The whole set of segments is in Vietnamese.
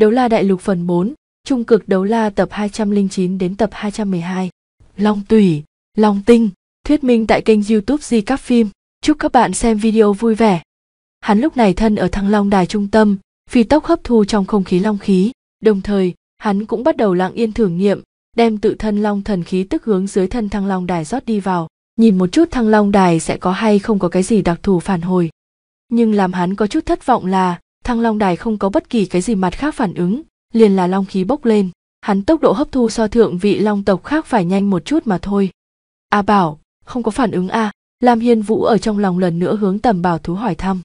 Đấu La Đại Lục phần 4, Trung cực Đấu La tập 209 đến tập 212. Long tủy, Long tinh, thuyết minh tại kênh YouTube Di Các Phim. Chúc các bạn xem video vui vẻ. Hắn lúc này thân ở Thăng Long Đài trung tâm, phi tốc hấp thu trong không khí long khí, đồng thời, hắn cũng bắt đầu lặng yên thử nghiệm, đem tự thân long thần khí tức hướng dưới thân Thăng Long Đài rót đi vào, nhìn một chút Thăng Long Đài sẽ có hay không có cái gì đặc thù phản hồi. Nhưng làm hắn có chút thất vọng là, thăng long đài không có bất kỳ cái gì mặt khác phản ứng liền là long khí bốc lên hắn tốc độ hấp thu so thượng vị long tộc khác phải nhanh một chút mà thôi a à bảo không có phản ứng a à. lam hiên vũ ở trong lòng lần nữa hướng tầm bảo thú hỏi thăm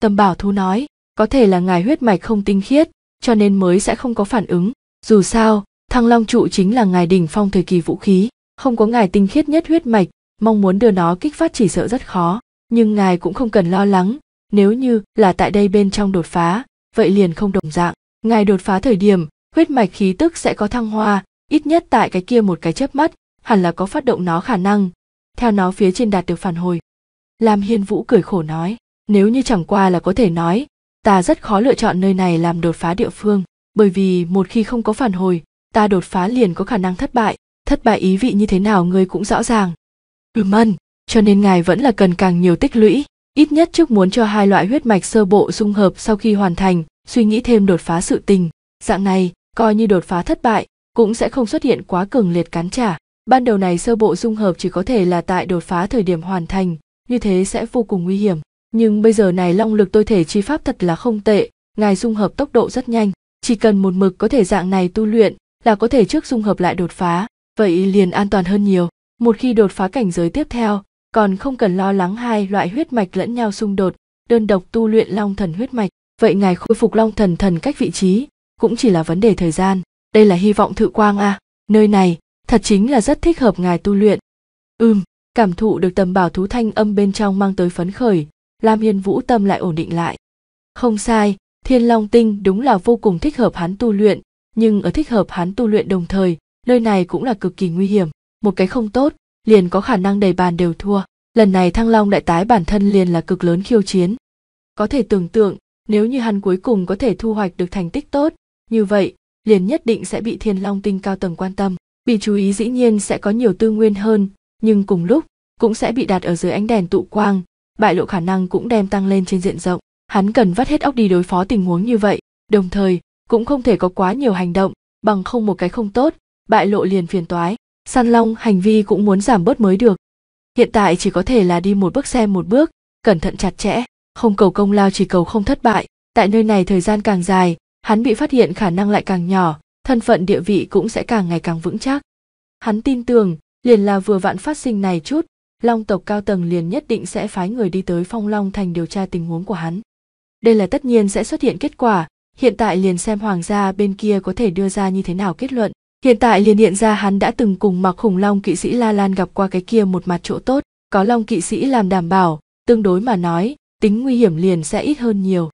tầm bảo thú nói có thể là ngài huyết mạch không tinh khiết cho nên mới sẽ không có phản ứng dù sao thăng long trụ chính là ngài đỉnh phong thời kỳ vũ khí không có ngài tinh khiết nhất huyết mạch mong muốn đưa nó kích phát chỉ sợ rất khó nhưng ngài cũng không cần lo lắng nếu như là tại đây bên trong đột phá vậy liền không đồng dạng ngài đột phá thời điểm huyết mạch khí tức sẽ có thăng hoa ít nhất tại cái kia một cái chớp mắt hẳn là có phát động nó khả năng theo nó phía trên đạt được phản hồi lam hiên vũ cười khổ nói nếu như chẳng qua là có thể nói ta rất khó lựa chọn nơi này làm đột phá địa phương bởi vì một khi không có phản hồi ta đột phá liền có khả năng thất bại thất bại ý vị như thế nào ngươi cũng rõ ràng ừm mân cho nên ngài vẫn là cần càng nhiều tích lũy ít nhất trước muốn cho hai loại huyết mạch sơ bộ dung hợp sau khi hoàn thành suy nghĩ thêm đột phá sự tình dạng này coi như đột phá thất bại cũng sẽ không xuất hiện quá cường liệt cán trả ban đầu này sơ bộ dung hợp chỉ có thể là tại đột phá thời điểm hoàn thành như thế sẽ vô cùng nguy hiểm nhưng bây giờ này long lực tôi thể chi pháp thật là không tệ ngài dung hợp tốc độ rất nhanh chỉ cần một mực có thể dạng này tu luyện là có thể trước dung hợp lại đột phá vậy liền an toàn hơn nhiều một khi đột phá cảnh giới tiếp theo còn không cần lo lắng hai loại huyết mạch lẫn nhau xung đột đơn độc tu luyện long thần huyết mạch vậy ngài khôi phục long thần thần cách vị trí cũng chỉ là vấn đề thời gian đây là hy vọng thự quang a à. nơi này thật chính là rất thích hợp ngài tu luyện ừm cảm thụ được tầm bảo thú thanh âm bên trong mang tới phấn khởi lam hiên vũ tâm lại ổn định lại không sai thiên long tinh đúng là vô cùng thích hợp hắn tu luyện nhưng ở thích hợp hắn tu luyện đồng thời nơi này cũng là cực kỳ nguy hiểm một cái không tốt liền có khả năng đầy bàn đều thua lần này thăng long đại tái bản thân liền là cực lớn khiêu chiến có thể tưởng tượng nếu như hắn cuối cùng có thể thu hoạch được thành tích tốt như vậy liền nhất định sẽ bị thiên long tinh cao tầng quan tâm bị chú ý dĩ nhiên sẽ có nhiều tư nguyên hơn nhưng cùng lúc cũng sẽ bị đặt ở dưới ánh đèn tụ quang bại lộ khả năng cũng đem tăng lên trên diện rộng hắn cần vắt hết óc đi đối phó tình huống như vậy đồng thời cũng không thể có quá nhiều hành động bằng không một cái không tốt bại lộ liền phiền toái Săn long hành vi cũng muốn giảm bớt mới được. Hiện tại chỉ có thể là đi một bước xem một bước, cẩn thận chặt chẽ, không cầu công lao chỉ cầu không thất bại. Tại nơi này thời gian càng dài, hắn bị phát hiện khả năng lại càng nhỏ, thân phận địa vị cũng sẽ càng ngày càng vững chắc. Hắn tin tưởng, liền là vừa vạn phát sinh này chút, long tộc cao tầng liền nhất định sẽ phái người đi tới phong long thành điều tra tình huống của hắn. Đây là tất nhiên sẽ xuất hiện kết quả, hiện tại liền xem hoàng gia bên kia có thể đưa ra như thế nào kết luận. Hiện tại liền hiện ra hắn đã từng cùng mặc khủng long kỵ sĩ La Lan gặp qua cái kia một mặt chỗ tốt, có long kỵ sĩ làm đảm bảo, tương đối mà nói, tính nguy hiểm liền sẽ ít hơn nhiều.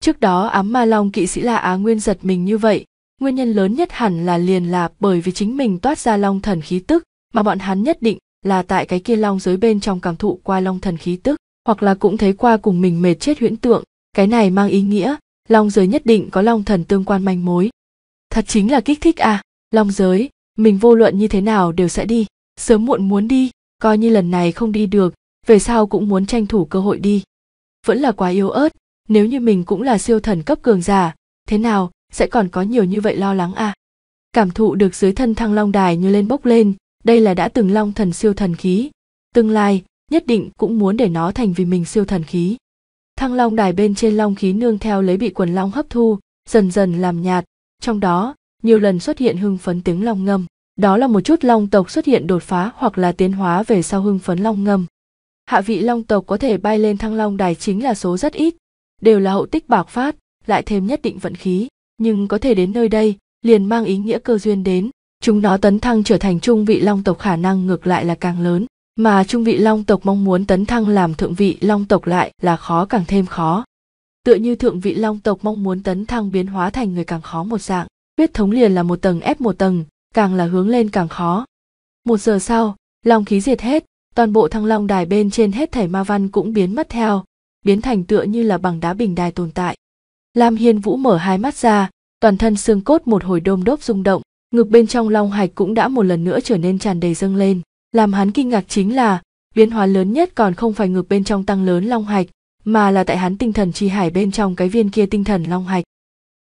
Trước đó ám ma long kỵ sĩ là Á Nguyên giật mình như vậy, nguyên nhân lớn nhất hẳn là liền là bởi vì chính mình toát ra long thần khí tức, mà bọn hắn nhất định là tại cái kia long giới bên trong cảm thụ qua long thần khí tức, hoặc là cũng thấy qua cùng mình mệt chết huyễn tượng, cái này mang ý nghĩa, long giới nhất định có long thần tương quan manh mối. Thật chính là kích thích à long giới mình vô luận như thế nào đều sẽ đi sớm muộn muốn đi coi như lần này không đi được về sau cũng muốn tranh thủ cơ hội đi vẫn là quá yếu ớt nếu như mình cũng là siêu thần cấp cường giả thế nào sẽ còn có nhiều như vậy lo lắng à cảm thụ được dưới thân thăng long đài như lên bốc lên đây là đã từng long thần siêu thần khí tương lai nhất định cũng muốn để nó thành vì mình siêu thần khí thăng long đài bên trên long khí nương theo lấy bị quần long hấp thu dần dần làm nhạt trong đó nhiều lần xuất hiện hưng phấn tiếng long ngâm đó là một chút long tộc xuất hiện đột phá hoặc là tiến hóa về sau hưng phấn long ngâm hạ vị long tộc có thể bay lên thăng long đài chính là số rất ít đều là hậu tích bạc phát lại thêm nhất định vận khí nhưng có thể đến nơi đây liền mang ý nghĩa cơ duyên đến chúng nó tấn thăng trở thành trung vị long tộc khả năng ngược lại là càng lớn mà trung vị long tộc mong muốn tấn thăng làm thượng vị long tộc lại là khó càng thêm khó tựa như thượng vị long tộc mong muốn tấn thăng biến hóa thành người càng khó một dạng huyết thống liền là một tầng ép một tầng càng là hướng lên càng khó một giờ sau long khí diệt hết toàn bộ thăng long đài bên trên hết thảy ma văn cũng biến mất theo biến thành tựa như là bằng đá bình đài tồn tại lam hiên vũ mở hai mắt ra toàn thân xương cốt một hồi đôm đốp rung động ngực bên trong long hạch cũng đã một lần nữa trở nên tràn đầy dâng lên làm hắn kinh ngạc chính là biến hóa lớn nhất còn không phải ngược bên trong tăng lớn long hạch mà là tại hắn tinh thần chi hải bên trong cái viên kia tinh thần long hạch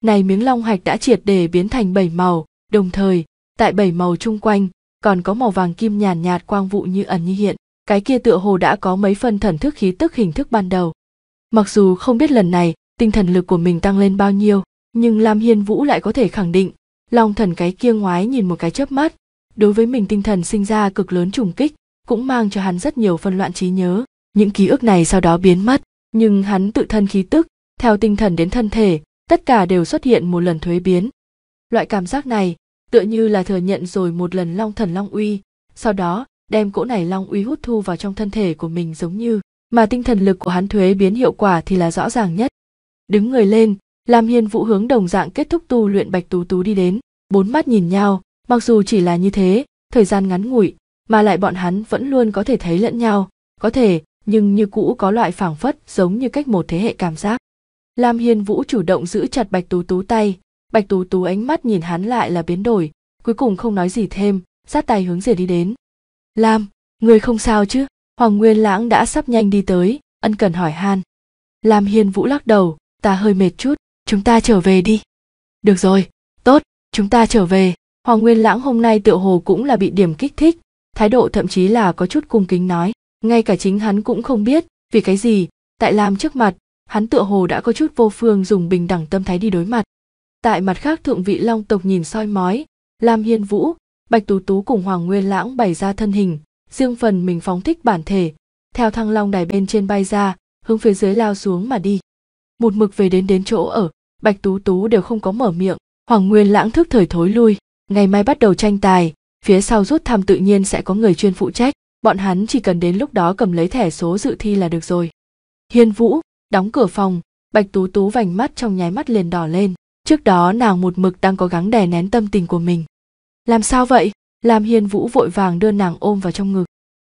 này miếng long hạch đã triệt để biến thành bảy màu, đồng thời, tại bảy màu chung quanh, còn có màu vàng kim nhàn nhạt, quang vụ như ẩn như hiện, cái kia tựa hồ đã có mấy phần thần thức khí tức hình thức ban đầu. Mặc dù không biết lần này tinh thần lực của mình tăng lên bao nhiêu, nhưng Lam Hiên Vũ lại có thể khẳng định, Long thần cái kia ngoái nhìn một cái chớp mắt, đối với mình tinh thần sinh ra cực lớn trùng kích, cũng mang cho hắn rất nhiều phân loạn trí nhớ, những ký ức này sau đó biến mất, nhưng hắn tự thân khí tức, theo tinh thần đến thân thể, tất cả đều xuất hiện một lần thuế biến loại cảm giác này tựa như là thừa nhận rồi một lần long thần long uy sau đó đem cỗ này long uy hút thu vào trong thân thể của mình giống như mà tinh thần lực của hắn thuế biến hiệu quả thì là rõ ràng nhất đứng người lên làm hiền vũ hướng đồng dạng kết thúc tu luyện bạch tú tú đi đến bốn mắt nhìn nhau mặc dù chỉ là như thế thời gian ngắn ngủi mà lại bọn hắn vẫn luôn có thể thấy lẫn nhau có thể nhưng như cũ có loại phảng phất giống như cách một thế hệ cảm giác Lam Hiên Vũ chủ động giữ chặt Bạch Tú Tú tay, Bạch Tú Tú ánh mắt nhìn hắn lại là biến đổi, cuối cùng không nói gì thêm, sát tay hướng rìa đi đến. Lam, người không sao chứ? Hoàng Nguyên Lãng đã sắp nhanh đi tới, ân cần hỏi han. Lam Hiên Vũ lắc đầu, ta hơi mệt chút, chúng ta trở về đi. Được rồi, tốt, chúng ta trở về. Hoàng Nguyên Lãng hôm nay tựa hồ cũng là bị điểm kích thích, thái độ thậm chí là có chút cung kính nói, ngay cả chính hắn cũng không biết, vì cái gì, tại Lam trước mặt, hắn tựa hồ đã có chút vô phương dùng bình đẳng tâm thái đi đối mặt tại mặt khác thượng vị long tộc nhìn soi mói lam hiên vũ bạch tú tú cùng hoàng nguyên lãng bày ra thân hình riêng phần mình phóng thích bản thể theo thăng long đài bên trên bay ra hướng phía dưới lao xuống mà đi một mực về đến đến chỗ ở bạch tú tú đều không có mở miệng hoàng nguyên lãng thức thời thối lui ngày mai bắt đầu tranh tài phía sau rút thăm tự nhiên sẽ có người chuyên phụ trách bọn hắn chỉ cần đến lúc đó cầm lấy thẻ số dự thi là được rồi hiên vũ đóng cửa phòng bạch tú tú vành mắt trong nháy mắt liền đỏ lên trước đó nàng một mực đang cố gắng đè nén tâm tình của mình làm sao vậy lam hiên vũ vội vàng đưa nàng ôm vào trong ngực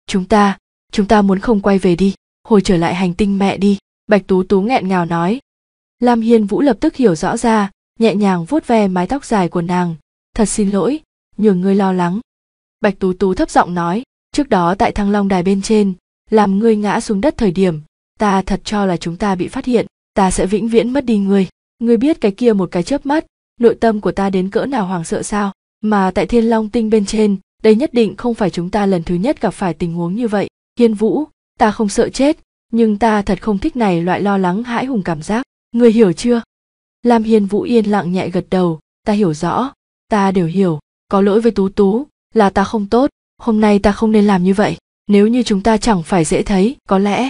chúng ta chúng ta muốn không quay về đi hồi trở lại hành tinh mẹ đi bạch tú tú nghẹn ngào nói lam hiên vũ lập tức hiểu rõ ra nhẹ nhàng vuốt ve mái tóc dài của nàng thật xin lỗi nhường ngươi lo lắng bạch tú tú thấp giọng nói trước đó tại thăng long đài bên trên làm ngươi ngã xuống đất thời điểm ta thật cho là chúng ta bị phát hiện ta sẽ vĩnh viễn mất đi ngươi ngươi biết cái kia một cái chớp mắt nội tâm của ta đến cỡ nào hoảng sợ sao mà tại thiên long tinh bên trên đây nhất định không phải chúng ta lần thứ nhất gặp phải tình huống như vậy hiên vũ ta không sợ chết nhưng ta thật không thích này loại lo lắng hãi hùng cảm giác ngươi hiểu chưa lam hiên vũ yên lặng nhẹ gật đầu ta hiểu rõ ta đều hiểu có lỗi với tú tú là ta không tốt hôm nay ta không nên làm như vậy nếu như chúng ta chẳng phải dễ thấy có lẽ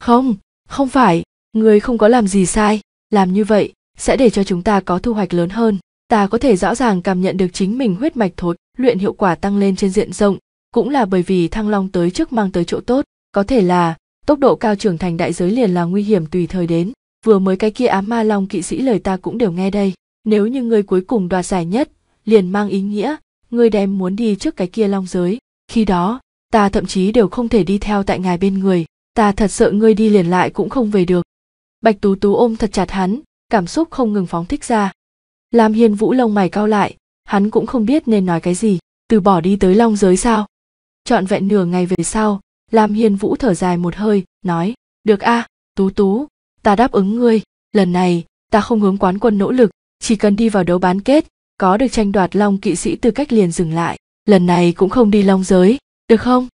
không không phải người không có làm gì sai làm như vậy sẽ để cho chúng ta có thu hoạch lớn hơn ta có thể rõ ràng cảm nhận được chính mình huyết mạch thối luyện hiệu quả tăng lên trên diện rộng cũng là bởi vì thăng long tới trước mang tới chỗ tốt có thể là tốc độ cao trưởng thành đại giới liền là nguy hiểm tùy thời đến vừa mới cái kia ám ma long kỵ sĩ lời ta cũng đều nghe đây nếu như ngươi cuối cùng đoạt giải nhất liền mang ý nghĩa ngươi đem muốn đi trước cái kia long giới khi đó ta thậm chí đều không thể đi theo tại ngài bên người ta thật sợ ngươi đi liền lại cũng không về được bạch tú tú ôm thật chặt hắn cảm xúc không ngừng phóng thích ra lam hiên vũ lông mày cao lại hắn cũng không biết nên nói cái gì từ bỏ đi tới long giới sao trọn vẹn nửa ngày về sau lam hiên vũ thở dài một hơi nói được a à, tú tú ta đáp ứng ngươi lần này ta không hướng quán quân nỗ lực chỉ cần đi vào đấu bán kết có được tranh đoạt long kỵ sĩ tư cách liền dừng lại lần này cũng không đi long giới được không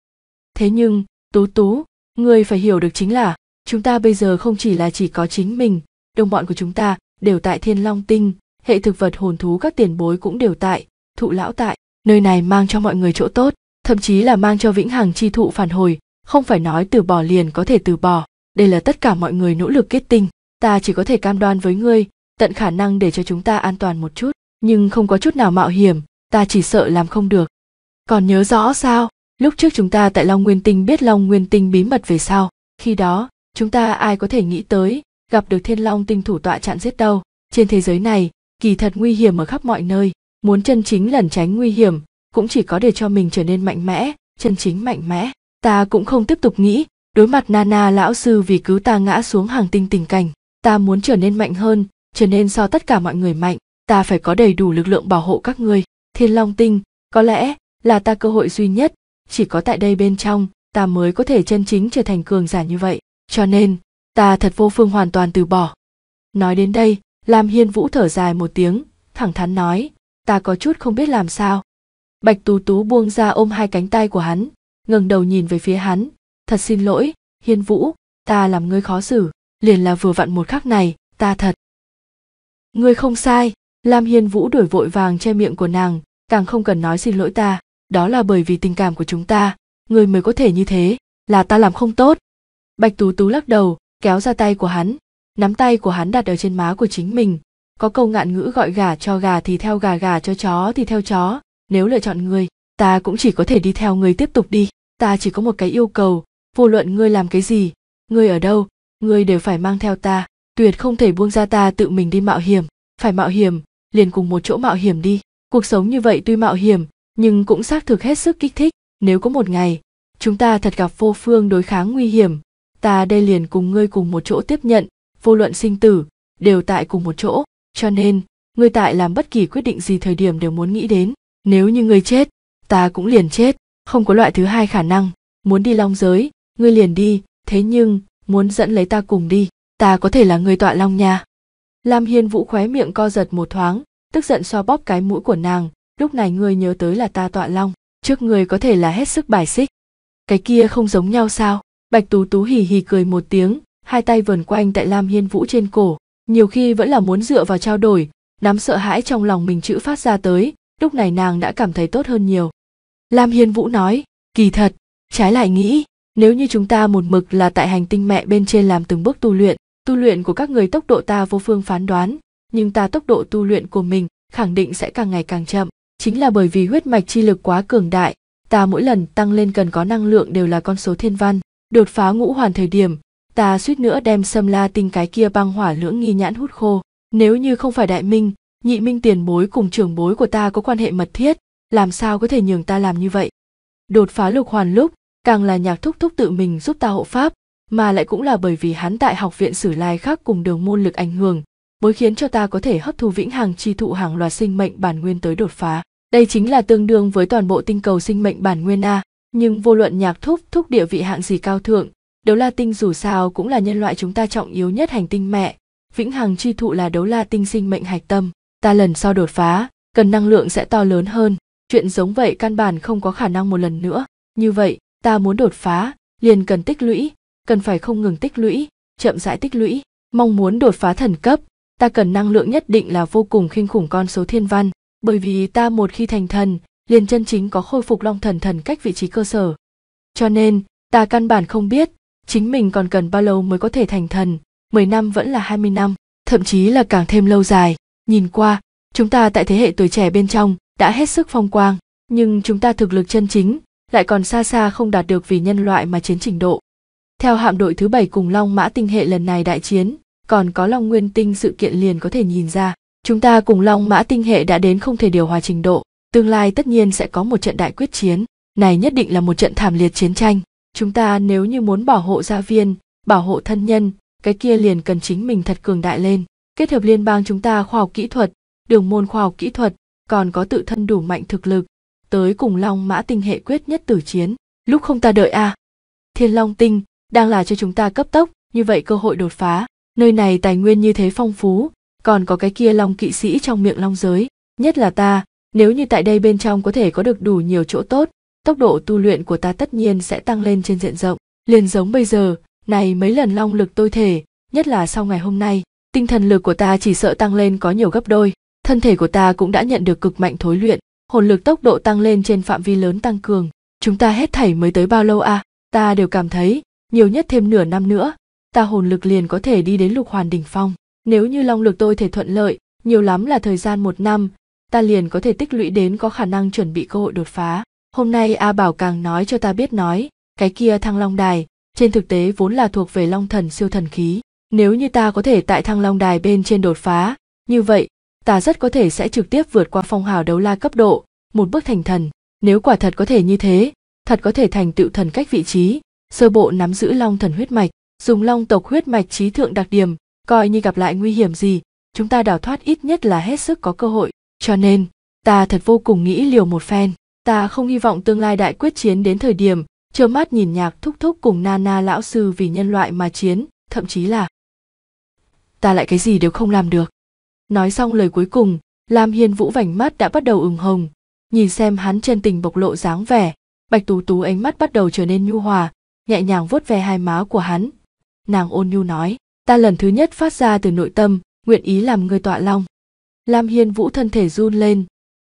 thế nhưng tú tú người phải hiểu được chính là chúng ta bây giờ không chỉ là chỉ có chính mình đồng bọn của chúng ta đều tại thiên long tinh hệ thực vật hồn thú các tiền bối cũng đều tại thụ lão tại nơi này mang cho mọi người chỗ tốt thậm chí là mang cho vĩnh hằng chi thụ phản hồi không phải nói từ bỏ liền có thể từ bỏ đây là tất cả mọi người nỗ lực kết tinh ta chỉ có thể cam đoan với ngươi tận khả năng để cho chúng ta an toàn một chút nhưng không có chút nào mạo hiểm ta chỉ sợ làm không được còn nhớ rõ sao lúc trước chúng ta tại long nguyên tinh biết long nguyên tinh bí mật về sao khi đó chúng ta ai có thể nghĩ tới gặp được thiên long tinh thủ tọa chặn giết đâu trên thế giới này kỳ thật nguy hiểm ở khắp mọi nơi muốn chân chính lẩn tránh nguy hiểm cũng chỉ có để cho mình trở nên mạnh mẽ chân chính mạnh mẽ ta cũng không tiếp tục nghĩ đối mặt nana lão sư vì cứu ta ngã xuống hàng tinh tình cảnh ta muốn trở nên mạnh hơn trở nên so tất cả mọi người mạnh ta phải có đầy đủ lực lượng bảo hộ các ngươi thiên long tinh có lẽ là ta cơ hội duy nhất chỉ có tại đây bên trong ta mới có thể chân chính trở thành cường giả như vậy cho nên ta thật vô phương hoàn toàn từ bỏ nói đến đây lam hiên vũ thở dài một tiếng thẳng thắn nói ta có chút không biết làm sao bạch tú tú buông ra ôm hai cánh tay của hắn ngẩng đầu nhìn về phía hắn thật xin lỗi hiên vũ ta làm ngươi khó xử liền là vừa vặn một khắc này ta thật ngươi không sai lam hiên vũ đuổi vội vàng che miệng của nàng càng không cần nói xin lỗi ta đó là bởi vì tình cảm của chúng ta người mới có thể như thế là ta làm không tốt bạch tú tú lắc đầu kéo ra tay của hắn nắm tay của hắn đặt ở trên má của chính mình có câu ngạn ngữ gọi gà cho gà thì theo gà gà cho chó thì theo chó nếu lựa chọn người ta cũng chỉ có thể đi theo người tiếp tục đi ta chỉ có một cái yêu cầu vô luận ngươi làm cái gì ngươi ở đâu ngươi đều phải mang theo ta tuyệt không thể buông ra ta tự mình đi mạo hiểm phải mạo hiểm liền cùng một chỗ mạo hiểm đi cuộc sống như vậy tuy mạo hiểm nhưng cũng xác thực hết sức kích thích nếu có một ngày chúng ta thật gặp vô phương đối kháng nguy hiểm ta đây liền cùng ngươi cùng một chỗ tiếp nhận vô luận sinh tử đều tại cùng một chỗ cho nên ngươi tại làm bất kỳ quyết định gì thời điểm đều muốn nghĩ đến nếu như ngươi chết ta cũng liền chết không có loại thứ hai khả năng muốn đi long giới ngươi liền đi thế nhưng muốn dẫn lấy ta cùng đi ta có thể là người tọa long nha lam hiên vũ khóe miệng co giật một thoáng tức giận xoa bóp cái mũi của nàng lúc này ngươi nhớ tới là ta tọa long trước ngươi có thể là hết sức bài xích cái kia không giống nhau sao bạch tú tú hì hì cười một tiếng hai tay vờn quanh tại lam hiên vũ trên cổ nhiều khi vẫn là muốn dựa vào trao đổi nắm sợ hãi trong lòng mình chữ phát ra tới lúc này nàng đã cảm thấy tốt hơn nhiều lam hiên vũ nói kỳ thật trái lại nghĩ nếu như chúng ta một mực là tại hành tinh mẹ bên trên làm từng bước tu luyện tu luyện của các người tốc độ ta vô phương phán đoán nhưng ta tốc độ tu luyện của mình khẳng định sẽ càng ngày càng chậm chính là bởi vì huyết mạch chi lực quá cường đại ta mỗi lần tăng lên cần có năng lượng đều là con số thiên văn đột phá ngũ hoàn thời điểm ta suýt nữa đem xâm la tinh cái kia băng hỏa lưỡng nghi nhãn hút khô nếu như không phải đại minh nhị minh tiền bối cùng trưởng bối của ta có quan hệ mật thiết làm sao có thể nhường ta làm như vậy đột phá lục hoàn lúc càng là nhạc thúc thúc tự mình giúp ta hộ pháp mà lại cũng là bởi vì hắn tại học viện sử lai khác cùng đường môn lực ảnh hưởng mới khiến cho ta có thể hấp thu vĩnh hằng chi thụ hàng loạt sinh mệnh bản nguyên tới đột phá. Đây chính là tương đương với toàn bộ tinh cầu sinh mệnh bản nguyên A, nhưng vô luận nhạc thúc thúc địa vị hạng gì cao thượng, đấu la tinh dù sao cũng là nhân loại chúng ta trọng yếu nhất hành tinh mẹ, vĩnh hằng chi thụ là đấu la tinh sinh mệnh hạch tâm, ta lần sau đột phá, cần năng lượng sẽ to lớn hơn, chuyện giống vậy căn bản không có khả năng một lần nữa, như vậy, ta muốn đột phá, liền cần tích lũy, cần phải không ngừng tích lũy, chậm rãi tích lũy, mong muốn đột phá thần cấp, ta cần năng lượng nhất định là vô cùng khinh khủng con số thiên văn bởi vì ta một khi thành thần liền chân chính có khôi phục long thần thần cách vị trí cơ sở cho nên ta căn bản không biết chính mình còn cần bao lâu mới có thể thành thần Mười năm vẫn là hai mươi năm thậm chí là càng thêm lâu dài nhìn qua chúng ta tại thế hệ tuổi trẻ bên trong đã hết sức phong quang nhưng chúng ta thực lực chân chính lại còn xa xa không đạt được vì nhân loại mà chiến trình độ theo hạm đội thứ bảy cùng long mã tinh hệ lần này đại chiến còn có long nguyên tinh sự kiện liền có thể nhìn ra chúng ta cùng long mã tinh hệ đã đến không thể điều hòa trình độ tương lai tất nhiên sẽ có một trận đại quyết chiến này nhất định là một trận thảm liệt chiến tranh chúng ta nếu như muốn bảo hộ gia viên bảo hộ thân nhân cái kia liền cần chính mình thật cường đại lên kết hợp liên bang chúng ta khoa học kỹ thuật đường môn khoa học kỹ thuật còn có tự thân đủ mạnh thực lực tới cùng long mã tinh hệ quyết nhất tử chiến lúc không ta đợi a à. thiên long tinh đang là cho chúng ta cấp tốc như vậy cơ hội đột phá nơi này tài nguyên như thế phong phú còn có cái kia long kỵ sĩ trong miệng long giới nhất là ta nếu như tại đây bên trong có thể có được đủ nhiều chỗ tốt tốc độ tu luyện của ta tất nhiên sẽ tăng lên trên diện rộng liền giống bây giờ này mấy lần long lực tôi thể nhất là sau ngày hôm nay tinh thần lực của ta chỉ sợ tăng lên có nhiều gấp đôi thân thể của ta cũng đã nhận được cực mạnh thối luyện hồn lực tốc độ tăng lên trên phạm vi lớn tăng cường chúng ta hết thảy mới tới bao lâu à ta đều cảm thấy nhiều nhất thêm nửa năm nữa ta hồn lực liền có thể đi đến lục hoàn đỉnh phong. Nếu như long lực tôi thể thuận lợi, nhiều lắm là thời gian một năm, ta liền có thể tích lũy đến có khả năng chuẩn bị cơ hội đột phá. Hôm nay A Bảo càng nói cho ta biết nói, cái kia thăng long đài, trên thực tế vốn là thuộc về long thần siêu thần khí. Nếu như ta có thể tại thăng long đài bên trên đột phá, như vậy, ta rất có thể sẽ trực tiếp vượt qua phong hào đấu la cấp độ, một bước thành thần. Nếu quả thật có thể như thế, thật có thể thành tựu thần cách vị trí, sơ bộ nắm giữ long thần huyết mạch, dùng long tộc huyết mạch trí thượng đặc điểm coi như gặp lại nguy hiểm gì chúng ta đào thoát ít nhất là hết sức có cơ hội cho nên ta thật vô cùng nghĩ liều một phen ta không hy vọng tương lai đại quyết chiến đến thời điểm trơ mắt nhìn nhạc thúc thúc cùng nana lão sư vì nhân loại mà chiến thậm chí là ta lại cái gì đều không làm được nói xong lời cuối cùng lam hiên vũ vành mắt đã bắt đầu ửng hồng nhìn xem hắn chân tình bộc lộ dáng vẻ bạch tú tú ánh mắt bắt đầu trở nên nhu hòa nhẹ nhàng vuốt ve hai má của hắn nàng ôn nhu nói ta lần thứ nhất phát ra từ nội tâm nguyện ý làm người tọa long lam hiên vũ thân thể run lên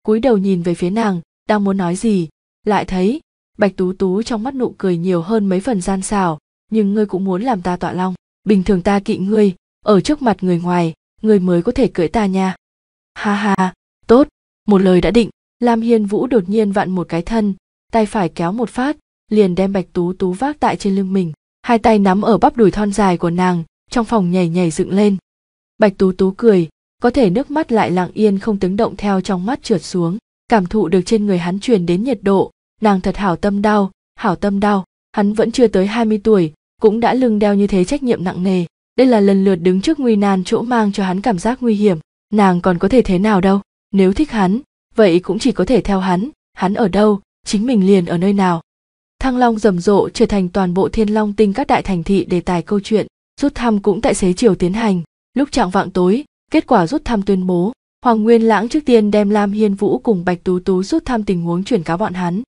cúi đầu nhìn về phía nàng đang muốn nói gì lại thấy bạch tú tú trong mắt nụ cười nhiều hơn mấy phần gian xảo nhưng ngươi cũng muốn làm ta tọa long bình thường ta kỵ ngươi ở trước mặt người ngoài ngươi mới có thể cưỡi ta nha ha ha tốt một lời đã định lam hiên vũ đột nhiên vặn một cái thân tay phải kéo một phát liền đem bạch tú tú vác tại trên lưng mình hai tay nắm ở bắp đùi thon dài của nàng trong phòng nhảy nhảy dựng lên bạch tú tú cười có thể nước mắt lại lặng yên không tiếng động theo trong mắt trượt xuống cảm thụ được trên người hắn truyền đến nhiệt độ nàng thật hảo tâm đau hảo tâm đau hắn vẫn chưa tới 20 tuổi cũng đã lưng đeo như thế trách nhiệm nặng nề đây là lần lượt đứng trước nguy nan chỗ mang cho hắn cảm giác nguy hiểm nàng còn có thể thế nào đâu nếu thích hắn vậy cũng chỉ có thể theo hắn hắn ở đâu chính mình liền ở nơi nào Thăng Long rầm rộ trở thành toàn bộ Thiên Long tinh các đại thành thị đề tài câu chuyện, rút thăm cũng tại xế chiều tiến hành. Lúc trạng vạng tối, kết quả rút thăm tuyên bố, Hoàng Nguyên Lãng trước tiên đem Lam Hiên Vũ cùng Bạch Tú Tú rút thăm tình huống chuyển cáo bọn hắn.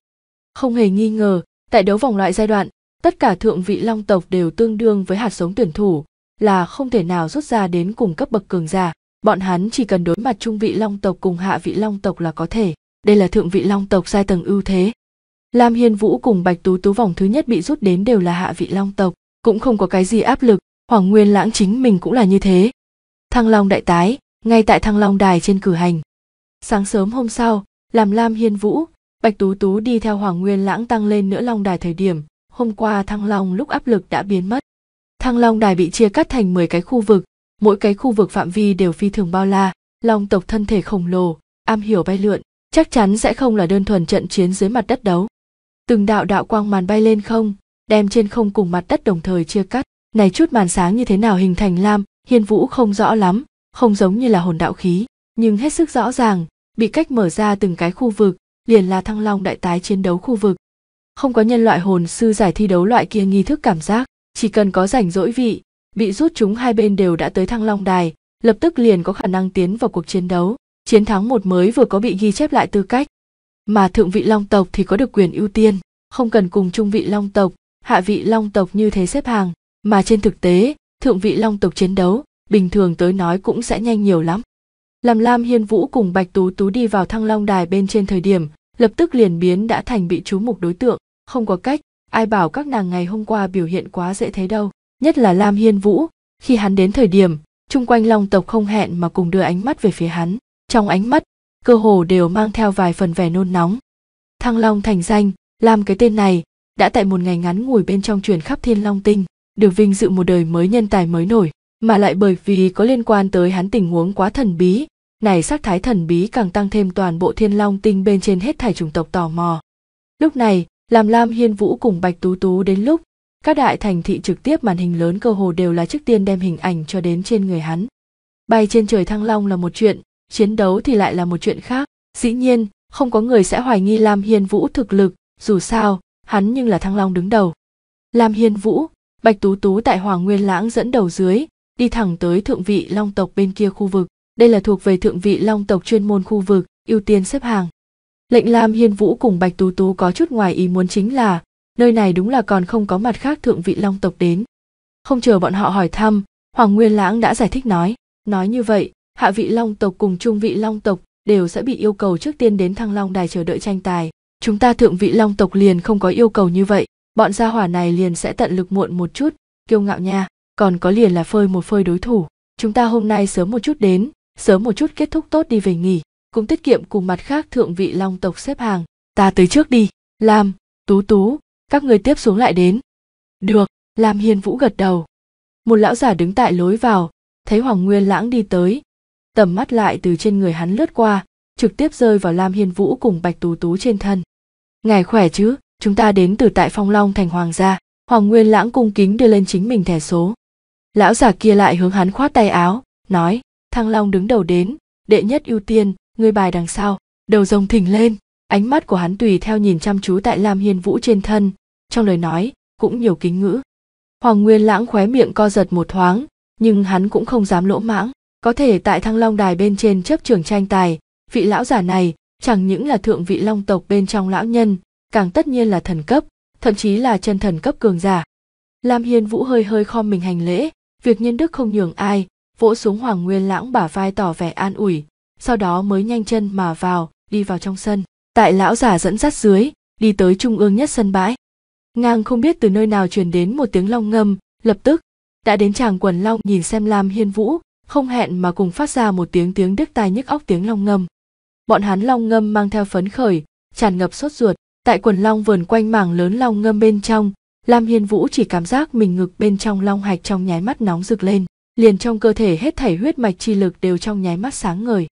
Không hề nghi ngờ, tại đấu vòng loại giai đoạn, tất cả thượng vị long tộc đều tương đương với hạt sống tuyển thủ, là không thể nào rút ra đến cùng cấp bậc cường giả, bọn hắn chỉ cần đối mặt trung vị long tộc cùng hạ vị long tộc là có thể. Đây là thượng vị long tộc giai tầng ưu thế, Lam Hiên Vũ cùng Bạch Tú Tú vòng thứ nhất bị rút đến đều là hạ vị long tộc, cũng không có cái gì áp lực, Hoàng Nguyên Lãng chính mình cũng là như thế. Thăng Long đại tái, ngay tại Thăng Long đài trên cử hành. Sáng sớm hôm sau, làm Lam Hiên Vũ, Bạch Tú Tú đi theo Hoàng Nguyên Lãng tăng lên nữa Long đài thời điểm, hôm qua Thăng Long lúc áp lực đã biến mất. Thăng Long đài bị chia cắt thành 10 cái khu vực, mỗi cái khu vực phạm vi đều phi thường bao la, Long tộc thân thể khổng lồ, am hiểu bay lượn, chắc chắn sẽ không là đơn thuần trận chiến dưới mặt đất đấu từng đạo đạo quang màn bay lên không đem trên không cùng mặt đất đồng thời chia cắt này chút màn sáng như thế nào hình thành lam hiên vũ không rõ lắm không giống như là hồn đạo khí nhưng hết sức rõ ràng bị cách mở ra từng cái khu vực liền là thăng long đại tái chiến đấu khu vực không có nhân loại hồn sư giải thi đấu loại kia nghi thức cảm giác chỉ cần có rảnh rỗi vị bị rút chúng hai bên đều đã tới thăng long đài lập tức liền có khả năng tiến vào cuộc chiến đấu chiến thắng một mới vừa có bị ghi chép lại tư cách mà thượng vị long tộc thì có được quyền ưu tiên không cần cùng trung vị long tộc hạ vị long tộc như thế xếp hàng mà trên thực tế thượng vị long tộc chiến đấu bình thường tới nói cũng sẽ nhanh nhiều lắm làm lam hiên vũ cùng bạch tú tú đi vào thăng long đài bên trên thời điểm lập tức liền biến đã thành bị chú mục đối tượng không có cách ai bảo các nàng ngày hôm qua biểu hiện quá dễ thấy đâu nhất là lam hiên vũ khi hắn đến thời điểm chung quanh long tộc không hẹn mà cùng đưa ánh mắt về phía hắn trong ánh mắt cơ hồ đều mang theo vài phần vẻ nôn nóng thăng long thành danh làm cái tên này đã tại một ngày ngắn ngủi bên trong truyền khắp thiên long tinh được vinh dự một đời mới nhân tài mới nổi mà lại bởi vì có liên quan tới hắn tình huống quá thần bí này sắc thái thần bí càng tăng thêm toàn bộ thiên long tinh bên trên hết thảy chủng tộc tò mò lúc này làm lam hiên vũ cùng bạch tú tú đến lúc các đại thành thị trực tiếp màn hình lớn cơ hồ đều là trước tiên đem hình ảnh cho đến trên người hắn bay trên trời thăng long là một chuyện chiến đấu thì lại là một chuyện khác dĩ nhiên không có người sẽ hoài nghi lam hiên vũ thực lực dù sao hắn nhưng là thăng long đứng đầu lam hiên vũ bạch tú tú tại hoàng nguyên lãng dẫn đầu dưới đi thẳng tới thượng vị long tộc bên kia khu vực đây là thuộc về thượng vị long tộc chuyên môn khu vực ưu tiên xếp hàng lệnh lam hiên vũ cùng bạch tú tú có chút ngoài ý muốn chính là nơi này đúng là còn không có mặt khác thượng vị long tộc đến không chờ bọn họ hỏi thăm hoàng nguyên lãng đã giải thích nói nói như vậy hạ vị long tộc cùng trung vị long tộc đều sẽ bị yêu cầu trước tiên đến thăng long đài chờ đợi tranh tài chúng ta thượng vị long tộc liền không có yêu cầu như vậy bọn gia hỏa này liền sẽ tận lực muộn một chút kiêu ngạo nha còn có liền là phơi một phơi đối thủ chúng ta hôm nay sớm một chút đến sớm một chút kết thúc tốt đi về nghỉ cũng tiết kiệm cùng mặt khác thượng vị long tộc xếp hàng ta tới trước đi lam tú tú các người tiếp xuống lại đến được lam hiên vũ gật đầu một lão giả đứng tại lối vào thấy hoàng nguyên lãng đi tới tầm mắt lại từ trên người hắn lướt qua trực tiếp rơi vào lam hiên vũ cùng bạch tú tú trên thân ngài khỏe chứ chúng ta đến từ tại phong long thành hoàng gia hoàng nguyên lãng cung kính đưa lên chính mình thẻ số lão giả kia lại hướng hắn khoát tay áo nói thăng long đứng đầu đến đệ nhất ưu tiên người bài đằng sau đầu rồng thỉnh lên ánh mắt của hắn tùy theo nhìn chăm chú tại lam hiên vũ trên thân trong lời nói cũng nhiều kính ngữ hoàng nguyên lãng khóe miệng co giật một thoáng nhưng hắn cũng không dám lỗ mãng có thể tại thăng long đài bên trên chấp trường tranh tài vị lão giả này chẳng những là thượng vị long tộc bên trong lão nhân càng tất nhiên là thần cấp thậm chí là chân thần cấp cường giả lam hiên vũ hơi hơi khom mình hành lễ việc nhân đức không nhường ai vỗ xuống hoàng nguyên lãng bả vai tỏ vẻ an ủi sau đó mới nhanh chân mà vào đi vào trong sân tại lão giả dẫn dắt dưới đi tới trung ương nhất sân bãi ngang không biết từ nơi nào truyền đến một tiếng long ngâm lập tức đã đến chàng quần long nhìn xem lam hiên vũ không hẹn mà cùng phát ra một tiếng tiếng đứt tai nhức óc tiếng long ngâm bọn hắn long ngâm mang theo phấn khởi tràn ngập sốt ruột tại quần long vườn quanh mảng lớn long ngâm bên trong lam hiên vũ chỉ cảm giác mình ngực bên trong long hạch trong nháy mắt nóng rực lên liền trong cơ thể hết thảy huyết mạch chi lực đều trong nháy mắt sáng ngời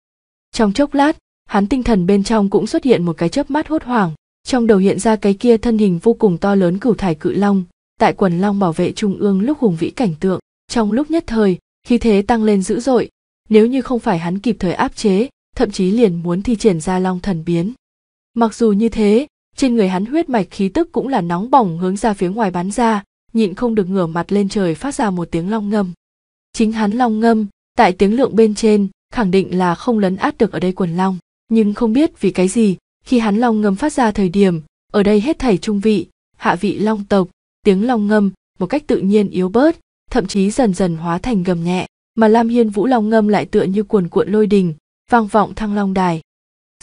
trong chốc lát hắn tinh thần bên trong cũng xuất hiện một cái chớp mắt hốt hoảng trong đầu hiện ra cái kia thân hình vô cùng to lớn cửu thải cự long tại quần long bảo vệ trung ương lúc hùng vĩ cảnh tượng trong lúc nhất thời khi thế tăng lên dữ dội nếu như không phải hắn kịp thời áp chế thậm chí liền muốn thi triển ra long thần biến mặc dù như thế trên người hắn huyết mạch khí tức cũng là nóng bỏng hướng ra phía ngoài bắn ra nhịn không được ngửa mặt lên trời phát ra một tiếng long ngâm chính hắn long ngâm tại tiếng lượng bên trên khẳng định là không lấn át được ở đây quần long nhưng không biết vì cái gì khi hắn long ngâm phát ra thời điểm ở đây hết thảy trung vị hạ vị long tộc tiếng long ngâm một cách tự nhiên yếu bớt thậm chí dần dần hóa thành gầm nhẹ mà lam hiên vũ long ngâm lại tựa như cuồn cuộn lôi đình vang vọng thăng long đài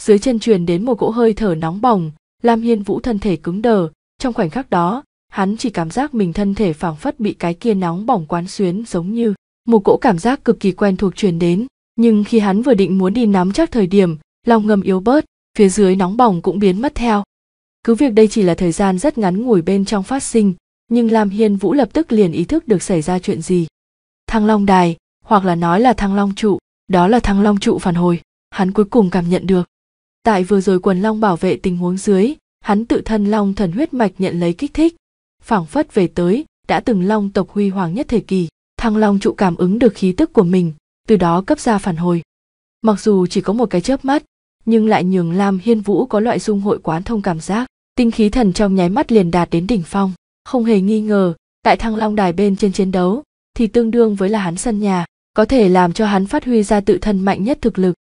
dưới chân truyền đến một cỗ hơi thở nóng bỏng lam hiên vũ thân thể cứng đờ trong khoảnh khắc đó hắn chỉ cảm giác mình thân thể phảng phất bị cái kia nóng bỏng quán xuyến giống như một cỗ cảm giác cực kỳ quen thuộc truyền đến nhưng khi hắn vừa định muốn đi nắm chắc thời điểm long ngâm yếu bớt phía dưới nóng bỏng cũng biến mất theo cứ việc đây chỉ là thời gian rất ngắn ngủi bên trong phát sinh nhưng lam hiên vũ lập tức liền ý thức được xảy ra chuyện gì thăng long đài hoặc là nói là thăng long trụ đó là thăng long trụ phản hồi hắn cuối cùng cảm nhận được tại vừa rồi quần long bảo vệ tình huống dưới hắn tự thân long thần huyết mạch nhận lấy kích thích phảng phất về tới đã từng long tộc huy hoàng nhất thời kỳ thăng long trụ cảm ứng được khí tức của mình từ đó cấp ra phản hồi mặc dù chỉ có một cái chớp mắt nhưng lại nhường lam hiên vũ có loại dung hội quán thông cảm giác tinh khí thần trong nháy mắt liền đạt đến đỉnh phong không hề nghi ngờ tại thăng long đài bên trên chiến đấu thì tương đương với là hắn sân nhà có thể làm cho hắn phát huy ra tự thân mạnh nhất thực lực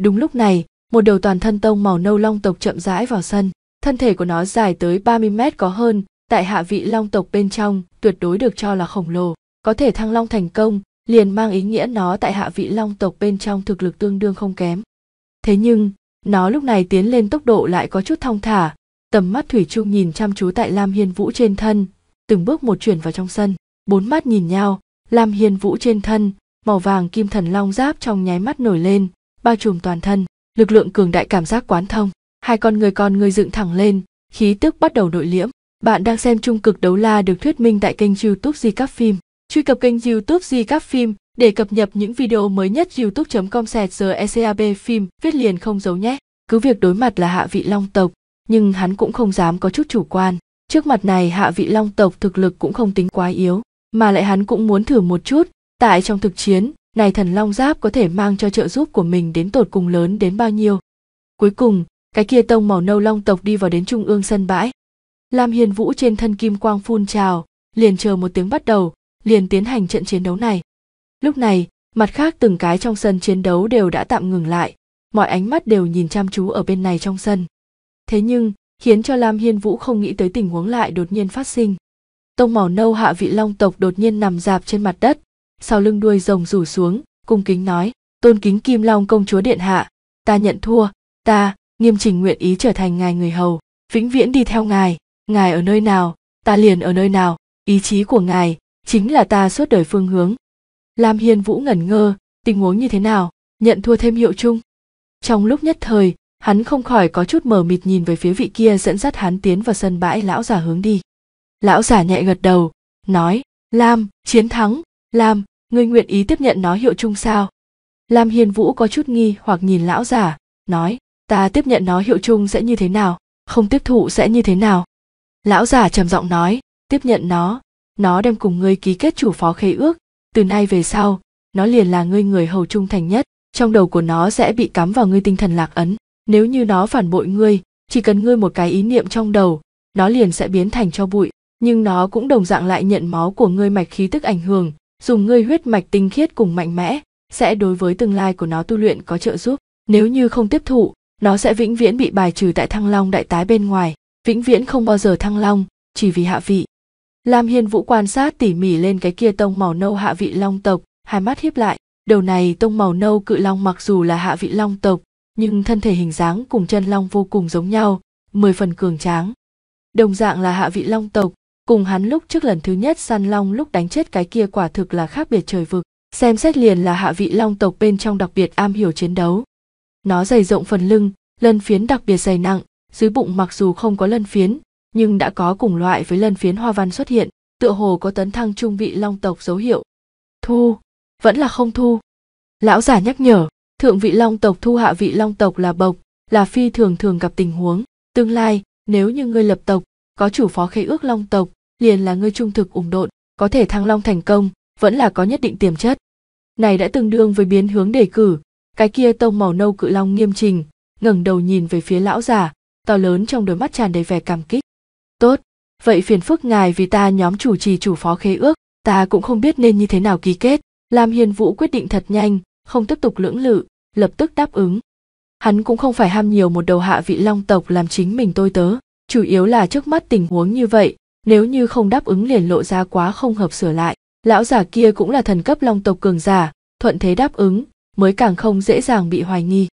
đúng lúc này một đầu toàn thân tông màu nâu long tộc chậm rãi vào sân thân thể của nó dài tới 30 mét có hơn tại hạ vị long tộc bên trong tuyệt đối được cho là khổng lồ có thể thăng long thành công liền mang ý nghĩa nó tại hạ vị long tộc bên trong thực lực tương đương không kém thế nhưng nó lúc này tiến lên tốc độ lại có chút thong thả tầm mắt thủy chung nhìn chăm chú tại lam hiên vũ trên thân từng bước một chuyển vào trong sân bốn mắt nhìn nhau lam hiên vũ trên thân màu vàng kim thần long giáp trong nháy mắt nổi lên bao trùm toàn thân lực lượng cường đại cảm giác quán thông hai con người con người dựng thẳng lên khí tức bắt đầu nội liễm bạn đang xem trung cực đấu la được thuyết minh tại kênh youtube di các phim truy cập kênh youtube di các phim để cập nhật những video mới nhất youtube com sẹt giờ ecab phim viết liền không giấu nhé cứ việc đối mặt là hạ vị long tộc nhưng hắn cũng không dám có chút chủ quan trước mặt này hạ vị long tộc thực lực cũng không tính quá yếu mà lại hắn cũng muốn thử một chút tại trong thực chiến này thần long giáp có thể mang cho trợ giúp của mình đến tột cùng lớn đến bao nhiêu cuối cùng cái kia tông màu nâu long tộc đi vào đến trung ương sân bãi lam hiền vũ trên thân kim quang phun trào liền chờ một tiếng bắt đầu liền tiến hành trận chiến đấu này lúc này mặt khác từng cái trong sân chiến đấu đều đã tạm ngừng lại mọi ánh mắt đều nhìn chăm chú ở bên này trong sân thế nhưng khiến cho lam hiên vũ không nghĩ tới tình huống lại đột nhiên phát sinh tông màu nâu hạ vị long tộc đột nhiên nằm dạp trên mặt đất sau lưng đuôi rồng rủ xuống cung kính nói tôn kính kim long công chúa điện hạ ta nhận thua ta nghiêm trình nguyện ý trở thành ngài người hầu vĩnh viễn đi theo ngài ngài ở nơi nào ta liền ở nơi nào ý chí của ngài chính là ta suốt đời phương hướng lam hiên vũ ngẩn ngơ tình huống như thế nào nhận thua thêm hiệu chung trong lúc nhất thời hắn không khỏi có chút mờ mịt nhìn về phía vị kia dẫn dắt hắn tiến vào sân bãi lão giả hướng đi lão giả nhẹ gật đầu nói lam chiến thắng lam ngươi nguyện ý tiếp nhận nó hiệu chung sao lam hiền vũ có chút nghi hoặc nhìn lão giả nói ta tiếp nhận nó hiệu chung sẽ như thế nào không tiếp thụ sẽ như thế nào lão giả trầm giọng nói tiếp nhận nó nó đem cùng ngươi ký kết chủ phó khế ước từ nay về sau nó liền là ngươi người hầu trung thành nhất trong đầu của nó sẽ bị cắm vào ngươi tinh thần lạc ấn nếu như nó phản bội ngươi chỉ cần ngươi một cái ý niệm trong đầu nó liền sẽ biến thành cho bụi nhưng nó cũng đồng dạng lại nhận máu của ngươi mạch khí tức ảnh hưởng dùng ngươi huyết mạch tinh khiết cùng mạnh mẽ sẽ đối với tương lai của nó tu luyện có trợ giúp nếu như không tiếp thụ nó sẽ vĩnh viễn bị bài trừ tại thăng long đại tái bên ngoài vĩnh viễn không bao giờ thăng long chỉ vì hạ vị lam hiên vũ quan sát tỉ mỉ lên cái kia tông màu nâu hạ vị long tộc hai mắt hiếp lại đầu này tông màu nâu cự long mặc dù là hạ vị long tộc nhưng thân thể hình dáng cùng chân long vô cùng giống nhau, mười phần cường tráng. Đồng dạng là hạ vị long tộc, cùng hắn lúc trước lần thứ nhất săn long lúc đánh chết cái kia quả thực là khác biệt trời vực, xem xét liền là hạ vị long tộc bên trong đặc biệt am hiểu chiến đấu. Nó dày rộng phần lưng, lân phiến đặc biệt dày nặng, dưới bụng mặc dù không có lân phiến, nhưng đã có cùng loại với lân phiến hoa văn xuất hiện, tựa hồ có tấn thăng trung vị long tộc dấu hiệu. Thu, vẫn là không thu. Lão giả nhắc nhở, thượng vị long tộc thu hạ vị long tộc là bộc là phi thường thường gặp tình huống tương lai nếu như ngươi lập tộc có chủ phó khế ước long tộc liền là ngươi trung thực ủng độn có thể thăng long thành công vẫn là có nhất định tiềm chất này đã tương đương với biến hướng đề cử cái kia tông màu nâu cự long nghiêm trình ngẩng đầu nhìn về phía lão già to lớn trong đôi mắt tràn đầy vẻ cảm kích tốt vậy phiền phức ngài vì ta nhóm chủ trì chủ phó khế ước ta cũng không biết nên như thế nào ký kết lam hiền vũ quyết định thật nhanh không tiếp tục lưỡng lự lập tức đáp ứng hắn cũng không phải ham nhiều một đầu hạ vị long tộc làm chính mình tôi tớ chủ yếu là trước mắt tình huống như vậy nếu như không đáp ứng liền lộ ra quá không hợp sửa lại lão giả kia cũng là thần cấp long tộc cường giả thuận thế đáp ứng mới càng không dễ dàng bị hoài nghi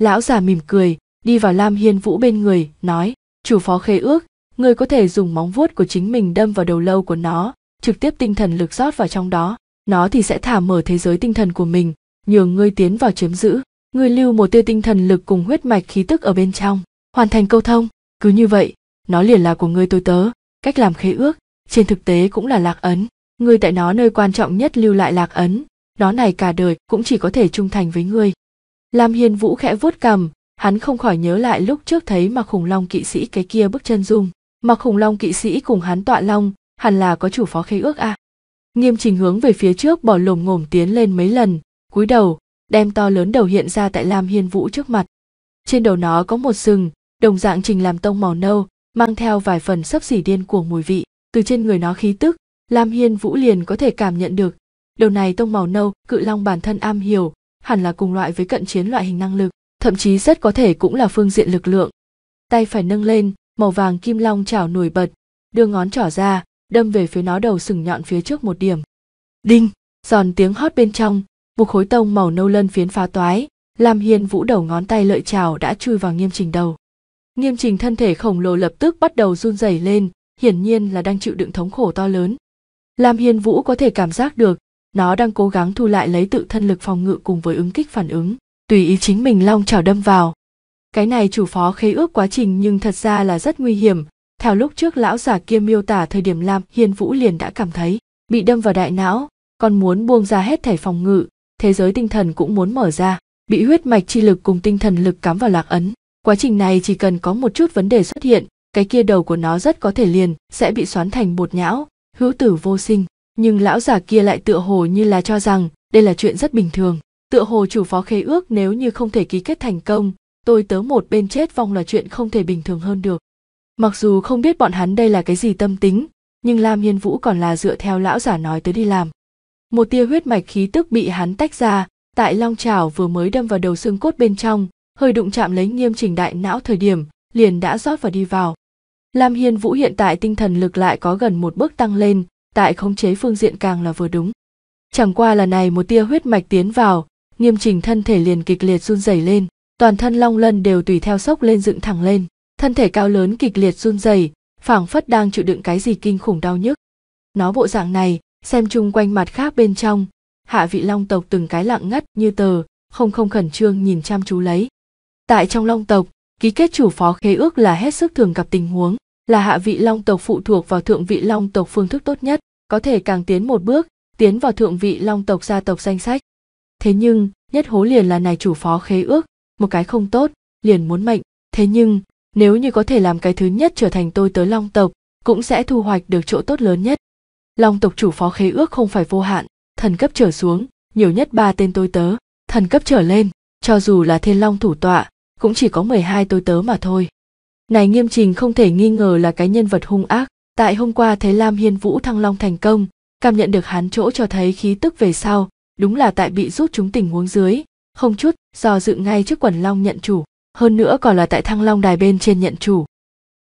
lão giả mỉm cười đi vào lam hiên vũ bên người nói chủ phó khê ước người có thể dùng móng vuốt của chính mình đâm vào đầu lâu của nó trực tiếp tinh thần lực rót vào trong đó nó thì sẽ thả mở thế giới tinh thần của mình nhường ngươi tiến vào chiếm giữ ngươi lưu một tia tinh thần lực cùng huyết mạch khí tức ở bên trong hoàn thành câu thông cứ như vậy nó liền là của ngươi tôi tớ cách làm khế ước trên thực tế cũng là lạc ấn ngươi tại nó nơi quan trọng nhất lưu lại lạc ấn nó này cả đời cũng chỉ có thể trung thành với ngươi lam hiên vũ khẽ vuốt cằm hắn không khỏi nhớ lại lúc trước thấy mà khủng long kỵ sĩ cái kia bước chân dung mà khủng long kỵ sĩ cùng hắn tọa long hẳn là có chủ phó khế ước à nghiêm trình hướng về phía trước bỏ lồm ngồm tiến lên mấy lần cúi đầu đem to lớn đầu hiện ra tại lam hiên vũ trước mặt trên đầu nó có một sừng đồng dạng trình làm tông màu nâu mang theo vài phần sấp xỉ điên cuồng mùi vị từ trên người nó khí tức lam hiên vũ liền có thể cảm nhận được đầu này tông màu nâu cự long bản thân am hiểu hẳn là cùng loại với cận chiến loại hình năng lực thậm chí rất có thể cũng là phương diện lực lượng tay phải nâng lên màu vàng kim long chảo nổi bật đưa ngón trỏ ra đâm về phía nó đầu sừng nhọn phía trước một điểm đinh giòn tiếng hót bên trong một khối tông màu nâu lân phiến phá toái lam hiên vũ đầu ngón tay lợi trào đã chui vào nghiêm trình đầu nghiêm trình thân thể khổng lồ lập tức bắt đầu run rẩy lên hiển nhiên là đang chịu đựng thống khổ to lớn lam hiên vũ có thể cảm giác được nó đang cố gắng thu lại lấy tự thân lực phòng ngự cùng với ứng kích phản ứng tùy ý chính mình long trào đâm vào cái này chủ phó khế ước quá trình nhưng thật ra là rất nguy hiểm theo lúc trước lão giả kia miêu tả thời điểm lam hiên vũ liền đã cảm thấy bị đâm vào đại não còn muốn buông ra hết thảy phòng ngự thế giới tinh thần cũng muốn mở ra bị huyết mạch chi lực cùng tinh thần lực cắm vào lạc ấn quá trình này chỉ cần có một chút vấn đề xuất hiện cái kia đầu của nó rất có thể liền sẽ bị xoắn thành bột nhão hữu tử vô sinh nhưng lão giả kia lại tựa hồ như là cho rằng đây là chuyện rất bình thường tựa hồ chủ phó khế ước nếu như không thể ký kết thành công tôi tớ một bên chết vong là chuyện không thể bình thường hơn được mặc dù không biết bọn hắn đây là cái gì tâm tính nhưng lam hiên vũ còn là dựa theo lão giả nói tới đi làm một tia huyết mạch khí tức bị hắn tách ra tại long chảo vừa mới đâm vào đầu xương cốt bên trong hơi đụng chạm lấy nghiêm chỉnh đại não thời điểm liền đã rót và đi vào lam hiên vũ hiện tại tinh thần lực lại có gần một bước tăng lên tại khống chế phương diện càng là vừa đúng chẳng qua là này một tia huyết mạch tiến vào nghiêm chỉnh thân thể liền kịch liệt run rẩy lên toàn thân long lân đều tùy theo sốc lên dựng thẳng lên thân thể cao lớn kịch liệt run rẩy phảng phất đang chịu đựng cái gì kinh khủng đau nhức nó bộ dạng này xem chung quanh mặt khác bên trong hạ vị long tộc từng cái lặng ngắt như tờ không không khẩn trương nhìn chăm chú lấy tại trong long tộc ký kết chủ phó khế ước là hết sức thường gặp tình huống là hạ vị long tộc phụ thuộc vào thượng vị long tộc phương thức tốt nhất có thể càng tiến một bước tiến vào thượng vị long tộc gia tộc danh sách thế nhưng nhất hố liền là này chủ phó khế ước một cái không tốt liền muốn mệnh thế nhưng nếu như có thể làm cái thứ nhất trở thành tôi tới long tộc cũng sẽ thu hoạch được chỗ tốt lớn nhất long tộc chủ phó khế ước không phải vô hạn thần cấp trở xuống nhiều nhất ba tên tôi tớ thần cấp trở lên cho dù là thiên long thủ tọa cũng chỉ có mười hai tôi tớ mà thôi này nghiêm trình không thể nghi ngờ là cái nhân vật hung ác tại hôm qua thấy lam hiên vũ thăng long thành công cảm nhận được hán chỗ cho thấy khí tức về sau đúng là tại bị rút chúng tình huống dưới không chút do dự ngay trước quần long nhận chủ hơn nữa còn là tại thăng long đài bên trên nhận chủ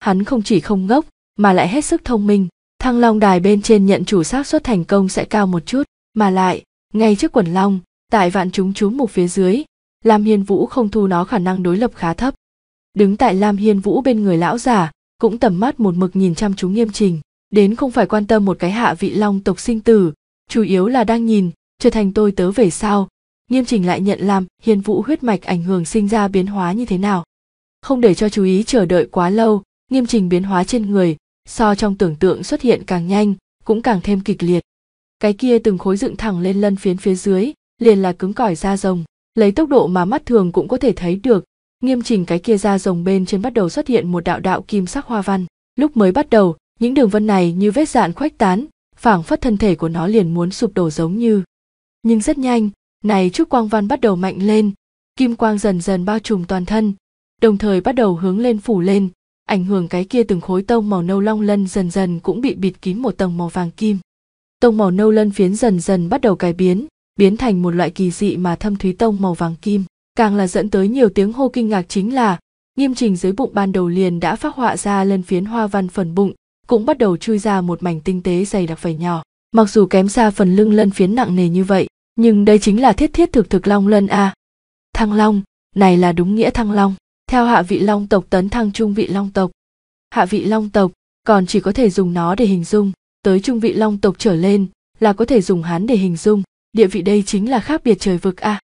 hắn không chỉ không ngốc mà lại hết sức thông minh thăng long đài bên trên nhận chủ xác suất thành công sẽ cao một chút mà lại ngay trước quần long tại vạn chúng chú mục phía dưới lam hiên vũ không thu nó khả năng đối lập khá thấp đứng tại lam hiên vũ bên người lão giả cũng tầm mắt một mực nhìn chăm chú nghiêm trình đến không phải quan tâm một cái hạ vị long tộc sinh tử chủ yếu là đang nhìn trở thành tôi tớ về sau nghiêm trình lại nhận Lam hiên vũ huyết mạch ảnh hưởng sinh ra biến hóa như thế nào không để cho chú ý chờ đợi quá lâu nghiêm trình biến hóa trên người so trong tưởng tượng xuất hiện càng nhanh cũng càng thêm kịch liệt cái kia từng khối dựng thẳng lên lân phiến phía dưới liền là cứng cỏi da rồng lấy tốc độ mà mắt thường cũng có thể thấy được nghiêm chỉnh cái kia da rồng bên trên bắt đầu xuất hiện một đạo đạo kim sắc hoa văn lúc mới bắt đầu những đường vân này như vết dạn khoách tán phảng phất thân thể của nó liền muốn sụp đổ giống như nhưng rất nhanh này chút quang văn bắt đầu mạnh lên kim quang dần dần bao trùm toàn thân đồng thời bắt đầu hướng lên phủ lên ảnh hưởng cái kia từng khối tông màu nâu long lân dần dần cũng bị bịt kín một tầng màu vàng kim tông màu nâu lân phiến dần dần bắt đầu cải biến biến thành một loại kỳ dị mà thâm thúy tông màu vàng kim càng là dẫn tới nhiều tiếng hô kinh ngạc chính là nghiêm trình dưới bụng ban đầu liền đã phát họa ra lân phiến hoa văn phần bụng cũng bắt đầu chui ra một mảnh tinh tế dày đặc vảy nhỏ mặc dù kém xa phần lưng lân phiến nặng nề như vậy nhưng đây chính là thiết thiết thực thực long lân a à. thăng long này là đúng nghĩa thăng long theo hạ vị long tộc tấn thăng trung vị long tộc hạ vị long tộc còn chỉ có thể dùng nó để hình dung tới trung vị long tộc trở lên là có thể dùng hắn để hình dung địa vị đây chính là khác biệt trời vực a à.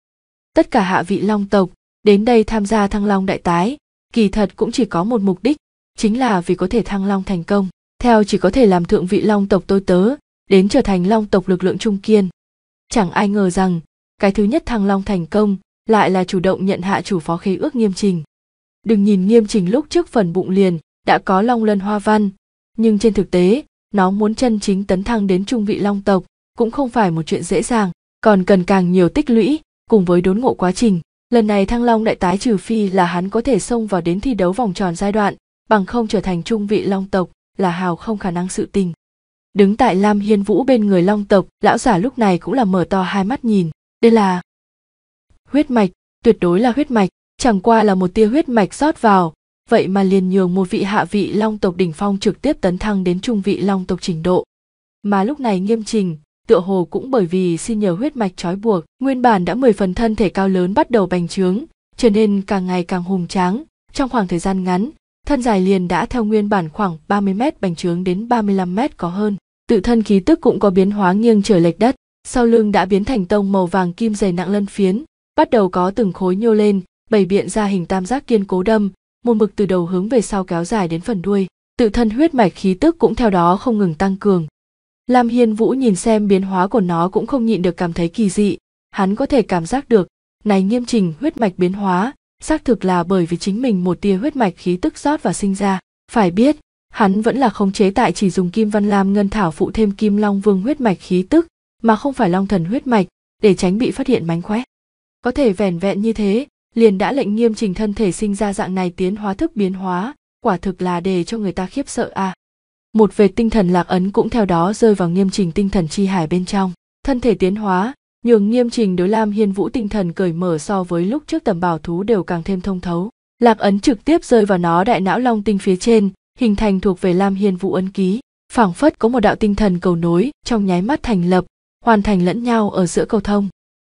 tất cả hạ vị long tộc đến đây tham gia thăng long đại tái kỳ thật cũng chỉ có một mục đích chính là vì có thể thăng long thành công theo chỉ có thể làm thượng vị long tộc tôi tớ đến trở thành long tộc lực lượng trung kiên chẳng ai ngờ rằng cái thứ nhất thăng long thành công lại là chủ động nhận hạ chủ phó khế ước nghiêm trình đừng nhìn nghiêm chỉnh lúc trước phần bụng liền đã có long lân hoa văn nhưng trên thực tế nó muốn chân chính tấn thăng đến trung vị long tộc cũng không phải một chuyện dễ dàng còn cần càng nhiều tích lũy cùng với đốn ngộ quá trình lần này thăng long đại tái trừ phi là hắn có thể xông vào đến thi đấu vòng tròn giai đoạn bằng không trở thành trung vị long tộc là hào không khả năng sự tình đứng tại lam hiên vũ bên người long tộc lão giả lúc này cũng là mở to hai mắt nhìn đây là huyết mạch tuyệt đối là huyết mạch chẳng qua là một tia huyết mạch rót vào vậy mà liền nhường một vị hạ vị long tộc đỉnh phong trực tiếp tấn thăng đến trung vị long tộc trình độ mà lúc này nghiêm trình tựa hồ cũng bởi vì xin nhờ huyết mạch trói buộc nguyên bản đã mười phần thân thể cao lớn bắt đầu bành trướng trở nên càng ngày càng hùng tráng trong khoảng thời gian ngắn thân dài liền đã theo nguyên bản khoảng 30 mét bành trướng đến 35 mét có hơn tự thân khí tức cũng có biến hóa nghiêng trở lệch đất sau lưng đã biến thành tông màu vàng kim dày nặng lân phiến bắt đầu có từng khối nhô lên bảy biện ra hình tam giác kiên cố đâm một mực từ đầu hướng về sau kéo dài đến phần đuôi tự thân huyết mạch khí tức cũng theo đó không ngừng tăng cường lam hiên vũ nhìn xem biến hóa của nó cũng không nhịn được cảm thấy kỳ dị hắn có thể cảm giác được này nghiêm trình huyết mạch biến hóa xác thực là bởi vì chính mình một tia huyết mạch khí tức rót và sinh ra phải biết hắn vẫn là không chế tại chỉ dùng kim văn lam ngân thảo phụ thêm kim long vương huyết mạch khí tức mà không phải long thần huyết mạch để tránh bị phát hiện mánh khóe có thể vẻn vẹn như thế liền đã lệnh nghiêm trình thân thể sinh ra dạng này tiến hóa thức biến hóa quả thực là để cho người ta khiếp sợ à một vệt tinh thần lạc ấn cũng theo đó rơi vào nghiêm trình tinh thần chi hải bên trong thân thể tiến hóa nhường nghiêm trình đối lam hiên vũ tinh thần cởi mở so với lúc trước tầm bảo thú đều càng thêm thông thấu lạc ấn trực tiếp rơi vào nó đại não long tinh phía trên hình thành thuộc về lam hiên vũ ấn ký phảng phất có một đạo tinh thần cầu nối trong nháy mắt thành lập hoàn thành lẫn nhau ở giữa cầu thông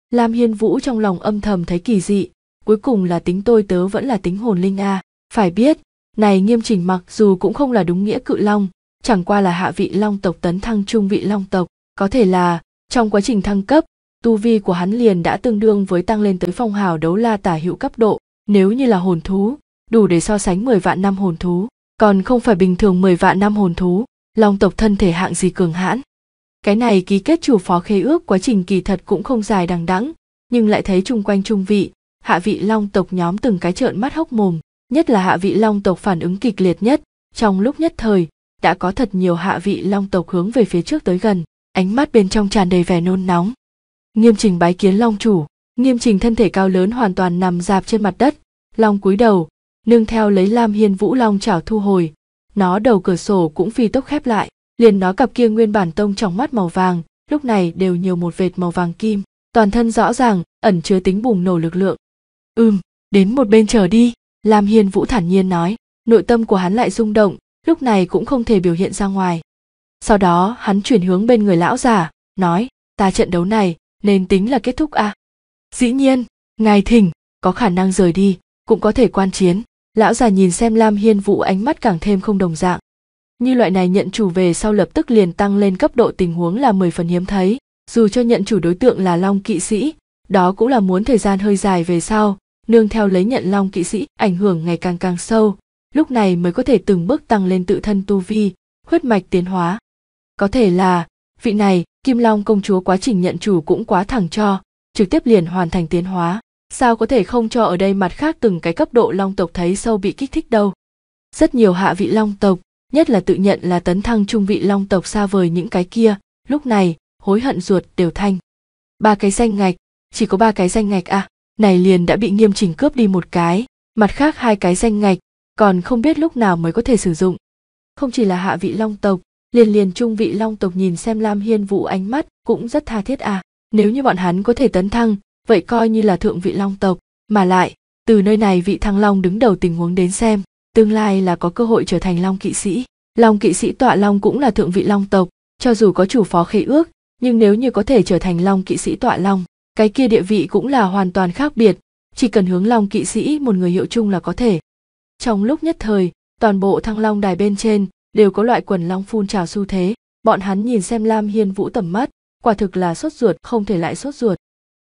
lam hiên vũ trong lòng âm thầm thấy kỳ dị cuối cùng là tính tôi tớ vẫn là tính hồn linh a phải biết này nghiêm chỉnh mặc dù cũng không là đúng nghĩa cự long chẳng qua là hạ vị long tộc tấn thăng trung vị long tộc có thể là trong quá trình thăng cấp tu vi của hắn liền đã tương đương với tăng lên tới phong hào đấu la tả hữu cấp độ nếu như là hồn thú đủ để so sánh mười vạn năm hồn thú còn không phải bình thường mười vạn năm hồn thú long tộc thân thể hạng gì cường hãn cái này ký kết chủ phó khế ước quá trình kỳ thật cũng không dài đằng đẵng nhưng lại thấy chung quanh trung vị hạ vị long tộc nhóm từng cái trợn mắt hốc mồm nhất là hạ vị long tộc phản ứng kịch liệt nhất trong lúc nhất thời đã có thật nhiều hạ vị long tộc hướng về phía trước tới gần ánh mắt bên trong tràn đầy vẻ nôn nóng nghiêm trình bái kiến long chủ nghiêm trình thân thể cao lớn hoàn toàn nằm dạp trên mặt đất long cúi đầu nương theo lấy lam hiên vũ long chảo thu hồi nó đầu cửa sổ cũng phi tốc khép lại liền nó cặp kia nguyên bản tông trong mắt màu vàng lúc này đều nhiều một vệt màu vàng kim toàn thân rõ ràng ẩn chứa tính bùng nổ lực lượng Ừm, đến một bên chờ đi, Lam Hiên Vũ thản nhiên nói, nội tâm của hắn lại rung động, lúc này cũng không thể biểu hiện ra ngoài. Sau đó hắn chuyển hướng bên người lão già, nói, ta trận đấu này nên tính là kết thúc à? Dĩ nhiên, ngài thỉnh, có khả năng rời đi, cũng có thể quan chiến. Lão già nhìn xem Lam Hiên Vũ ánh mắt càng thêm không đồng dạng. Như loại này nhận chủ về sau lập tức liền tăng lên cấp độ tình huống là 10 phần hiếm thấy, dù cho nhận chủ đối tượng là Long kỵ sĩ, đó cũng là muốn thời gian hơi dài về sau, nương theo lấy nhận long kỵ sĩ ảnh hưởng ngày càng càng sâu lúc này mới có thể từng bước tăng lên tự thân tu vi huyết mạch tiến hóa có thể là vị này kim long công chúa quá trình nhận chủ cũng quá thẳng cho trực tiếp liền hoàn thành tiến hóa sao có thể không cho ở đây mặt khác từng cái cấp độ long tộc thấy sâu bị kích thích đâu rất nhiều hạ vị long tộc nhất là tự nhận là tấn thăng trung vị long tộc xa vời những cái kia lúc này hối hận ruột đều thanh ba cái danh ngạch chỉ có ba cái danh ngạch à này liền đã bị nghiêm chỉnh cướp đi một cái mặt khác hai cái danh ngạch còn không biết lúc nào mới có thể sử dụng không chỉ là hạ vị long tộc liền liền trung vị long tộc nhìn xem lam hiên vũ ánh mắt cũng rất tha thiết à nếu như bọn hắn có thể tấn thăng vậy coi như là thượng vị long tộc mà lại từ nơi này vị thăng long đứng đầu tình huống đến xem tương lai là có cơ hội trở thành long kỵ sĩ long kỵ sĩ tọa long cũng là thượng vị long tộc cho dù có chủ phó khế ước nhưng nếu như có thể trở thành long kỵ sĩ tọa long cái kia địa vị cũng là hoàn toàn khác biệt chỉ cần hướng long kỵ sĩ một người hiệu chung là có thể trong lúc nhất thời toàn bộ thăng long đài bên trên đều có loại quần long phun trào xu thế bọn hắn nhìn xem lam hiên vũ tầm mắt quả thực là sốt ruột không thể lại sốt ruột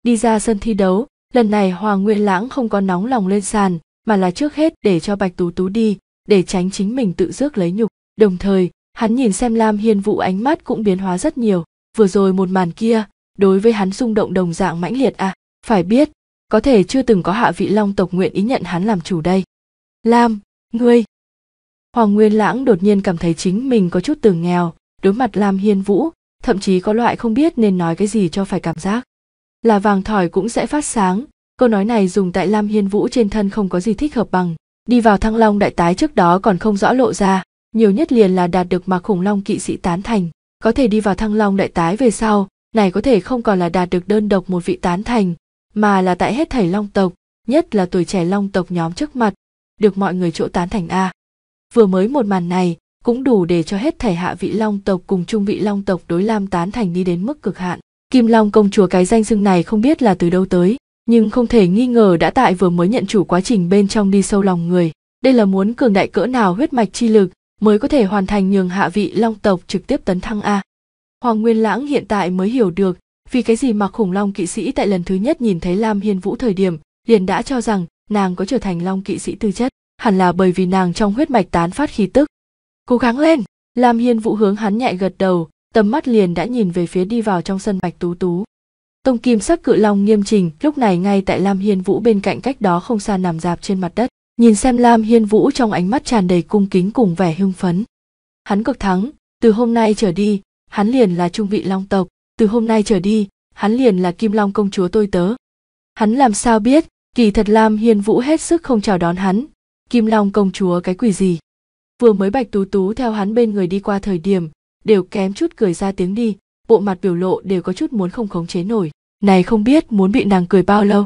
đi ra sân thi đấu lần này hoàng nguyên lãng không có nóng lòng lên sàn mà là trước hết để cho bạch tú tú đi để tránh chính mình tự rước lấy nhục đồng thời hắn nhìn xem lam hiên vũ ánh mắt cũng biến hóa rất nhiều vừa rồi một màn kia đối với hắn rung động đồng dạng mãnh liệt à phải biết có thể chưa từng có hạ vị long tộc nguyện ý nhận hắn làm chủ đây lam ngươi hoàng nguyên lãng đột nhiên cảm thấy chính mình có chút từ nghèo đối mặt lam hiên vũ thậm chí có loại không biết nên nói cái gì cho phải cảm giác là vàng thỏi cũng sẽ phát sáng câu nói này dùng tại lam hiên vũ trên thân không có gì thích hợp bằng đi vào thăng long đại tái trước đó còn không rõ lộ ra nhiều nhất liền là đạt được mà khủng long kỵ sĩ tán thành có thể đi vào thăng long đại tái về sau này có thể không còn là đạt được đơn độc một vị tán thành mà là tại hết thảy long tộc nhất là tuổi trẻ long tộc nhóm trước mặt được mọi người chỗ tán thành a vừa mới một màn này cũng đủ để cho hết thảy hạ vị long tộc cùng trung vị long tộc đối lam tán thành đi đến mức cực hạn kim long công chúa cái danh xưng này không biết là từ đâu tới nhưng không thể nghi ngờ đã tại vừa mới nhận chủ quá trình bên trong đi sâu lòng người đây là muốn cường đại cỡ nào huyết mạch chi lực mới có thể hoàn thành nhường hạ vị long tộc trực tiếp tấn thăng a Hoàng Nguyên Lãng hiện tại mới hiểu được vì cái gì mà khủng long kỵ sĩ tại lần thứ nhất nhìn thấy Lam Hiên Vũ thời điểm liền đã cho rằng nàng có trở thành long kỵ sĩ tư chất, hẳn là bởi vì nàng trong huyết mạch tán phát khí tức. Cố gắng lên! Lam Hiên Vũ hướng hắn nhạy gật đầu, tầm mắt liền đã nhìn về phía đi vào trong sân Bạch Tú Tú. Tông kim sắc cự long nghiêm trình, lúc này ngay tại Lam Hiên Vũ bên cạnh cách đó không xa nằm dạp trên mặt đất, nhìn xem Lam Hiên Vũ trong ánh mắt tràn đầy cung kính cùng vẻ hưng phấn. Hắn cực thắng, từ hôm nay trở đi, hắn liền là trung vị long tộc từ hôm nay trở đi hắn liền là kim long công chúa tôi tớ hắn làm sao biết kỳ thật lam hiên vũ hết sức không chào đón hắn kim long công chúa cái quỷ gì vừa mới bạch tú tú theo hắn bên người đi qua thời điểm đều kém chút cười ra tiếng đi bộ mặt biểu lộ đều có chút muốn không khống chế nổi này không biết muốn bị nàng cười bao lâu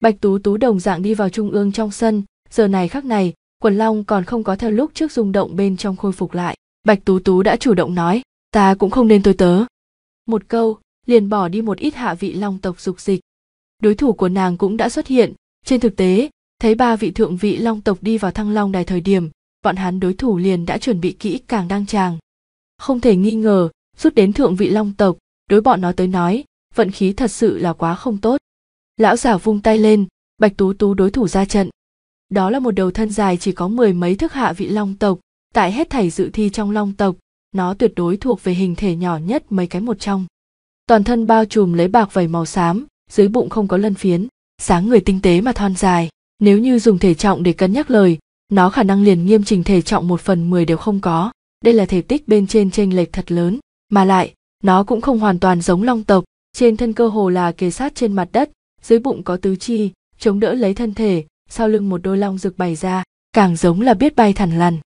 bạch tú tú đồng dạng đi vào trung ương trong sân giờ này khác này quần long còn không có theo lúc trước rung động bên trong khôi phục lại bạch tú tú đã chủ động nói ta cũng không nên tôi tớ một câu liền bỏ đi một ít hạ vị long tộc dục dịch đối thủ của nàng cũng đã xuất hiện trên thực tế thấy ba vị thượng vị long tộc đi vào thăng long đài thời điểm bọn hắn đối thủ liền đã chuẩn bị kỹ càng đăng tràng không thể nghi ngờ rút đến thượng vị long tộc đối bọn nó tới nói vận khí thật sự là quá không tốt lão giả vung tay lên bạch tú tú đối thủ ra trận đó là một đầu thân dài chỉ có mười mấy thước hạ vị long tộc tại hết thảy dự thi trong long tộc nó tuyệt đối thuộc về hình thể nhỏ nhất mấy cái một trong. Toàn thân bao trùm lấy bạc vảy màu xám, dưới bụng không có lân phiến, sáng người tinh tế mà thon dài. Nếu như dùng thể trọng để cân nhắc lời, nó khả năng liền nghiêm trình thể trọng một phần mười đều không có. Đây là thể tích bên trên chênh lệch thật lớn, mà lại, nó cũng không hoàn toàn giống long tộc, trên thân cơ hồ là kề sát trên mặt đất, dưới bụng có tứ chi, chống đỡ lấy thân thể, sau lưng một đôi long rực bày ra, càng giống là biết bay thẳng lằn.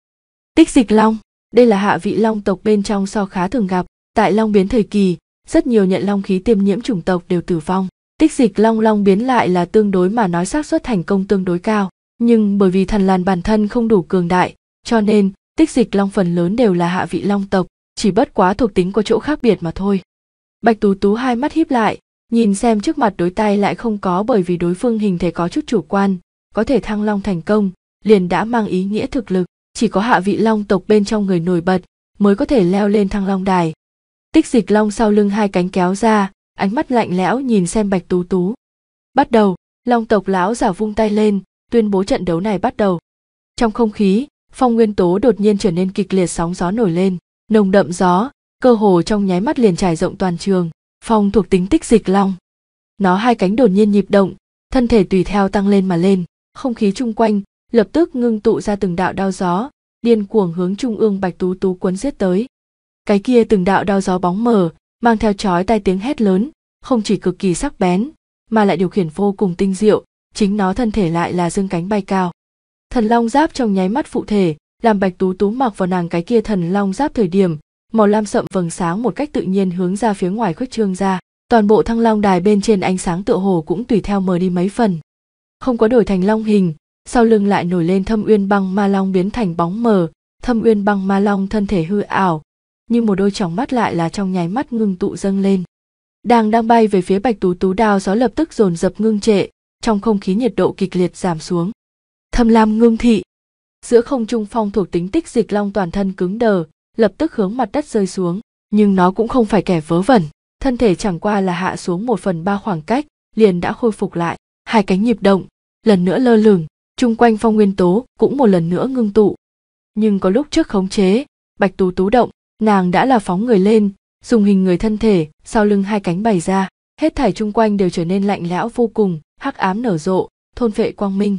Tích dịch long đây là hạ vị long tộc bên trong so khá thường gặp. Tại long biến thời kỳ, rất nhiều nhận long khí tiêm nhiễm chủng tộc đều tử vong. Tích dịch long long biến lại là tương đối mà nói xác suất thành công tương đối cao, nhưng bởi vì thần làn bản thân không đủ cường đại, cho nên tích dịch long phần lớn đều là hạ vị long tộc, chỉ bất quá thuộc tính có chỗ khác biệt mà thôi. Bạch Tú Tú hai mắt híp lại, nhìn xem trước mặt đối tay lại không có bởi vì đối phương hình thể có chút chủ quan, có thể thăng long thành công, liền đã mang ý nghĩa thực lực chỉ có hạ vị long tộc bên trong người nổi bật mới có thể leo lên thăng long đài tích dịch long sau lưng hai cánh kéo ra ánh mắt lạnh lẽo nhìn xem bạch tú tú bắt đầu long tộc lão giả vung tay lên tuyên bố trận đấu này bắt đầu trong không khí phong nguyên tố đột nhiên trở nên kịch liệt sóng gió nổi lên nồng đậm gió cơ hồ trong nháy mắt liền trải rộng toàn trường phong thuộc tính tích dịch long nó hai cánh đột nhiên nhịp động thân thể tùy theo tăng lên mà lên không khí chung quanh lập tức ngưng tụ ra từng đạo đao gió điên cuồng hướng trung ương bạch tú tú quấn giết tới cái kia từng đạo đao gió bóng mờ mang theo chói tai tiếng hét lớn không chỉ cực kỳ sắc bén mà lại điều khiển vô cùng tinh diệu chính nó thân thể lại là dương cánh bay cao thần long giáp trong nháy mắt phụ thể làm bạch tú tú mặc vào nàng cái kia thần long giáp thời điểm màu lam sậm vầng sáng một cách tự nhiên hướng ra phía ngoài khuếch trương ra toàn bộ thăng long đài bên trên ánh sáng tựa hồ cũng tùy theo mờ đi mấy phần không có đổi thành long hình sau lưng lại nổi lên thâm uyên băng ma long biến thành bóng mờ thâm uyên băng ma long thân thể hư ảo nhưng một đôi tròng mắt lại là trong nháy mắt ngưng tụ dâng lên đang đang bay về phía bạch tú tú đao gió lập tức dồn dập ngưng trệ trong không khí nhiệt độ kịch liệt giảm xuống thâm lam ngưng thị giữa không trung phong thuộc tính tích dịch long toàn thân cứng đờ lập tức hướng mặt đất rơi xuống nhưng nó cũng không phải kẻ vớ vẩn thân thể chẳng qua là hạ xuống một phần ba khoảng cách liền đã khôi phục lại hai cánh nhịp động lần nữa lơ lửng chung quanh phong nguyên tố cũng một lần nữa ngưng tụ nhưng có lúc trước khống chế bạch tú tú động nàng đã là phóng người lên dùng hình người thân thể sau lưng hai cánh bày ra hết thảy chung quanh đều trở nên lạnh lẽo vô cùng hắc ám nở rộ thôn phệ quang minh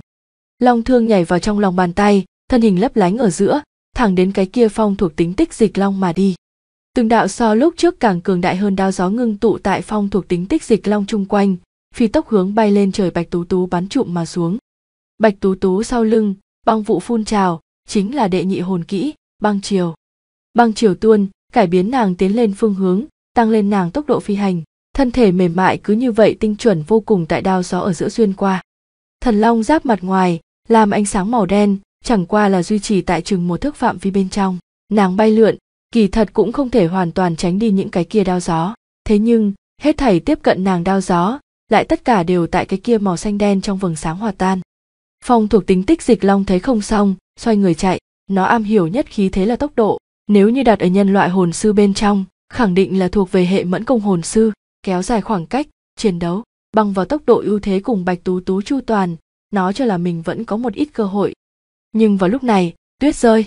long thương nhảy vào trong lòng bàn tay thân hình lấp lánh ở giữa thẳng đến cái kia phong thuộc tính tích dịch long mà đi từng đạo so lúc trước càng cường đại hơn đao gió ngưng tụ tại phong thuộc tính tích dịch long chung quanh phi tốc hướng bay lên trời bạch tú tú bắn trụm mà xuống bạch tú tú sau lưng băng vụ phun trào chính là đệ nhị hồn kỹ băng triều, băng triều tuôn cải biến nàng tiến lên phương hướng tăng lên nàng tốc độ phi hành thân thể mềm mại cứ như vậy tinh chuẩn vô cùng tại đao gió ở giữa xuyên qua thần long giáp mặt ngoài làm ánh sáng màu đen chẳng qua là duy trì tại chừng một thước phạm vi bên trong nàng bay lượn kỳ thật cũng không thể hoàn toàn tránh đi những cái kia đao gió thế nhưng hết thảy tiếp cận nàng đao gió lại tất cả đều tại cái kia màu xanh đen trong vầng sáng hòa tan phong thuộc tính tích dịch long thấy không xong xoay người chạy nó am hiểu nhất khí thế là tốc độ nếu như đặt ở nhân loại hồn sư bên trong khẳng định là thuộc về hệ mẫn công hồn sư kéo dài khoảng cách chiến đấu bằng vào tốc độ ưu thế cùng bạch tú tú chu toàn nó cho là mình vẫn có một ít cơ hội nhưng vào lúc này tuyết rơi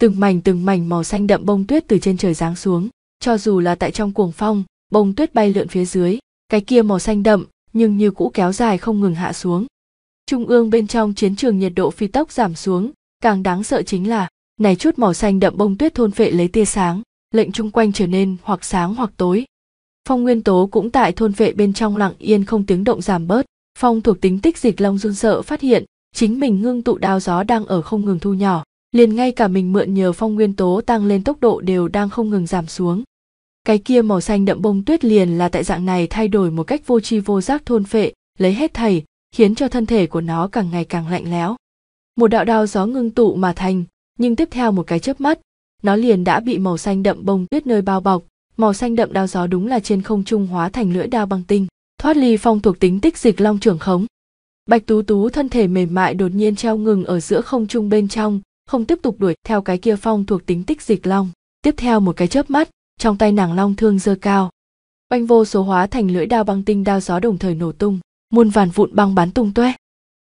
từng mảnh từng mảnh màu xanh đậm bông tuyết từ trên trời giáng xuống cho dù là tại trong cuồng phong bông tuyết bay lượn phía dưới cái kia màu xanh đậm nhưng như cũ kéo dài không ngừng hạ xuống Trung ương bên trong chiến trường nhiệt độ phi tốc giảm xuống, càng đáng sợ chính là, này chút màu xanh đậm bông tuyết thôn phệ lấy tia sáng, lệnh chung quanh trở nên hoặc sáng hoặc tối. Phong nguyên tố cũng tại thôn vệ bên trong lặng yên không tiếng động giảm bớt, phong thuộc tính tích dịch long run sợ phát hiện, chính mình ngưng tụ đao gió đang ở không ngừng thu nhỏ, liền ngay cả mình mượn nhờ phong nguyên tố tăng lên tốc độ đều đang không ngừng giảm xuống. Cái kia màu xanh đậm bông tuyết liền là tại dạng này thay đổi một cách vô tri vô giác thôn phệ, lấy hết thầy, khiến cho thân thể của nó càng ngày càng lạnh lẽo. Một đạo đao gió ngưng tụ mà thành, nhưng tiếp theo một cái chớp mắt, nó liền đã bị màu xanh đậm bông tuyết nơi bao bọc, màu xanh đậm đao gió đúng là trên không trung hóa thành lưỡi đao băng tinh, thoát ly phong thuộc tính tích dịch long trưởng khống. Bạch Tú Tú thân thể mềm mại đột nhiên treo ngừng ở giữa không trung bên trong, không tiếp tục đuổi theo cái kia phong thuộc tính tích dịch long. Tiếp theo một cái chớp mắt, trong tay nàng long thương dơ cao. Oanh vô số hóa thành lưỡi đao băng tinh đao gió đồng thời nổ tung muôn vàn vụn băng bắn tung tóe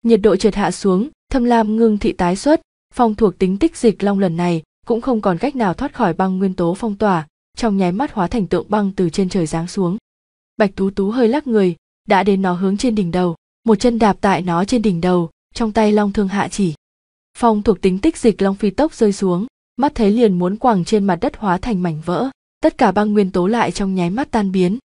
nhiệt độ chợt hạ xuống thâm lam ngưng thị tái xuất phong thuộc tính tích dịch long lần này cũng không còn cách nào thoát khỏi băng nguyên tố phong tỏa trong nháy mắt hóa thành tượng băng từ trên trời giáng xuống bạch tú tú hơi lắc người đã đến nó hướng trên đỉnh đầu một chân đạp tại nó trên đỉnh đầu trong tay long thương hạ chỉ phong thuộc tính tích dịch long phi tốc rơi xuống mắt thấy liền muốn quẳng trên mặt đất hóa thành mảnh vỡ tất cả băng nguyên tố lại trong nháy mắt tan biến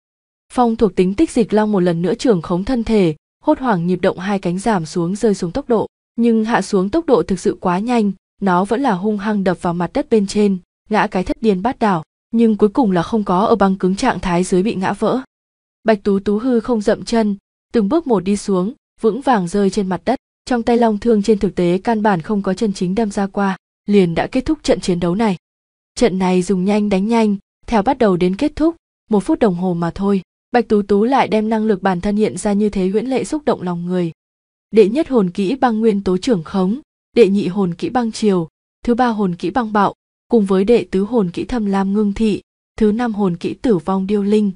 Phong thuộc tính tích dịch long một lần nữa trưởng khống thân thể, hốt hoảng nhịp động hai cánh giảm xuống rơi xuống tốc độ, nhưng hạ xuống tốc độ thực sự quá nhanh, nó vẫn là hung hăng đập vào mặt đất bên trên, ngã cái thất điên bát đảo, nhưng cuối cùng là không có ở băng cứng trạng thái dưới bị ngã vỡ. Bạch Tú Tú hư không dậm chân, từng bước một đi xuống, vững vàng rơi trên mặt đất, trong tay long thương trên thực tế căn bản không có chân chính đâm ra qua, liền đã kết thúc trận chiến đấu này. Trận này dùng nhanh đánh nhanh, theo bắt đầu đến kết thúc, một phút đồng hồ mà thôi bạch tú tú lại đem năng lực bản thân hiện ra như thế huyễn lệ xúc động lòng người đệ nhất hồn kỹ băng nguyên tố trưởng khống đệ nhị hồn kỹ băng triều thứ ba hồn kỹ băng bạo cùng với đệ tứ hồn kỹ thâm lam ngưng thị thứ năm hồn kỹ tử vong điêu linh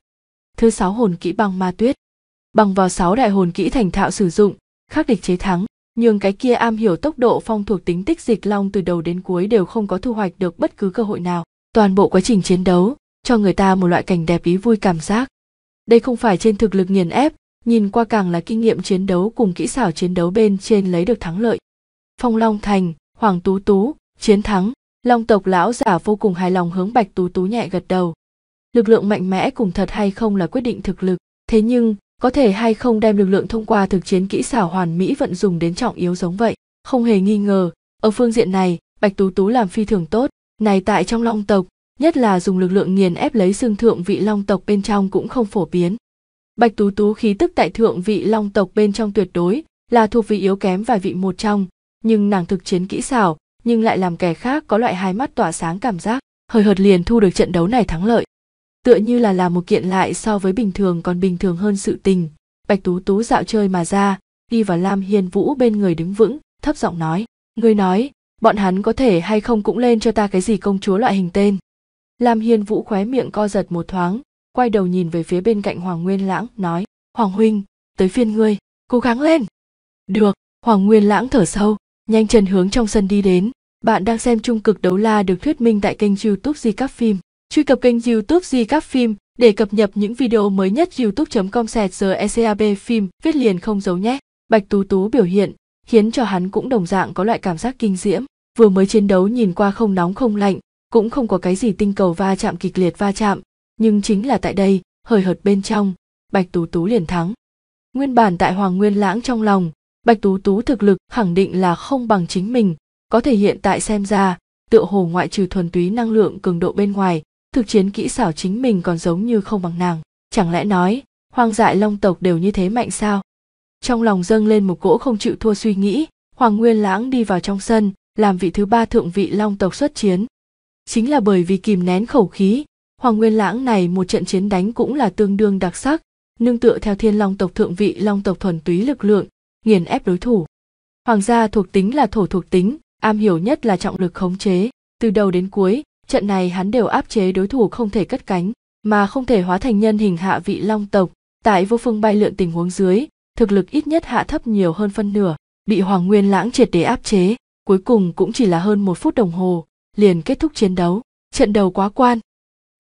thứ sáu hồn kỹ băng ma tuyết bằng vào sáu đại hồn kỹ thành thạo sử dụng khắc địch chế thắng nhưng cái kia am hiểu tốc độ phong thuộc tính tích dịch long từ đầu đến cuối đều không có thu hoạch được bất cứ cơ hội nào toàn bộ quá trình chiến đấu cho người ta một loại cảnh đẹp ý vui cảm giác đây không phải trên thực lực nghiền ép nhìn qua càng là kinh nghiệm chiến đấu cùng kỹ xảo chiến đấu bên trên lấy được thắng lợi phong long thành hoàng tú tú chiến thắng long tộc lão giả vô cùng hài lòng hướng bạch tú tú nhẹ gật đầu lực lượng mạnh mẽ cùng thật hay không là quyết định thực lực thế nhưng có thể hay không đem lực lượng thông qua thực chiến kỹ xảo hoàn mỹ vận dụng đến trọng yếu giống vậy không hề nghi ngờ ở phương diện này bạch tú tú làm phi thường tốt này tại trong long tộc nhất là dùng lực lượng nghiền ép lấy xương thượng vị long tộc bên trong cũng không phổ biến. Bạch Tú Tú khí tức tại thượng vị long tộc bên trong tuyệt đối là thuộc vị yếu kém vài vị một trong, nhưng nàng thực chiến kỹ xảo, nhưng lại làm kẻ khác có loại hai mắt tỏa sáng cảm giác, hời hợt liền thu được trận đấu này thắng lợi. Tựa như là làm một kiện lại so với bình thường còn bình thường hơn sự tình, Bạch Tú Tú dạo chơi mà ra, đi vào Lam Hiên Vũ bên người đứng vững, thấp giọng nói, "Ngươi nói, bọn hắn có thể hay không cũng lên cho ta cái gì công chúa loại hình tên?" Lam Hiên Vũ khóe miệng co giật một thoáng, quay đầu nhìn về phía bên cạnh Hoàng Nguyên Lãng, nói, Hoàng Huynh, tới phiên ngươi, cố gắng lên. Được, Hoàng Nguyên Lãng thở sâu, nhanh chân hướng trong sân đi đến. Bạn đang xem trung cực đấu la được thuyết minh tại kênh youtube Di Cắp Phim. Truy cập kênh youtube Di Cắp Phim để cập nhật những video mới nhất youtube.com sẹt ECAB phim viết liền không giấu nhé. Bạch Tú Tú biểu hiện, khiến cho hắn cũng đồng dạng có loại cảm giác kinh diễm. Vừa mới chiến đấu nhìn qua không nóng không lạnh, cũng không có cái gì tinh cầu va chạm kịch liệt va chạm nhưng chính là tại đây hời hợt bên trong bạch tú tú liền thắng nguyên bản tại hoàng nguyên lãng trong lòng bạch tú tú thực lực khẳng định là không bằng chính mình có thể hiện tại xem ra tựa hồ ngoại trừ thuần túy năng lượng cường độ bên ngoài thực chiến kỹ xảo chính mình còn giống như không bằng nàng chẳng lẽ nói hoang dại long tộc đều như thế mạnh sao trong lòng dâng lên một cỗ không chịu thua suy nghĩ hoàng nguyên lãng đi vào trong sân làm vị thứ ba thượng vị long tộc xuất chiến chính là bởi vì kìm nén khẩu khí hoàng nguyên lãng này một trận chiến đánh cũng là tương đương đặc sắc nương tựa theo thiên long tộc thượng vị long tộc thuần túy lực lượng nghiền ép đối thủ hoàng gia thuộc tính là thổ thuộc tính am hiểu nhất là trọng lực khống chế từ đầu đến cuối trận này hắn đều áp chế đối thủ không thể cất cánh mà không thể hóa thành nhân hình hạ vị long tộc tại vô phương bay lượn tình huống dưới thực lực ít nhất hạ thấp nhiều hơn phân nửa bị hoàng nguyên lãng triệt để áp chế cuối cùng cũng chỉ là hơn một phút đồng hồ liền kết thúc chiến đấu trận đầu quá quan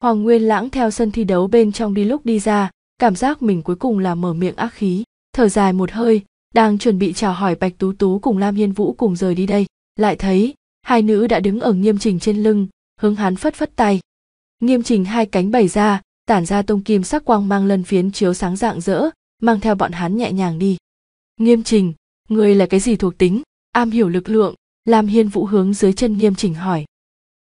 hoàng nguyên lãng theo sân thi đấu bên trong đi lúc đi ra cảm giác mình cuối cùng là mở miệng ác khí thở dài một hơi đang chuẩn bị chào hỏi bạch tú tú cùng lam hiên vũ cùng rời đi đây lại thấy hai nữ đã đứng ở nghiêm trình trên lưng hướng hắn phất phất tay nghiêm trình hai cánh bày ra tản ra tông kim sắc quang mang lân phiến chiếu sáng rạng rỡ mang theo bọn hắn nhẹ nhàng đi nghiêm trình người là cái gì thuộc tính am hiểu lực lượng lam hiên vũ hướng dưới chân nghiêm trình hỏi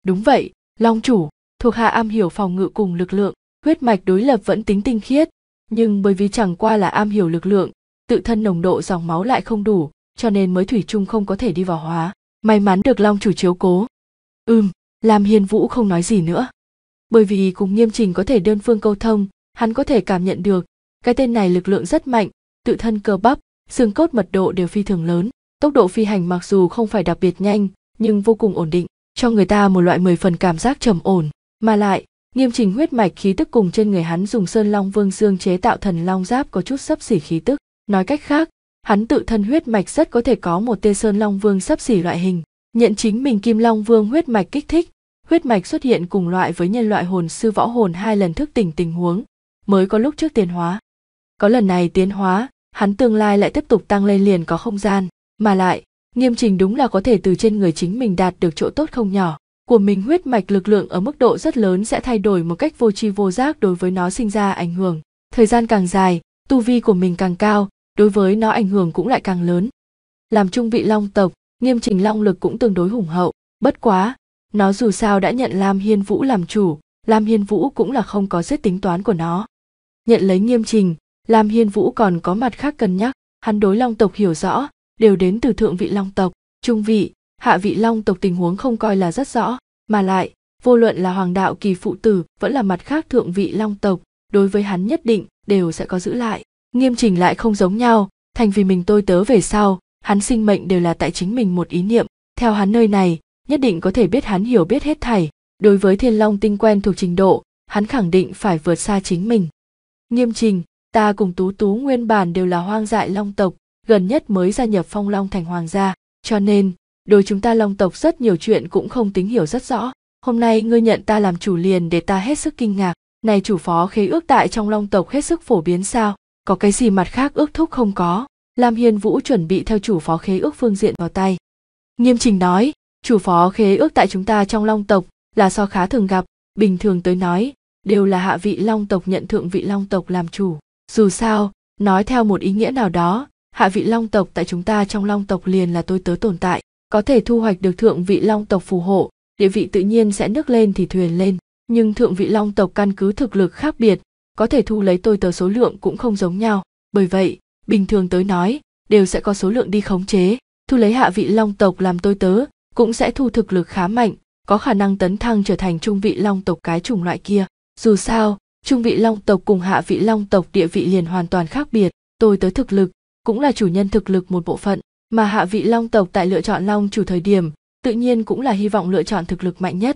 đúng vậy long chủ thuộc hạ am hiểu phòng ngự cùng lực lượng huyết mạch đối lập vẫn tính tinh khiết nhưng bởi vì chẳng qua là am hiểu lực lượng tự thân nồng độ dòng máu lại không đủ cho nên mới thủy chung không có thể đi vào hóa may mắn được long chủ chiếu cố ừm làm hiền vũ không nói gì nữa bởi vì cùng nghiêm trình có thể đơn phương câu thông hắn có thể cảm nhận được cái tên này lực lượng rất mạnh tự thân cơ bắp xương cốt mật độ đều phi thường lớn tốc độ phi hành mặc dù không phải đặc biệt nhanh nhưng vô cùng ổn định cho người ta một loại mười phần cảm giác trầm ổn mà lại nghiêm trình huyết mạch khí tức cùng trên người hắn dùng sơn long vương dương chế tạo thần long giáp có chút sấp xỉ khí tức nói cách khác hắn tự thân huyết mạch rất có thể có một tê sơn long vương sấp xỉ loại hình nhận chính mình kim long vương huyết mạch kích thích huyết mạch xuất hiện cùng loại với nhân loại hồn sư võ hồn hai lần thức tỉnh tình huống mới có lúc trước tiến hóa có lần này tiến hóa hắn tương lai lại tiếp tục tăng lên liền có không gian mà lại nghiêm trình đúng là có thể từ trên người chính mình đạt được chỗ tốt không nhỏ của mình huyết mạch lực lượng ở mức độ rất lớn sẽ thay đổi một cách vô tri vô giác đối với nó sinh ra ảnh hưởng thời gian càng dài tu vi của mình càng cao đối với nó ảnh hưởng cũng lại càng lớn làm trung vị long tộc nghiêm trình long lực cũng tương đối hùng hậu bất quá nó dù sao đã nhận lam hiên vũ làm chủ lam hiên vũ cũng là không có giết tính toán của nó nhận lấy nghiêm trình lam hiên vũ còn có mặt khác cân nhắc hắn đối long tộc hiểu rõ đều đến từ thượng vị long tộc trung vị hạ vị long tộc tình huống không coi là rất rõ mà lại vô luận là hoàng đạo kỳ phụ tử vẫn là mặt khác thượng vị long tộc đối với hắn nhất định đều sẽ có giữ lại nghiêm trình lại không giống nhau thành vì mình tôi tớ về sau hắn sinh mệnh đều là tại chính mình một ý niệm theo hắn nơi này nhất định có thể biết hắn hiểu biết hết thảy đối với thiên long tinh quen thuộc trình độ hắn khẳng định phải vượt xa chính mình nghiêm trình ta cùng tú tú nguyên bản đều là hoang dại long tộc gần nhất mới gia nhập phong long thành hoàng gia cho nên đối chúng ta long tộc rất nhiều chuyện cũng không tính hiểu rất rõ hôm nay ngươi nhận ta làm chủ liền để ta hết sức kinh ngạc này chủ phó khế ước tại trong long tộc hết sức phổ biến sao có cái gì mặt khác ước thúc không có lam hiên vũ chuẩn bị theo chủ phó khế ước phương diện vào tay nghiêm trình nói chủ phó khế ước tại chúng ta trong long tộc là so khá thường gặp bình thường tới nói đều là hạ vị long tộc nhận thượng vị long tộc làm chủ dù sao nói theo một ý nghĩa nào đó hạ vị long tộc tại chúng ta trong long tộc liền là tôi tớ tồn tại có thể thu hoạch được thượng vị long tộc phù hộ địa vị tự nhiên sẽ nước lên thì thuyền lên nhưng thượng vị long tộc căn cứ thực lực khác biệt có thể thu lấy tôi tớ số lượng cũng không giống nhau bởi vậy bình thường tới nói đều sẽ có số lượng đi khống chế thu lấy hạ vị long tộc làm tôi tớ cũng sẽ thu thực lực khá mạnh có khả năng tấn thăng trở thành trung vị long tộc cái chủng loại kia dù sao trung vị long tộc cùng hạ vị long tộc địa vị liền hoàn toàn khác biệt tôi tớ thực lực cũng là chủ nhân thực lực một bộ phận mà hạ vị long tộc tại lựa chọn long chủ thời điểm tự nhiên cũng là hy vọng lựa chọn thực lực mạnh nhất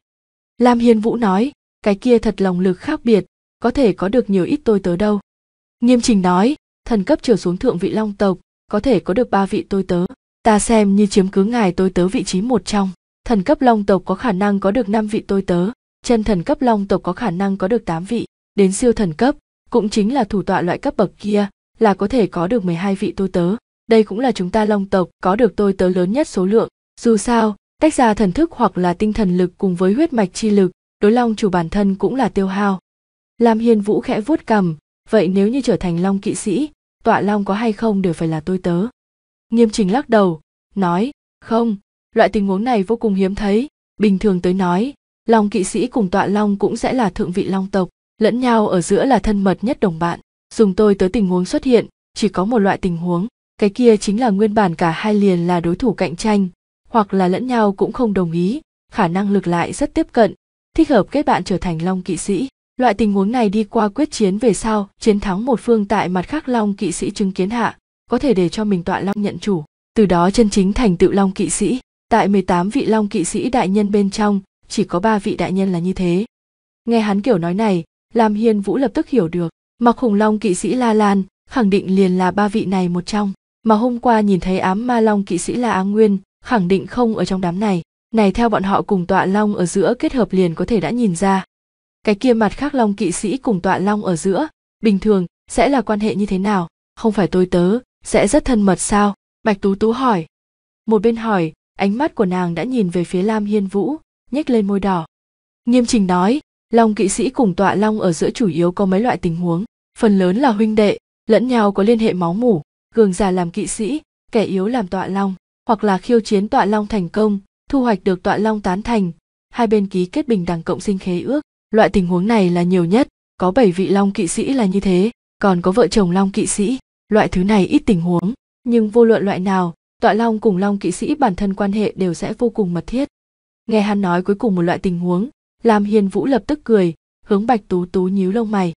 lam hiên vũ nói cái kia thật lòng lực khác biệt có thể có được nhiều ít tôi tớ đâu nghiêm trình nói thần cấp trở xuống thượng vị long tộc có thể có được ba vị tôi tớ ta xem như chiếm cứ ngài tôi tớ vị trí một trong thần cấp long tộc có khả năng có được năm vị tôi tớ chân thần cấp long tộc có khả năng có được tám vị đến siêu thần cấp cũng chính là thủ tọa loại cấp bậc kia là có thể có được 12 vị tôi tớ. Đây cũng là chúng ta long tộc có được tôi tớ lớn nhất số lượng. Dù sao, tách ra thần thức hoặc là tinh thần lực cùng với huyết mạch chi lực, đối long chủ bản thân cũng là tiêu hao. Lam Hiên Vũ khẽ vuốt cầm. vậy nếu như trở thành long kỵ sĩ, tọa long có hay không đều phải là tôi tớ. Nghiêm trình lắc đầu, nói, không, loại tình huống này vô cùng hiếm thấy, bình thường tới nói, long kỵ sĩ cùng tọa long cũng sẽ là thượng vị long tộc, lẫn nhau ở giữa là thân mật nhất đồng bạn dùng tôi tới tình huống xuất hiện chỉ có một loại tình huống cái kia chính là nguyên bản cả hai liền là đối thủ cạnh tranh hoặc là lẫn nhau cũng không đồng ý khả năng lực lại rất tiếp cận thích hợp kết bạn trở thành long kỵ sĩ loại tình huống này đi qua quyết chiến về sau chiến thắng một phương tại mặt khác long kỵ sĩ chứng kiến hạ có thể để cho mình tọa long nhận chủ từ đó chân chính thành tựu long kỵ sĩ tại 18 vị long kỵ sĩ đại nhân bên trong chỉ có ba vị đại nhân là như thế nghe hắn kiểu nói này làm hiền vũ lập tức hiểu được mà khủng long kỵ sĩ la lan khẳng định liền là ba vị này một trong mà hôm qua nhìn thấy ám ma long kỵ sĩ la á nguyên khẳng định không ở trong đám này này theo bọn họ cùng tọa long ở giữa kết hợp liền có thể đã nhìn ra cái kia mặt khác long kỵ sĩ cùng tọa long ở giữa bình thường sẽ là quan hệ như thế nào không phải tôi tớ sẽ rất thân mật sao bạch tú tú hỏi một bên hỏi ánh mắt của nàng đã nhìn về phía lam hiên vũ nhếch lên môi đỏ nghiêm trình nói long kỵ sĩ cùng tọa long ở giữa chủ yếu có mấy loại tình huống phần lớn là huynh đệ lẫn nhau có liên hệ máu mủ cường giả làm kỵ sĩ kẻ yếu làm tọa long hoặc là khiêu chiến tọa long thành công thu hoạch được tọa long tán thành hai bên ký kết bình đẳng cộng sinh khế ước loại tình huống này là nhiều nhất có bảy vị long kỵ sĩ là như thế còn có vợ chồng long kỵ sĩ loại thứ này ít tình huống nhưng vô luận loại nào tọa long cùng long kỵ sĩ bản thân quan hệ đều sẽ vô cùng mật thiết nghe hắn nói cuối cùng một loại tình huống làm hiền vũ lập tức cười hướng bạch tú tú nhíu lông mày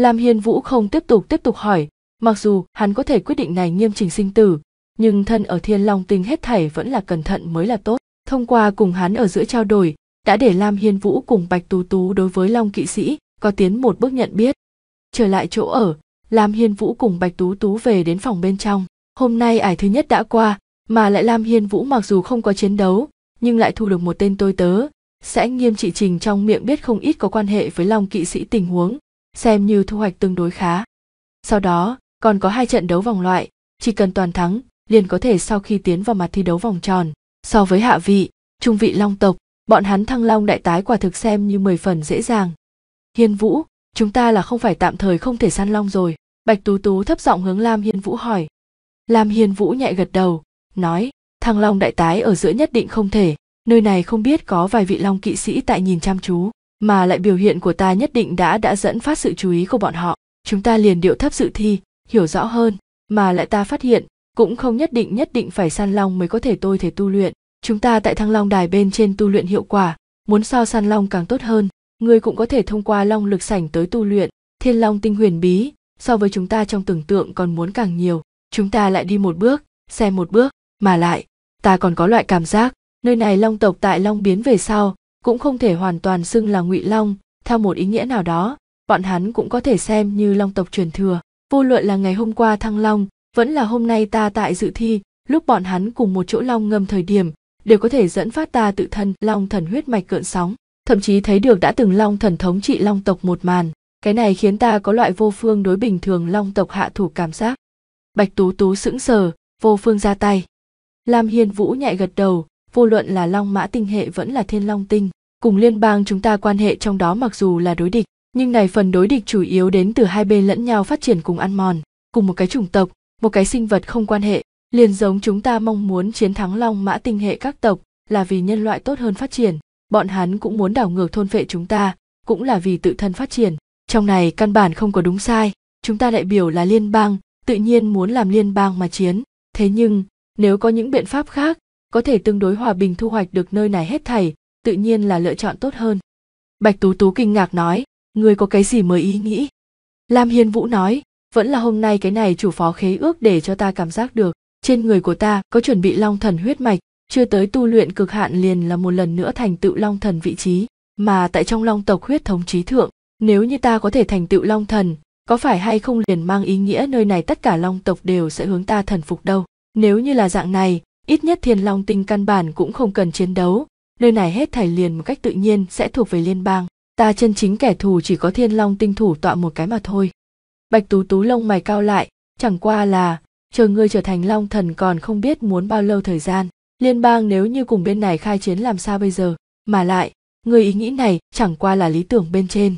Lam Hiên Vũ không tiếp tục tiếp tục hỏi, mặc dù hắn có thể quyết định này nghiêm trình sinh tử, nhưng thân ở Thiên Long Tinh hết thảy vẫn là cẩn thận mới là tốt. Thông qua cùng hắn ở giữa trao đổi, đã để Lam Hiên Vũ cùng Bạch Tú Tú đối với Long Kỵ Sĩ có tiến một bước nhận biết. Trở lại chỗ ở, Lam Hiên Vũ cùng Bạch Tú Tú về đến phòng bên trong. Hôm nay ải thứ nhất đã qua, mà lại Lam Hiên Vũ mặc dù không có chiến đấu, nhưng lại thu được một tên tôi tớ, sẽ nghiêm trị trình trong miệng biết không ít có quan hệ với Long Kỵ Sĩ tình huống, xem như thu hoạch tương đối khá. Sau đó, còn có hai trận đấu vòng loại, chỉ cần toàn thắng, liền có thể sau khi tiến vào mặt thi đấu vòng tròn. So với hạ vị, trung vị long tộc, bọn hắn thăng long đại tái quả thực xem như 10 phần dễ dàng. Hiên Vũ, chúng ta là không phải tạm thời không thể săn long rồi, Bạch Tú Tú thấp giọng hướng Lam Hiên Vũ hỏi. Lam Hiên Vũ nhẹ gật đầu, nói, thăng long đại tái ở giữa nhất định không thể, nơi này không biết có vài vị long kỵ sĩ tại nhìn chăm chú mà lại biểu hiện của ta nhất định đã đã dẫn phát sự chú ý của bọn họ chúng ta liền điệu thấp dự thi hiểu rõ hơn mà lại ta phát hiện cũng không nhất định nhất định phải săn long mới có thể tôi thể tu luyện chúng ta tại thăng long đài bên trên tu luyện hiệu quả muốn so săn long càng tốt hơn ngươi cũng có thể thông qua long lực sảnh tới tu luyện thiên long tinh huyền bí so với chúng ta trong tưởng tượng còn muốn càng nhiều chúng ta lại đi một bước xem một bước mà lại ta còn có loại cảm giác nơi này long tộc tại long biến về sau cũng không thể hoàn toàn xưng là ngụy long theo một ý nghĩa nào đó bọn hắn cũng có thể xem như long tộc truyền thừa vô luận là ngày hôm qua thăng long vẫn là hôm nay ta tại dự thi lúc bọn hắn cùng một chỗ long ngâm thời điểm đều có thể dẫn phát ta tự thân long thần huyết mạch cợn sóng thậm chí thấy được đã từng long thần thống trị long tộc một màn cái này khiến ta có loại vô phương đối bình thường long tộc hạ thủ cảm giác bạch tú tú sững sờ vô phương ra tay lam hiên vũ nhạy gật đầu vô luận là long mã tinh hệ vẫn là thiên long tinh cùng liên bang chúng ta quan hệ trong đó mặc dù là đối địch nhưng này phần đối địch chủ yếu đến từ hai bên lẫn nhau phát triển cùng ăn mòn cùng một cái chủng tộc một cái sinh vật không quan hệ liền giống chúng ta mong muốn chiến thắng long mã tinh hệ các tộc là vì nhân loại tốt hơn phát triển bọn hắn cũng muốn đảo ngược thôn vệ chúng ta cũng là vì tự thân phát triển trong này căn bản không có đúng sai chúng ta đại biểu là liên bang tự nhiên muốn làm liên bang mà chiến thế nhưng nếu có những biện pháp khác có thể tương đối hòa bình thu hoạch được nơi này hết thảy tự nhiên là lựa chọn tốt hơn bạch tú tú kinh ngạc nói người có cái gì mới ý nghĩ lam hiên vũ nói vẫn là hôm nay cái này chủ phó khế ước để cho ta cảm giác được trên người của ta có chuẩn bị long thần huyết mạch chưa tới tu luyện cực hạn liền là một lần nữa thành tựu long thần vị trí mà tại trong long tộc huyết thống trí thượng nếu như ta có thể thành tựu long thần có phải hay không liền mang ý nghĩa nơi này tất cả long tộc đều sẽ hướng ta thần phục đâu nếu như là dạng này ít nhất thiên long tinh căn bản cũng không cần chiến đấu nơi này hết thảy liền một cách tự nhiên sẽ thuộc về liên bang ta chân chính kẻ thù chỉ có thiên long tinh thủ tọa một cái mà thôi bạch tú tú lông mày cao lại chẳng qua là chờ ngươi trở thành long thần còn không biết muốn bao lâu thời gian liên bang nếu như cùng bên này khai chiến làm sao bây giờ mà lại người ý nghĩ này chẳng qua là lý tưởng bên trên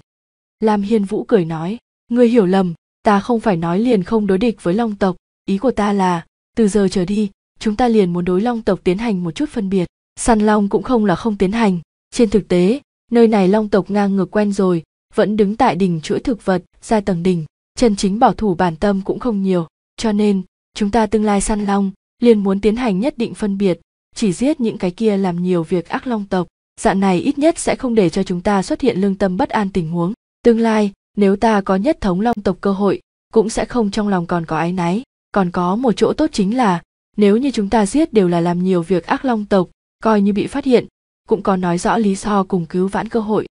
lam hiên vũ cười nói ngươi hiểu lầm ta không phải nói liền không đối địch với long tộc ý của ta là từ giờ trở đi chúng ta liền muốn đối long tộc tiến hành một chút phân biệt săn long cũng không là không tiến hành trên thực tế nơi này long tộc ngang ngược quen rồi vẫn đứng tại đỉnh chuỗi thực vật ra tầng đỉnh chân chính bảo thủ bản tâm cũng không nhiều cho nên chúng ta tương lai săn long liền muốn tiến hành nhất định phân biệt chỉ giết những cái kia làm nhiều việc ác long tộc dạng này ít nhất sẽ không để cho chúng ta xuất hiện lương tâm bất an tình huống tương lai nếu ta có nhất thống long tộc cơ hội cũng sẽ không trong lòng còn có áy náy còn có một chỗ tốt chính là nếu như chúng ta giết đều là làm nhiều việc ác long tộc coi như bị phát hiện cũng có nói rõ lý do cùng cứu vãn cơ hội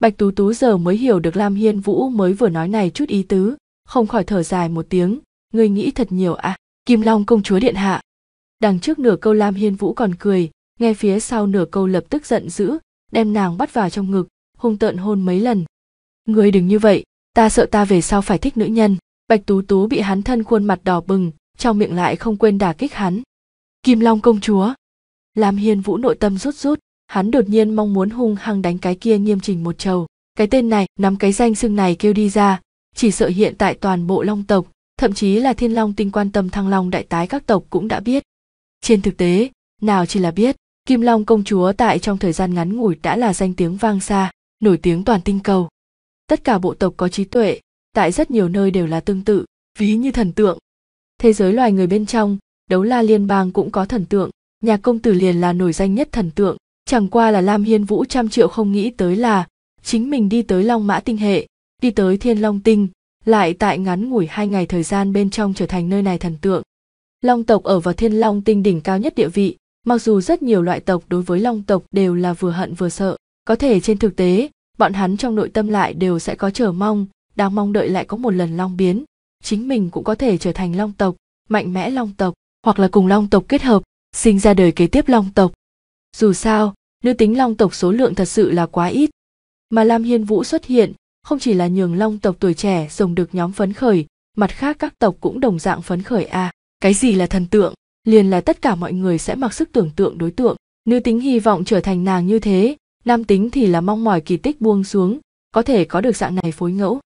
bạch tú tú giờ mới hiểu được lam hiên vũ mới vừa nói này chút ý tứ không khỏi thở dài một tiếng ngươi nghĩ thật nhiều à kim long công chúa điện hạ đằng trước nửa câu lam hiên vũ còn cười nghe phía sau nửa câu lập tức giận dữ đem nàng bắt vào trong ngực hung tợn hôn mấy lần ngươi đừng như vậy ta sợ ta về sau phải thích nữ nhân bạch tú tú bị hắn thân khuôn mặt đỏ bừng trong miệng lại không quên đả kích hắn kim long công chúa làm hiên vũ nội tâm rút rút hắn đột nhiên mong muốn hung hăng đánh cái kia nghiêm trình một trầu cái tên này nắm cái danh xưng này kêu đi ra chỉ sợ hiện tại toàn bộ long tộc thậm chí là thiên long tinh quan tâm thăng long đại tái các tộc cũng đã biết trên thực tế nào chỉ là biết kim long công chúa tại trong thời gian ngắn ngủi đã là danh tiếng vang xa nổi tiếng toàn tinh cầu tất cả bộ tộc có trí tuệ tại rất nhiều nơi đều là tương tự ví như thần tượng thế giới loài người bên trong đấu la liên bang cũng có thần tượng nhạc công tử liền là nổi danh nhất thần tượng chẳng qua là lam hiên vũ trăm triệu không nghĩ tới là chính mình đi tới long mã tinh hệ đi tới thiên long tinh lại tại ngắn ngủi hai ngày thời gian bên trong trở thành nơi này thần tượng long tộc ở vào thiên long tinh đỉnh cao nhất địa vị mặc dù rất nhiều loại tộc đối với long tộc đều là vừa hận vừa sợ có thể trên thực tế bọn hắn trong nội tâm lại đều sẽ có chờ mong đang mong đợi lại có một lần long biến chính mình cũng có thể trở thành long tộc mạnh mẽ long tộc hoặc là cùng long tộc kết hợp sinh ra đời kế tiếp long tộc dù sao nữ tính long tộc số lượng thật sự là quá ít mà lam hiên vũ xuất hiện không chỉ là nhường long tộc tuổi trẻ dùng được nhóm phấn khởi mặt khác các tộc cũng đồng dạng phấn khởi a à, cái gì là thần tượng liền là tất cả mọi người sẽ mặc sức tưởng tượng đối tượng nữ tính hy vọng trở thành nàng như thế nam tính thì là mong mỏi kỳ tích buông xuống có thể có được dạng này phối ngẫu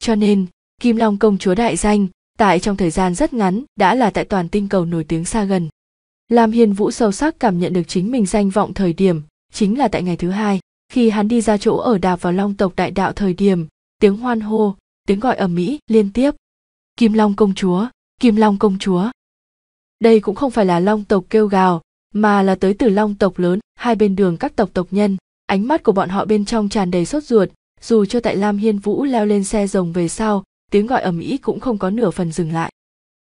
cho nên Kim Long công chúa đại danh, tại trong thời gian rất ngắn đã là tại toàn tinh cầu nổi tiếng xa gần. Lam Hiên Vũ sâu sắc cảm nhận được chính mình danh vọng thời điểm, chính là tại ngày thứ hai, khi hắn đi ra chỗ ở đạp vào long tộc đại đạo thời điểm, tiếng hoan hô, tiếng gọi ầm mỹ liên tiếp. Kim Long công chúa, Kim Long công chúa. Đây cũng không phải là long tộc kêu gào, mà là tới từ long tộc lớn, hai bên đường các tộc tộc nhân, ánh mắt của bọn họ bên trong tràn đầy sốt ruột, dù cho tại Lam Hiên Vũ leo lên xe rồng về sau, tiếng gọi ầm ĩ cũng không có nửa phần dừng lại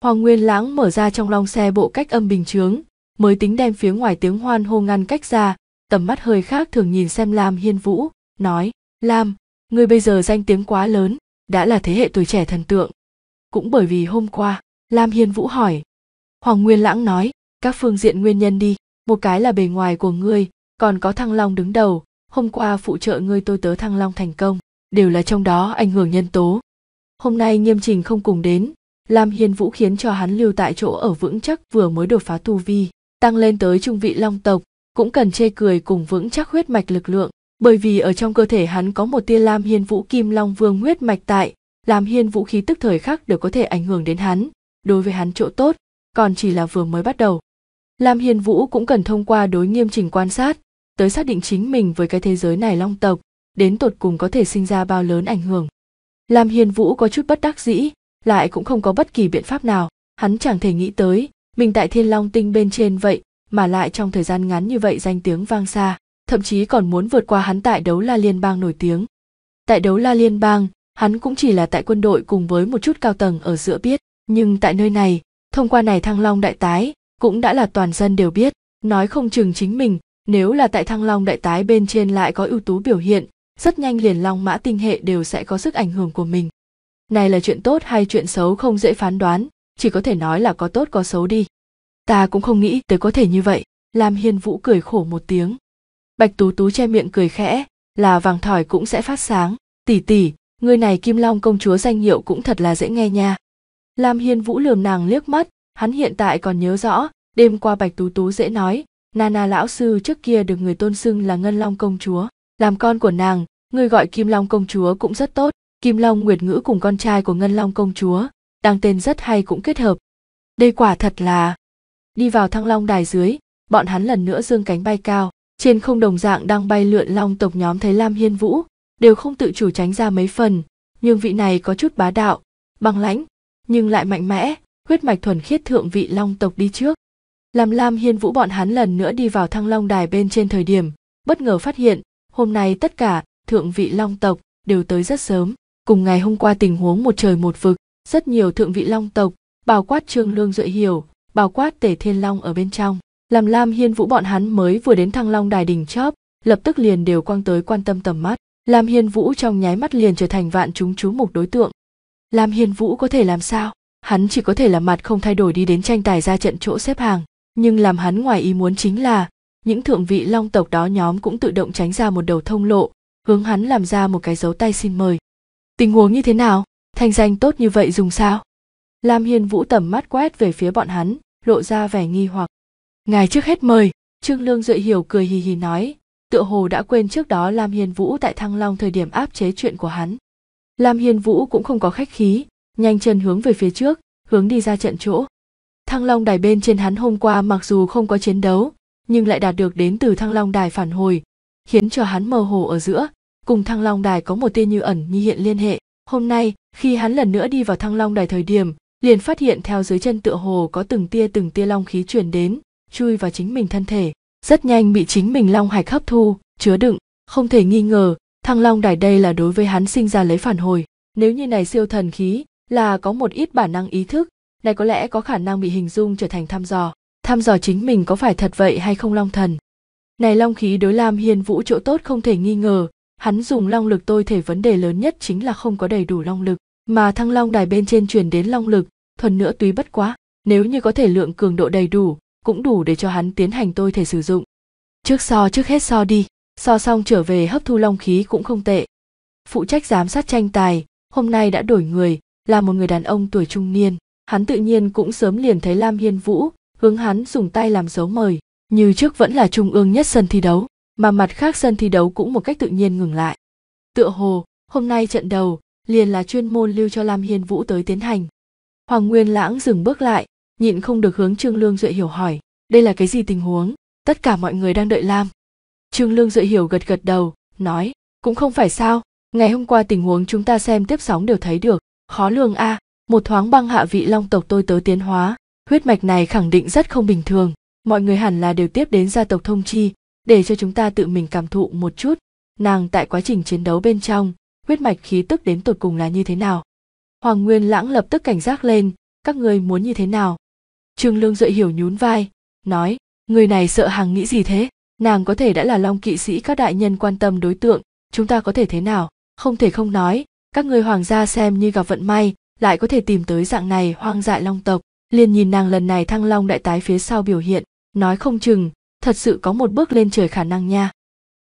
hoàng nguyên lãng mở ra trong long xe bộ cách âm bình chướng mới tính đem phía ngoài tiếng hoan hô ngăn cách ra tầm mắt hơi khác thường nhìn xem lam hiên vũ nói lam người bây giờ danh tiếng quá lớn đã là thế hệ tuổi trẻ thần tượng cũng bởi vì hôm qua lam hiên vũ hỏi hoàng nguyên lãng nói các phương diện nguyên nhân đi một cái là bề ngoài của ngươi còn có thăng long đứng đầu hôm qua phụ trợ ngươi tôi tớ thăng long thành công đều là trong đó ảnh hưởng nhân tố hôm nay nghiêm trình không cùng đến lam hiên vũ khiến cho hắn lưu tại chỗ ở vững chắc vừa mới đột phá tu vi tăng lên tới trung vị long tộc cũng cần chê cười cùng vững chắc huyết mạch lực lượng bởi vì ở trong cơ thể hắn có một tia lam hiên vũ kim long vương huyết mạch tại làm hiên vũ khí tức thời khắc đều có thể ảnh hưởng đến hắn đối với hắn chỗ tốt còn chỉ là vừa mới bắt đầu lam hiên vũ cũng cần thông qua đối nghiêm trình quan sát tới xác định chính mình với cái thế giới này long tộc đến tột cùng có thể sinh ra bao lớn ảnh hưởng lam hiền vũ có chút bất đắc dĩ lại cũng không có bất kỳ biện pháp nào hắn chẳng thể nghĩ tới mình tại thiên long tinh bên trên vậy mà lại trong thời gian ngắn như vậy danh tiếng vang xa thậm chí còn muốn vượt qua hắn tại đấu la liên bang nổi tiếng tại đấu la liên bang hắn cũng chỉ là tại quân đội cùng với một chút cao tầng ở giữa biết nhưng tại nơi này thông qua này thăng long đại tái cũng đã là toàn dân đều biết nói không chừng chính mình nếu là tại thăng long đại tái bên trên lại có ưu tú biểu hiện rất nhanh liền long mã tinh hệ đều sẽ có sức ảnh hưởng của mình này là chuyện tốt hay chuyện xấu không dễ phán đoán chỉ có thể nói là có tốt có xấu đi ta cũng không nghĩ tới có thể như vậy lam hiên vũ cười khổ một tiếng bạch tú tú che miệng cười khẽ là vàng thỏi cũng sẽ phát sáng tỷ tỷ người này kim long công chúa danh hiệu cũng thật là dễ nghe nha lam hiên vũ lườm nàng liếc mắt hắn hiện tại còn nhớ rõ đêm qua bạch tú tú dễ nói nana lão sư trước kia được người tôn xưng là ngân long công chúa làm con của nàng người gọi kim long công chúa cũng rất tốt kim long nguyệt ngữ cùng con trai của ngân long công chúa đang tên rất hay cũng kết hợp đây quả thật là đi vào thăng long đài dưới bọn hắn lần nữa dương cánh bay cao trên không đồng dạng đang bay lượn long tộc nhóm thấy lam hiên vũ đều không tự chủ tránh ra mấy phần nhưng vị này có chút bá đạo băng lãnh nhưng lại mạnh mẽ huyết mạch thuần khiết thượng vị long tộc đi trước làm lam hiên vũ bọn hắn lần nữa đi vào thăng long đài bên trên thời điểm bất ngờ phát hiện hôm nay tất cả thượng vị long tộc đều tới rất sớm cùng ngày hôm qua tình huống một trời một vực rất nhiều thượng vị long tộc bao quát trương lương duệ hiểu bao quát tể thiên long ở bên trong làm lam hiên vũ bọn hắn mới vừa đến thăng long đài đỉnh chóp lập tức liền đều quăng tới quan tâm tầm mắt lam hiên vũ trong nháy mắt liền trở thành vạn chúng chú mục đối tượng lam hiên vũ có thể làm sao hắn chỉ có thể là mặt không thay đổi đi đến tranh tài ra trận chỗ xếp hàng nhưng làm hắn ngoài ý muốn chính là những thượng vị long tộc đó nhóm cũng tự động tránh ra một đầu thông lộ hướng hắn làm ra một cái dấu tay xin mời tình huống như thế nào thanh danh tốt như vậy dùng sao lam hiên vũ tầm mắt quét về phía bọn hắn lộ ra vẻ nghi hoặc ngài trước hết mời trương lương duệ hiểu cười hì hì nói tựa hồ đã quên trước đó lam hiên vũ tại thăng long thời điểm áp chế chuyện của hắn lam hiên vũ cũng không có khách khí nhanh chân hướng về phía trước hướng đi ra trận chỗ thăng long đài bên trên hắn hôm qua mặc dù không có chiến đấu nhưng lại đạt được đến từ thăng long đài phản hồi khiến cho hắn mơ hồ ở giữa cùng thăng long đài có một tia như ẩn như hiện liên hệ hôm nay khi hắn lần nữa đi vào thăng long đài thời điểm liền phát hiện theo dưới chân tựa hồ có từng tia từng tia long khí truyền đến chui vào chính mình thân thể rất nhanh bị chính mình long hạch hấp thu chứa đựng không thể nghi ngờ thăng long đài đây là đối với hắn sinh ra lấy phản hồi nếu như này siêu thần khí là có một ít bản năng ý thức này có lẽ có khả năng bị hình dung trở thành thăm dò thăm dò chính mình có phải thật vậy hay không long thần này long khí đối lam hiên vũ chỗ tốt không thể nghi ngờ hắn dùng long lực tôi thể vấn đề lớn nhất chính là không có đầy đủ long lực mà thăng long đài bên trên truyền đến long lực thuần nữa túy bất quá nếu như có thể lượng cường độ đầy đủ cũng đủ để cho hắn tiến hành tôi thể sử dụng trước so trước hết so đi so xong trở về hấp thu long khí cũng không tệ phụ trách giám sát tranh tài hôm nay đã đổi người là một người đàn ông tuổi trung niên hắn tự nhiên cũng sớm liền thấy lam hiên vũ hướng hắn dùng tay làm dấu mời như trước vẫn là trung ương nhất sân thi đấu mà mặt khác sân thi đấu cũng một cách tự nhiên ngừng lại tựa hồ hôm nay trận đầu liền là chuyên môn lưu cho lam hiên vũ tới tiến hành hoàng nguyên lãng dừng bước lại nhịn không được hướng trương lương duệ hiểu hỏi đây là cái gì tình huống tất cả mọi người đang đợi lam trương lương duệ hiểu gật gật đầu nói cũng không phải sao ngày hôm qua tình huống chúng ta xem tiếp sóng đều thấy được khó lường a à, một thoáng băng hạ vị long tộc tôi tới tiến hóa huyết mạch này khẳng định rất không bình thường mọi người hẳn là đều tiếp đến gia tộc thông chi để cho chúng ta tự mình cảm thụ một chút nàng tại quá trình chiến đấu bên trong huyết mạch khí tức đến tột cùng là như thế nào hoàng nguyên lãng lập tức cảnh giác lên các ngươi muốn như thế nào trương lương duệ hiểu nhún vai nói người này sợ hàng nghĩ gì thế nàng có thể đã là long kỵ sĩ các đại nhân quan tâm đối tượng chúng ta có thể thế nào không thể không nói các ngươi hoàng gia xem như gặp vận may lại có thể tìm tới dạng này hoang dại long tộc liền nhìn nàng lần này thăng long đại tái phía sau biểu hiện nói không chừng thật sự có một bước lên trời khả năng nha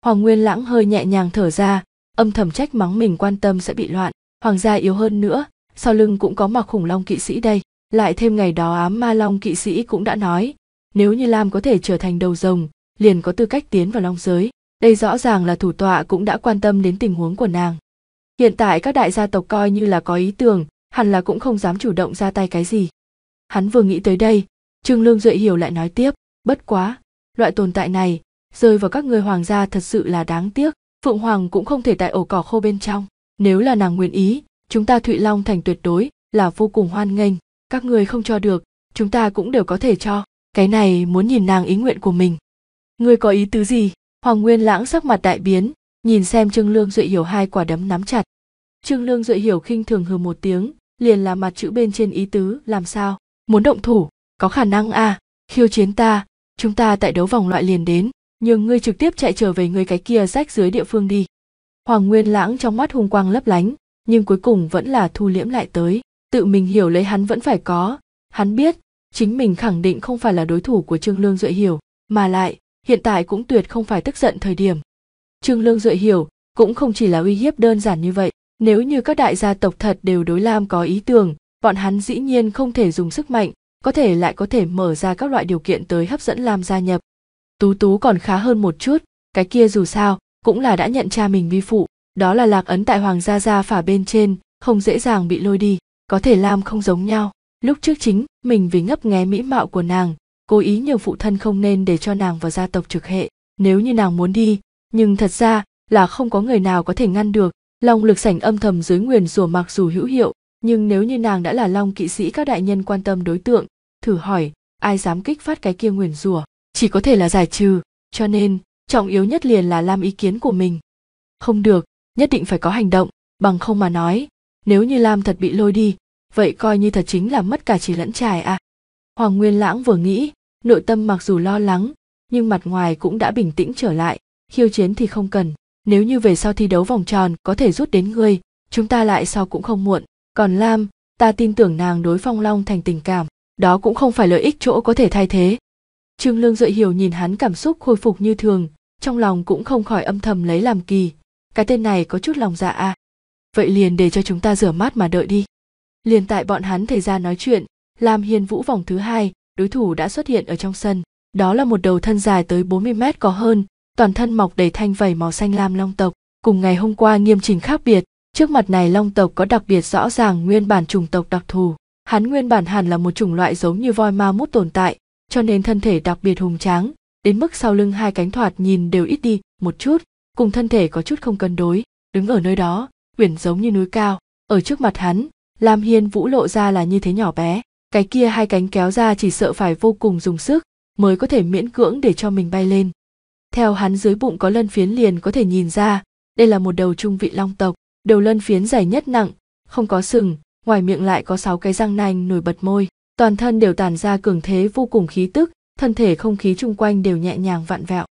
hoàng nguyên lãng hơi nhẹ nhàng thở ra âm thầm trách mắng mình quan tâm sẽ bị loạn hoàng gia yếu hơn nữa sau lưng cũng có mặc khủng long kỵ sĩ đây lại thêm ngày đó ám ma long kỵ sĩ cũng đã nói nếu như lam có thể trở thành đầu rồng liền có tư cách tiến vào long giới đây rõ ràng là thủ tọa cũng đã quan tâm đến tình huống của nàng hiện tại các đại gia tộc coi như là có ý tưởng hẳn là cũng không dám chủ động ra tay cái gì hắn vừa nghĩ tới đây trương lương duệ hiểu lại nói tiếp bất quá loại tồn tại này rơi vào các người hoàng gia thật sự là đáng tiếc phượng hoàng cũng không thể tại ổ cỏ khô bên trong nếu là nàng nguyện ý chúng ta thụy long thành tuyệt đối là vô cùng hoan nghênh các người không cho được chúng ta cũng đều có thể cho cái này muốn nhìn nàng ý nguyện của mình ngươi có ý tứ gì hoàng nguyên lãng sắc mặt đại biến nhìn xem trương lương duệ hiểu hai quả đấm nắm chặt trương lương duệ hiểu khinh thường hừ một tiếng liền là mặt chữ bên trên ý tứ làm sao muốn động thủ có khả năng à khiêu chiến ta chúng ta tại đấu vòng loại liền đến nhưng ngươi trực tiếp chạy trở về người cái kia rách dưới địa phương đi hoàng nguyên lãng trong mắt hung quang lấp lánh nhưng cuối cùng vẫn là thu liễm lại tới tự mình hiểu lấy hắn vẫn phải có hắn biết chính mình khẳng định không phải là đối thủ của trương lương duệ hiểu mà lại hiện tại cũng tuyệt không phải tức giận thời điểm trương lương duệ hiểu cũng không chỉ là uy hiếp đơn giản như vậy nếu như các đại gia tộc thật đều đối lam có ý tưởng bọn hắn dĩ nhiên không thể dùng sức mạnh có thể lại có thể mở ra các loại điều kiện tới hấp dẫn lam gia nhập tú tú còn khá hơn một chút cái kia dù sao cũng là đã nhận cha mình vi phụ đó là lạc ấn tại hoàng gia gia phả bên trên không dễ dàng bị lôi đi có thể lam không giống nhau lúc trước chính mình vì ngấp nghé mỹ mạo của nàng cố ý nhiều phụ thân không nên để cho nàng vào gia tộc trực hệ nếu như nàng muốn đi nhưng thật ra là không có người nào có thể ngăn được long lực sảnh âm thầm dưới nguyền rủa mặc dù hữu hiệu nhưng nếu như nàng đã là long kỵ sĩ các đại nhân quan tâm đối tượng thử hỏi ai dám kích phát cái kia nguyền rủa chỉ có thể là giải trừ cho nên trọng yếu nhất liền là lam ý kiến của mình không được nhất định phải có hành động bằng không mà nói nếu như lam thật bị lôi đi vậy coi như thật chính là mất cả chỉ lẫn trải à hoàng nguyên lãng vừa nghĩ nội tâm mặc dù lo lắng nhưng mặt ngoài cũng đã bình tĩnh trở lại khiêu chiến thì không cần nếu như về sau thi đấu vòng tròn có thể rút đến ngươi chúng ta lại sau cũng không muộn còn lam ta tin tưởng nàng đối phong long thành tình cảm đó cũng không phải lợi ích chỗ có thể thay thế trương lương dợi hiểu nhìn hắn cảm xúc khôi phục như thường trong lòng cũng không khỏi âm thầm lấy làm kỳ cái tên này có chút lòng dạ à vậy liền để cho chúng ta rửa mát mà đợi đi liền tại bọn hắn thời gian nói chuyện lam hiên vũ vòng thứ hai đối thủ đã xuất hiện ở trong sân đó là một đầu thân dài tới 40 mét có hơn toàn thân mọc đầy thanh vảy màu xanh lam long tộc cùng ngày hôm qua nghiêm trình khác biệt Trước mặt này long tộc có đặc biệt rõ ràng nguyên bản chủng tộc đặc thù. Hắn nguyên bản hẳn là một chủng loại giống như voi ma mút tồn tại, cho nên thân thể đặc biệt hùng tráng, đến mức sau lưng hai cánh thoạt nhìn đều ít đi một chút, cùng thân thể có chút không cân đối, đứng ở nơi đó, quyển giống như núi cao, ở trước mặt hắn, Lam Hiên Vũ lộ ra là như thế nhỏ bé, cái kia hai cánh kéo ra chỉ sợ phải vô cùng dùng sức mới có thể miễn cưỡng để cho mình bay lên. Theo hắn dưới bụng có lân phiến liền có thể nhìn ra, đây là một đầu trung vị long tộc, đầu lân phiến dày nhất nặng không có sừng ngoài miệng lại có sáu cái răng nanh nổi bật môi toàn thân đều tàn ra cường thế vô cùng khí tức thân thể không khí chung quanh đều nhẹ nhàng vặn vẹo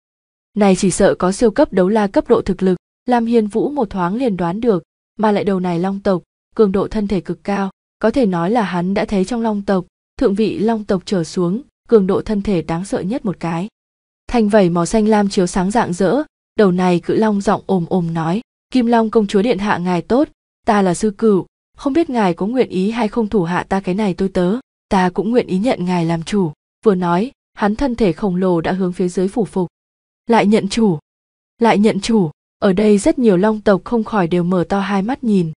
này chỉ sợ có siêu cấp đấu la cấp độ thực lực làm hiên vũ một thoáng liền đoán được mà lại đầu này long tộc cường độ thân thể cực cao có thể nói là hắn đã thấy trong long tộc thượng vị long tộc trở xuống cường độ thân thể đáng sợ nhất một cái thanh vẩy màu xanh lam chiếu sáng rạng rỡ đầu này cự long giọng ồm ồm nói Kim Long công chúa điện hạ ngài tốt, ta là sư cửu, không biết ngài có nguyện ý hay không thủ hạ ta cái này tôi tớ, ta cũng nguyện ý nhận ngài làm chủ. Vừa nói, hắn thân thể khổng lồ đã hướng phía dưới phủ phục. Lại nhận chủ, lại nhận chủ, ở đây rất nhiều long tộc không khỏi đều mở to hai mắt nhìn.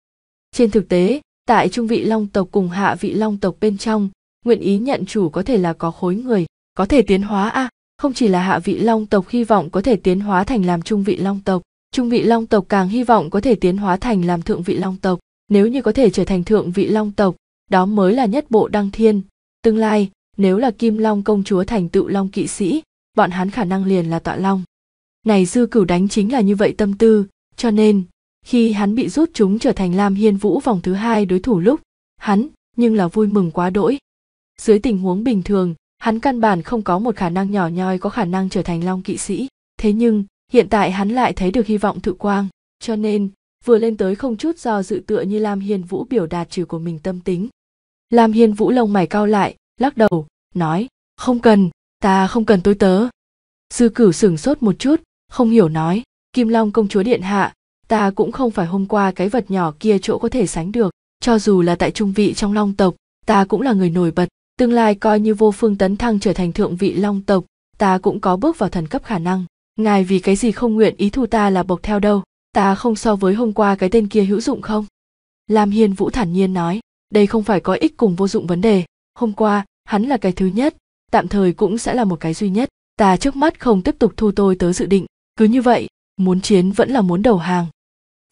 Trên thực tế, tại trung vị long tộc cùng hạ vị long tộc bên trong, nguyện ý nhận chủ có thể là có khối người, có thể tiến hóa a, à, không chỉ là hạ vị long tộc hy vọng có thể tiến hóa thành làm trung vị long tộc, Trung vị long tộc càng hy vọng có thể tiến hóa thành làm thượng vị long tộc. Nếu như có thể trở thành thượng vị long tộc, đó mới là nhất bộ đăng thiên. Tương lai, nếu là kim long công chúa thành tựu long kỵ sĩ, bọn hắn khả năng liền là tọa long. Này dư cửu đánh chính là như vậy tâm tư, cho nên, khi hắn bị rút chúng trở thành Lam Hiên Vũ vòng thứ hai đối thủ lúc, hắn nhưng là vui mừng quá đỗi. Dưới tình huống bình thường, hắn căn bản không có một khả năng nhỏ nhoi có khả năng trở thành long kỵ sĩ, thế nhưng hiện tại hắn lại thấy được hy vọng thự quang cho nên vừa lên tới không chút do dự tựa như lam hiền vũ biểu đạt trừ của mình tâm tính lam hiền vũ lông mày cao lại lắc đầu nói không cần ta không cần tôi tớ sư cửu sửng sốt một chút không hiểu nói kim long công chúa điện hạ ta cũng không phải hôm qua cái vật nhỏ kia chỗ có thể sánh được cho dù là tại trung vị trong long tộc ta cũng là người nổi bật tương lai coi như vô phương tấn thăng trở thành thượng vị long tộc ta cũng có bước vào thần cấp khả năng ngài vì cái gì không nguyện ý thu ta là bộc theo đâu ta không so với hôm qua cái tên kia hữu dụng không lam hiên vũ thản nhiên nói đây không phải có ích cùng vô dụng vấn đề hôm qua hắn là cái thứ nhất tạm thời cũng sẽ là một cái duy nhất ta trước mắt không tiếp tục thu tôi tới dự định cứ như vậy muốn chiến vẫn là muốn đầu hàng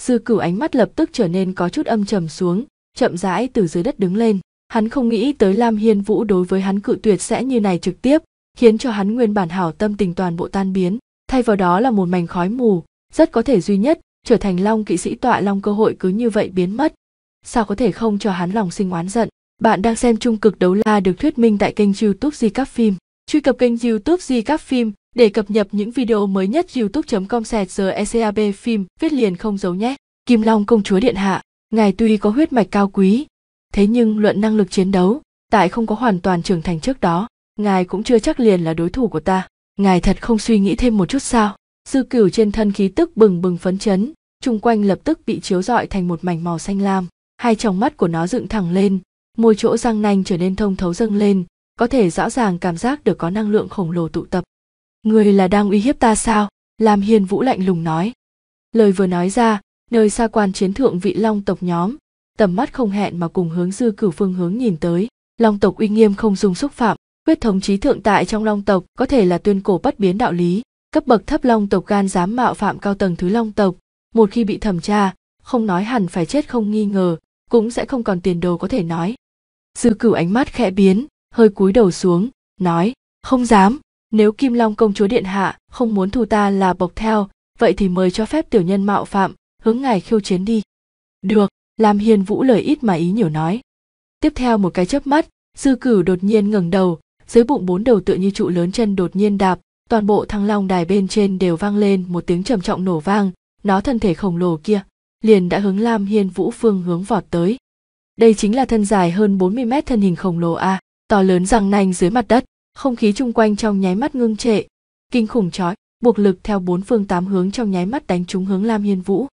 dư cửu ánh mắt lập tức trở nên có chút âm trầm xuống chậm rãi từ dưới đất đứng lên hắn không nghĩ tới lam hiên vũ đối với hắn cự tuyệt sẽ như này trực tiếp khiến cho hắn nguyên bản hảo tâm tình toàn bộ tan biến thay vào đó là một mảnh khói mù rất có thể duy nhất trở thành long kỵ sĩ tọa long cơ hội cứ như vậy biến mất sao có thể không cho hắn lòng sinh oán giận bạn đang xem trung cực đấu la được thuyết minh tại kênh youtube di các phim truy cập kênh youtube di các phim để cập nhật những video mới nhất youtube com sẹt giờ ecab phim viết liền không giấu nhé kim long công chúa điện hạ ngài tuy có huyết mạch cao quý thế nhưng luận năng lực chiến đấu tại không có hoàn toàn trưởng thành trước đó ngài cũng chưa chắc liền là đối thủ của ta ngài thật không suy nghĩ thêm một chút sao dư cửu trên thân khí tức bừng bừng phấn chấn chung quanh lập tức bị chiếu rọi thành một mảnh màu xanh lam hai tròng mắt của nó dựng thẳng lên môi chỗ răng nanh trở nên thông thấu dâng lên có thể rõ ràng cảm giác được có năng lượng khổng lồ tụ tập người là đang uy hiếp ta sao lam hiên vũ lạnh lùng nói lời vừa nói ra nơi xa quan chiến thượng vị long tộc nhóm tầm mắt không hẹn mà cùng hướng dư cửu phương hướng nhìn tới long tộc uy nghiêm không dùng xúc phạm huyết thống trí thượng tại trong long tộc có thể là tuyên cổ bất biến đạo lý cấp bậc thấp long tộc gan dám mạo phạm cao tầng thứ long tộc một khi bị thẩm tra không nói hẳn phải chết không nghi ngờ cũng sẽ không còn tiền đồ có thể nói sư cửu ánh mắt khẽ biến hơi cúi đầu xuống nói không dám nếu kim long công chúa điện hạ không muốn thu ta là bộc theo vậy thì mời cho phép tiểu nhân mạo phạm hướng ngài khiêu chiến đi được làm hiền vũ lời ít mà ý nhiều nói tiếp theo một cái chớp mắt sư cửu đột nhiên ngẩng đầu dưới bụng bốn đầu tựa như trụ lớn chân đột nhiên đạp toàn bộ thăng long đài bên trên đều vang lên một tiếng trầm trọng nổ vang nó thân thể khổng lồ kia liền đã hướng lam hiên vũ phương hướng vọt tới đây chính là thân dài hơn 40 mét thân hình khổng lồ a to lớn răng nanh dưới mặt đất không khí chung quanh trong nháy mắt ngưng trệ kinh khủng chói buộc lực theo bốn phương tám hướng trong nháy mắt đánh trúng hướng lam hiên vũ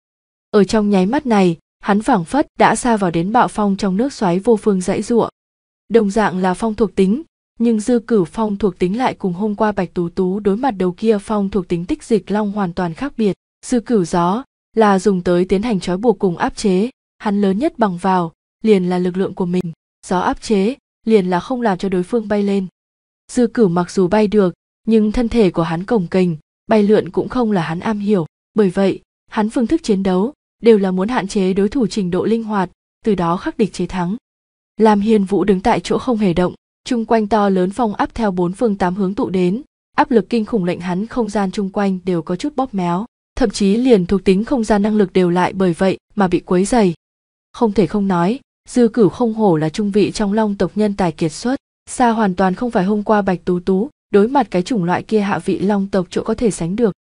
ở trong nháy mắt này hắn phảng phất đã xa vào đến bạo phong trong nước xoáy vô phương dãy giụa đồng dạng là phong thuộc tính nhưng dư cửu phong thuộc tính lại cùng hôm qua bạch tú tú đối mặt đầu kia phong thuộc tính tích dịch long hoàn toàn khác biệt dư cửu gió là dùng tới tiến hành trói buộc cùng áp chế hắn lớn nhất bằng vào liền là lực lượng của mình gió áp chế liền là không làm cho đối phương bay lên dư cửu mặc dù bay được nhưng thân thể của hắn cổng kềnh bay lượn cũng không là hắn am hiểu bởi vậy hắn phương thức chiến đấu đều là muốn hạn chế đối thủ trình độ linh hoạt từ đó khắc địch chế thắng làm hiền vũ đứng tại chỗ không hề động chung quanh to lớn phong áp theo bốn phương tám hướng tụ đến áp lực kinh khủng lệnh hắn không gian chung quanh đều có chút bóp méo thậm chí liền thuộc tính không gian năng lực đều lại bởi vậy mà bị quấy dày không thể không nói dư cửu không hổ là trung vị trong long tộc nhân tài kiệt xuất xa hoàn toàn không phải hôm qua bạch tú tú đối mặt cái chủng loại kia hạ vị long tộc chỗ có thể sánh được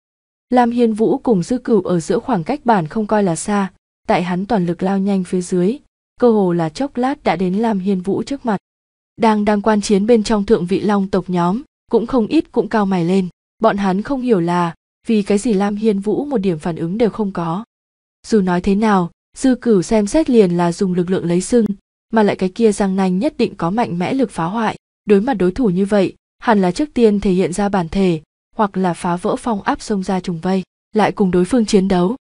lam hiên vũ cùng dư cửu ở giữa khoảng cách bản không coi là xa tại hắn toàn lực lao nhanh phía dưới cơ hồ là chốc lát đã đến lam hiên vũ trước mặt đang đang quan chiến bên trong thượng vị long tộc nhóm cũng không ít cũng cao mày lên bọn hắn không hiểu là vì cái gì lam hiên vũ một điểm phản ứng đều không có dù nói thế nào dư cửu xem xét liền là dùng lực lượng lấy sưng mà lại cái kia răng nanh nhất định có mạnh mẽ lực phá hoại đối mặt đối thủ như vậy hẳn là trước tiên thể hiện ra bản thể hoặc là phá vỡ phong áp xông ra trùng vây lại cùng đối phương chiến đấu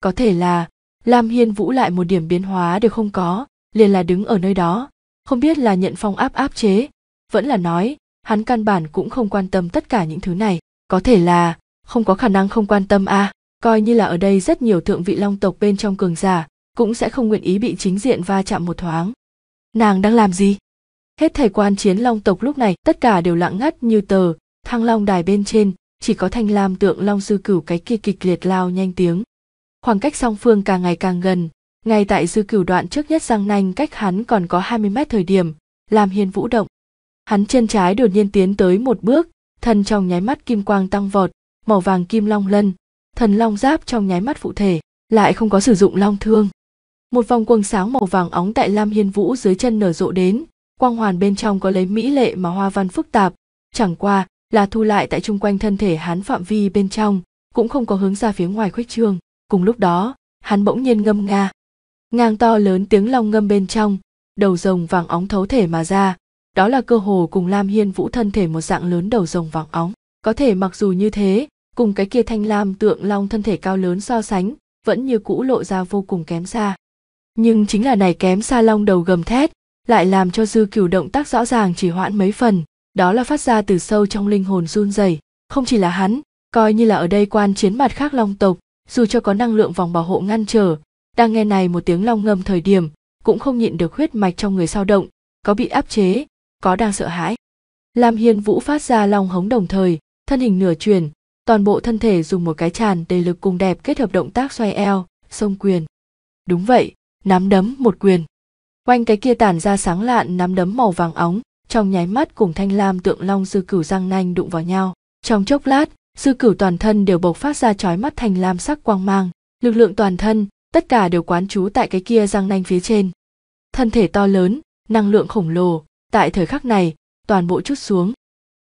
có thể là lam hiên vũ lại một điểm biến hóa đều không có liền là đứng ở nơi đó không biết là nhận phong áp áp chế vẫn là nói hắn căn bản cũng không quan tâm tất cả những thứ này có thể là không có khả năng không quan tâm à coi như là ở đây rất nhiều thượng vị long tộc bên trong cường giả cũng sẽ không nguyện ý bị chính diện va chạm một thoáng nàng đang làm gì hết thầy quan chiến long tộc lúc này tất cả đều lặng ngắt như tờ thăng long đài bên trên chỉ có thanh lam tượng long sư cửu cái kia kịch liệt lao nhanh tiếng khoảng cách song phương càng ngày càng gần ngay tại dư cửu đoạn trước nhất răng nanh cách hắn còn có 20 mét thời điểm, làm hiên vũ động. Hắn chân trái đột nhiên tiến tới một bước, thân trong nháy mắt kim quang tăng vọt, màu vàng kim long lân, thần long giáp trong nháy mắt phụ thể, lại không có sử dụng long thương. Một vòng quần sáng màu vàng óng tại Lam Hiên Vũ dưới chân nở rộ đến, quang hoàn bên trong có lấy mỹ lệ mà hoa văn phức tạp, chẳng qua là thu lại tại chung quanh thân thể hắn phạm vi bên trong, cũng không có hướng ra phía ngoài khuếch trương. Cùng lúc đó, hắn bỗng nhiên ngâm nga, ngang to lớn tiếng long ngâm bên trong đầu rồng vàng óng thấu thể mà ra đó là cơ hồ cùng lam hiên vũ thân thể một dạng lớn đầu rồng vàng óng có thể mặc dù như thế cùng cái kia thanh lam tượng long thân thể cao lớn so sánh vẫn như cũ lộ ra vô cùng kém xa nhưng chính là này kém xa long đầu gầm thét lại làm cho dư cửu động tác rõ ràng chỉ hoãn mấy phần đó là phát ra từ sâu trong linh hồn run rẩy không chỉ là hắn coi như là ở đây quan chiến mặt khác long tộc dù cho có năng lượng vòng bảo hộ ngăn trở đang nghe này một tiếng long ngâm thời điểm cũng không nhịn được huyết mạch trong người sao động có bị áp chế có đang sợ hãi lam hiên vũ phát ra long hống đồng thời thân hình nửa chuyển toàn bộ thân thể dùng một cái tràn đầy lực cùng đẹp kết hợp động tác xoay eo sông quyền đúng vậy nắm đấm một quyền quanh cái kia tản ra sáng lạn nắm đấm màu vàng óng trong nháy mắt cùng thanh lam tượng long dư cửu răng nanh đụng vào nhau trong chốc lát dư cửu toàn thân đều bộc phát ra chói mắt thành lam sắc quang mang lực lượng toàn thân tất cả đều quán trú tại cái kia răng nanh phía trên thân thể to lớn năng lượng khổng lồ tại thời khắc này toàn bộ chút xuống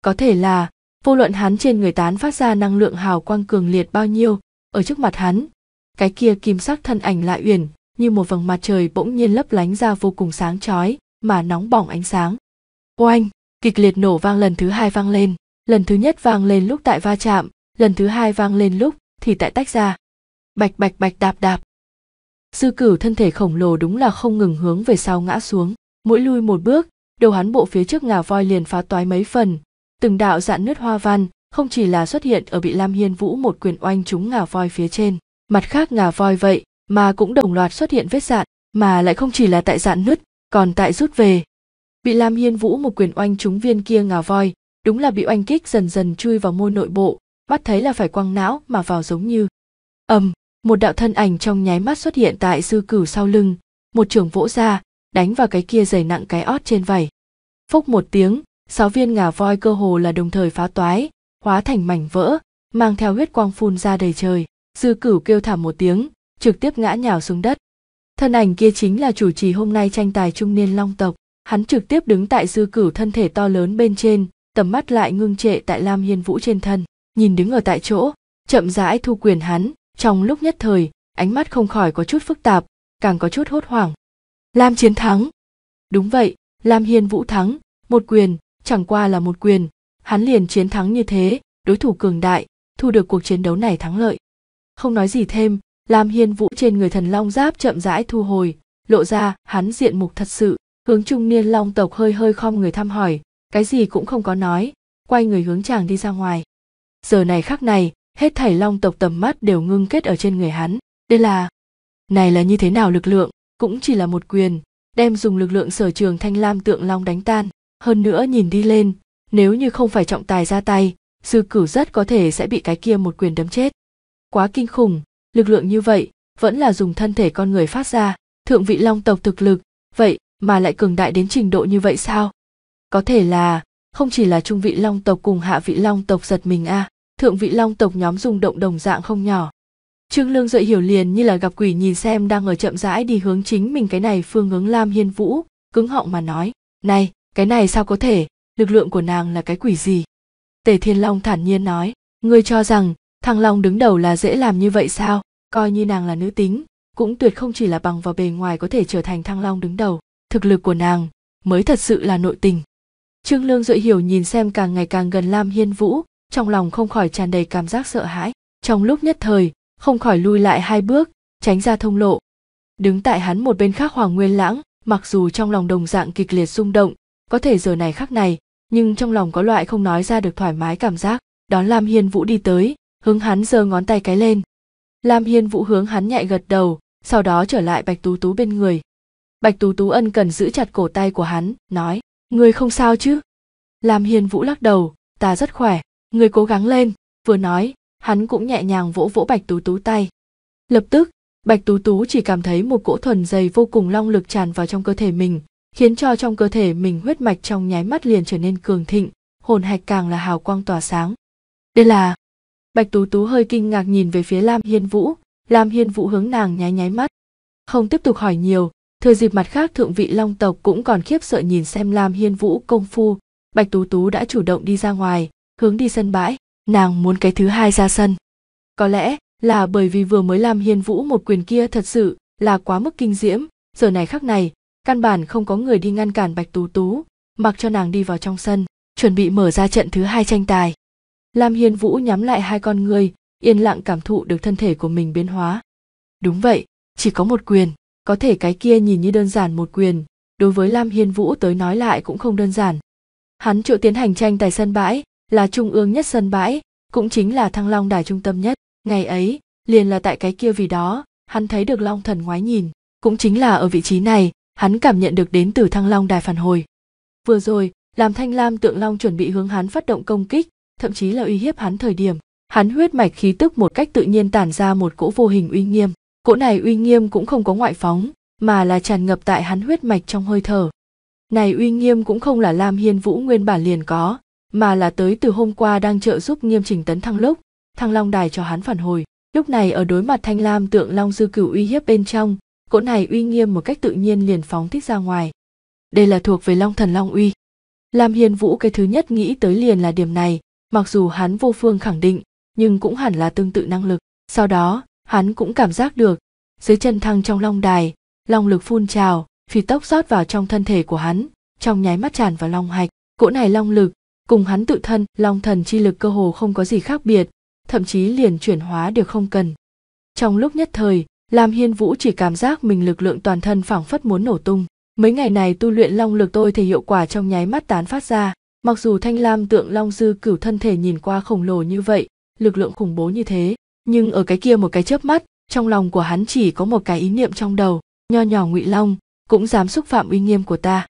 có thể là vô luận hắn trên người tán phát ra năng lượng hào quang cường liệt bao nhiêu ở trước mặt hắn cái kia kim sắc thân ảnh lại uyển như một vầng mặt trời bỗng nhiên lấp lánh ra vô cùng sáng chói mà nóng bỏng ánh sáng oanh kịch liệt nổ vang lần thứ hai vang lên lần thứ nhất vang lên lúc tại va chạm lần thứ hai vang lên lúc thì tại tách ra bạch bạch bạch đạp đạp sư cửu thân thể khổng lồ đúng là không ngừng hướng về sau ngã xuống mỗi lui một bước đầu hắn bộ phía trước ngà voi liền phá toái mấy phần từng đạo dạn nứt hoa văn không chỉ là xuất hiện ở bị lam hiên vũ một quyền oanh trúng ngà voi phía trên mặt khác ngà voi vậy mà cũng đồng loạt xuất hiện vết dạn mà lại không chỉ là tại dạn nứt còn tại rút về bị lam hiên vũ một quyền oanh trúng viên kia ngà voi đúng là bị oanh kích dần dần chui vào môi nội bộ bắt thấy là phải quăng não mà vào giống như ầm một đạo thân ảnh trong nháy mắt xuất hiện tại dư cửu sau lưng một trường vỗ ra đánh vào cái kia dày nặng cái ót trên vảy phúc một tiếng sáu viên ngà voi cơ hồ là đồng thời phá toái hóa thành mảnh vỡ mang theo huyết quang phun ra đầy trời dư cửu kêu thảm một tiếng trực tiếp ngã nhào xuống đất thân ảnh kia chính là chủ trì hôm nay tranh tài trung niên long tộc hắn trực tiếp đứng tại dư cửu thân thể to lớn bên trên tầm mắt lại ngưng trệ tại lam hiên vũ trên thân nhìn đứng ở tại chỗ chậm rãi thu quyền hắn trong lúc nhất thời ánh mắt không khỏi có chút phức tạp càng có chút hốt hoảng lam chiến thắng đúng vậy lam hiên vũ thắng một quyền chẳng qua là một quyền hắn liền chiến thắng như thế đối thủ cường đại thu được cuộc chiến đấu này thắng lợi không nói gì thêm lam hiên vũ trên người thần long giáp chậm rãi thu hồi lộ ra hắn diện mục thật sự hướng trung niên long tộc hơi hơi khom người thăm hỏi cái gì cũng không có nói quay người hướng chàng đi ra ngoài giờ này khắc này hết thảy long tộc tầm mắt đều ngưng kết ở trên người hắn đây là này là như thế nào lực lượng cũng chỉ là một quyền đem dùng lực lượng sở trường thanh lam tượng long đánh tan hơn nữa nhìn đi lên nếu như không phải trọng tài ra tay sư cửu rất có thể sẽ bị cái kia một quyền đấm chết quá kinh khủng lực lượng như vậy vẫn là dùng thân thể con người phát ra thượng vị long tộc thực lực vậy mà lại cường đại đến trình độ như vậy sao có thể là không chỉ là trung vị long tộc cùng hạ vị long tộc giật mình a à thượng vị long tộc nhóm rung động đồng dạng không nhỏ trương lương dợi hiểu liền như là gặp quỷ nhìn xem đang ở chậm rãi đi hướng chính mình cái này phương hướng lam hiên vũ cứng họng mà nói này cái này sao có thể lực lượng của nàng là cái quỷ gì tề thiên long thản nhiên nói ngươi cho rằng thằng long đứng đầu là dễ làm như vậy sao coi như nàng là nữ tính cũng tuyệt không chỉ là bằng vào bề ngoài có thể trở thành thăng long đứng đầu thực lực của nàng mới thật sự là nội tình trương lương dội hiểu nhìn xem càng ngày càng gần lam hiên vũ trong lòng không khỏi tràn đầy cảm giác sợ hãi trong lúc nhất thời không khỏi lui lại hai bước tránh ra thông lộ đứng tại hắn một bên khác hoàng nguyên lãng mặc dù trong lòng đồng dạng kịch liệt rung động có thể giờ này khác này nhưng trong lòng có loại không nói ra được thoải mái cảm giác đón lam hiên vũ đi tới hướng hắn giơ ngón tay cái lên lam hiên vũ hướng hắn nhạy gật đầu sau đó trở lại bạch tú tú bên người bạch tú tú ân cần giữ chặt cổ tay của hắn nói người không sao chứ lam hiên vũ lắc đầu ta rất khỏe người cố gắng lên vừa nói hắn cũng nhẹ nhàng vỗ vỗ bạch tú tú tay lập tức bạch tú tú chỉ cảm thấy một cỗ thuần dày vô cùng long lực tràn vào trong cơ thể mình khiến cho trong cơ thể mình huyết mạch trong nháy mắt liền trở nên cường thịnh hồn hạch càng là hào quang tỏa sáng đây là bạch tú tú hơi kinh ngạc nhìn về phía lam hiên vũ lam hiên vũ hướng nàng nháy nháy mắt không tiếp tục hỏi nhiều thừa dịp mặt khác thượng vị long tộc cũng còn khiếp sợ nhìn xem lam hiên vũ công phu bạch tú tú đã chủ động đi ra ngoài hướng đi sân bãi nàng muốn cái thứ hai ra sân có lẽ là bởi vì vừa mới làm hiên vũ một quyền kia thật sự là quá mức kinh diễm giờ này khắc này căn bản không có người đi ngăn cản bạch tú tú mặc cho nàng đi vào trong sân chuẩn bị mở ra trận thứ hai tranh tài lam hiên vũ nhắm lại hai con người yên lặng cảm thụ được thân thể của mình biến hóa đúng vậy chỉ có một quyền có thể cái kia nhìn như đơn giản một quyền đối với lam hiên vũ tới nói lại cũng không đơn giản hắn chỗ tiến hành tranh tài sân bãi là trung ương nhất sân bãi cũng chính là thăng long đài trung tâm nhất ngày ấy liền là tại cái kia vì đó hắn thấy được long thần ngoái nhìn cũng chính là ở vị trí này hắn cảm nhận được đến từ thăng long đài phản hồi vừa rồi làm thanh lam tượng long chuẩn bị hướng hắn phát động công kích thậm chí là uy hiếp hắn thời điểm hắn huyết mạch khí tức một cách tự nhiên tản ra một cỗ vô hình uy nghiêm cỗ này uy nghiêm cũng không có ngoại phóng mà là tràn ngập tại hắn huyết mạch trong hơi thở này uy nghiêm cũng không là lam hiên vũ nguyên bản liền có mà là tới từ hôm qua đang trợ giúp nghiêm trình tấn thăng lúc thăng long đài cho hắn phản hồi lúc này ở đối mặt thanh lam tượng long dư cửu uy hiếp bên trong cỗ này uy nghiêm một cách tự nhiên liền phóng thích ra ngoài đây là thuộc về long thần long uy lam hiền vũ cái thứ nhất nghĩ tới liền là điểm này mặc dù hắn vô phương khẳng định nhưng cũng hẳn là tương tự năng lực sau đó hắn cũng cảm giác được dưới chân thăng trong long đài long lực phun trào phi tốc rót vào trong thân thể của hắn trong nháy mắt tràn vào long hạch cỗ này long lực cùng hắn tự thân long thần chi lực cơ hồ không có gì khác biệt thậm chí liền chuyển hóa đều không cần trong lúc nhất thời lam hiên vũ chỉ cảm giác mình lực lượng toàn thân phảng phất muốn nổ tung mấy ngày này tu luyện long lực tôi thì hiệu quả trong nháy mắt tán phát ra mặc dù thanh lam tượng long dư cửu thân thể nhìn qua khổng lồ như vậy lực lượng khủng bố như thế nhưng ở cái kia một cái chớp mắt trong lòng của hắn chỉ có một cái ý niệm trong đầu nho nhỏ ngụy long cũng dám xúc phạm uy nghiêm của ta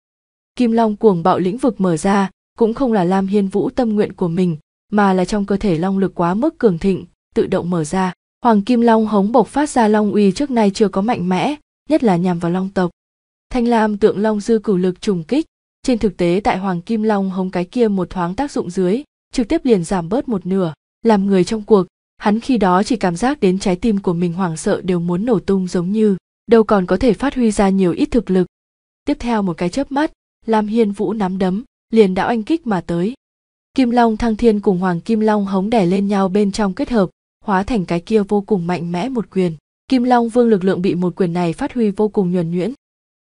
kim long cuồng bạo lĩnh vực mở ra cũng không là lam hiên vũ tâm nguyện của mình mà là trong cơ thể long lực quá mức cường thịnh tự động mở ra hoàng kim long hống bộc phát ra long uy trước nay chưa có mạnh mẽ nhất là nhằm vào long tộc thanh lam tượng long dư cửu lực trùng kích trên thực tế tại hoàng kim long hống cái kia một thoáng tác dụng dưới trực tiếp liền giảm bớt một nửa làm người trong cuộc hắn khi đó chỉ cảm giác đến trái tim của mình hoảng sợ đều muốn nổ tung giống như đâu còn có thể phát huy ra nhiều ít thực lực tiếp theo một cái chớp mắt lam hiên vũ nắm đấm liền đã oanh kích mà tới kim long thăng thiên cùng hoàng kim long hống đẻ lên nhau bên trong kết hợp hóa thành cái kia vô cùng mạnh mẽ một quyền kim long vương lực lượng bị một quyền này phát huy vô cùng nhuần nhuyễn